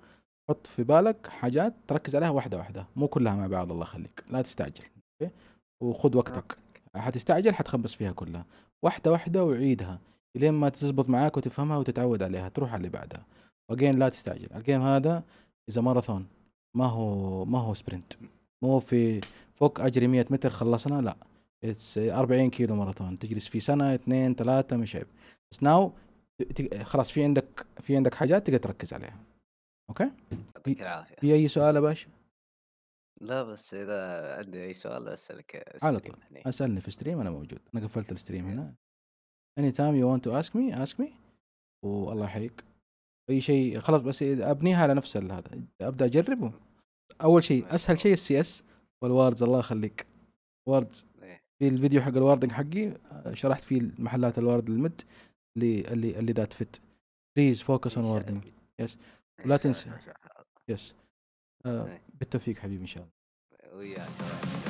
حط في بالك حاجات تركز عليها واحدة واحدة مو كلها مع بعض الله يخليك لا تستعجل اوكي وخذ وقتك حتستعجل حتخبص فيها كلها واحدة واحدة وعيدها لين ما تزبط معاك وتفهمها وتتعود عليها تروح على اللي بعدها وجين لا تستعجل الجيم هذا اذا ماراثون ما هو ما هو سبرنت مو في فوق اجري 100 متر خلصنا لا اتس 40 كيلو ماراثون تجلس فيه سنه اثنين ثلاثه مش عيب بس ناو خلاص في عندك في عندك حاجات تقدر تركز عليها اوكي يعطيك العافيه في اي سؤال يا باشا لا بس اذا عندي اي سؤال اسالك على طول اسالني في ستريم انا موجود انا قفلت الستريم إيه. هنا anytime you want to ask me ask me والله يحييك اي شيء خلاص بس ابنيها على نفس هذا ابدا اجربه اول شيء اسهل شيء السي اس والواردز الله يخليك واردز إيه. في الفيديو حق الواردنج حقي آه، شرحت فيه محلات الوارد المد اللي اللي اللي ذات فت بليز فوكس اون واردنج يس ولا تنسى آه، يس إيه. بالتوفيق حبيبي ان شاء الله وياك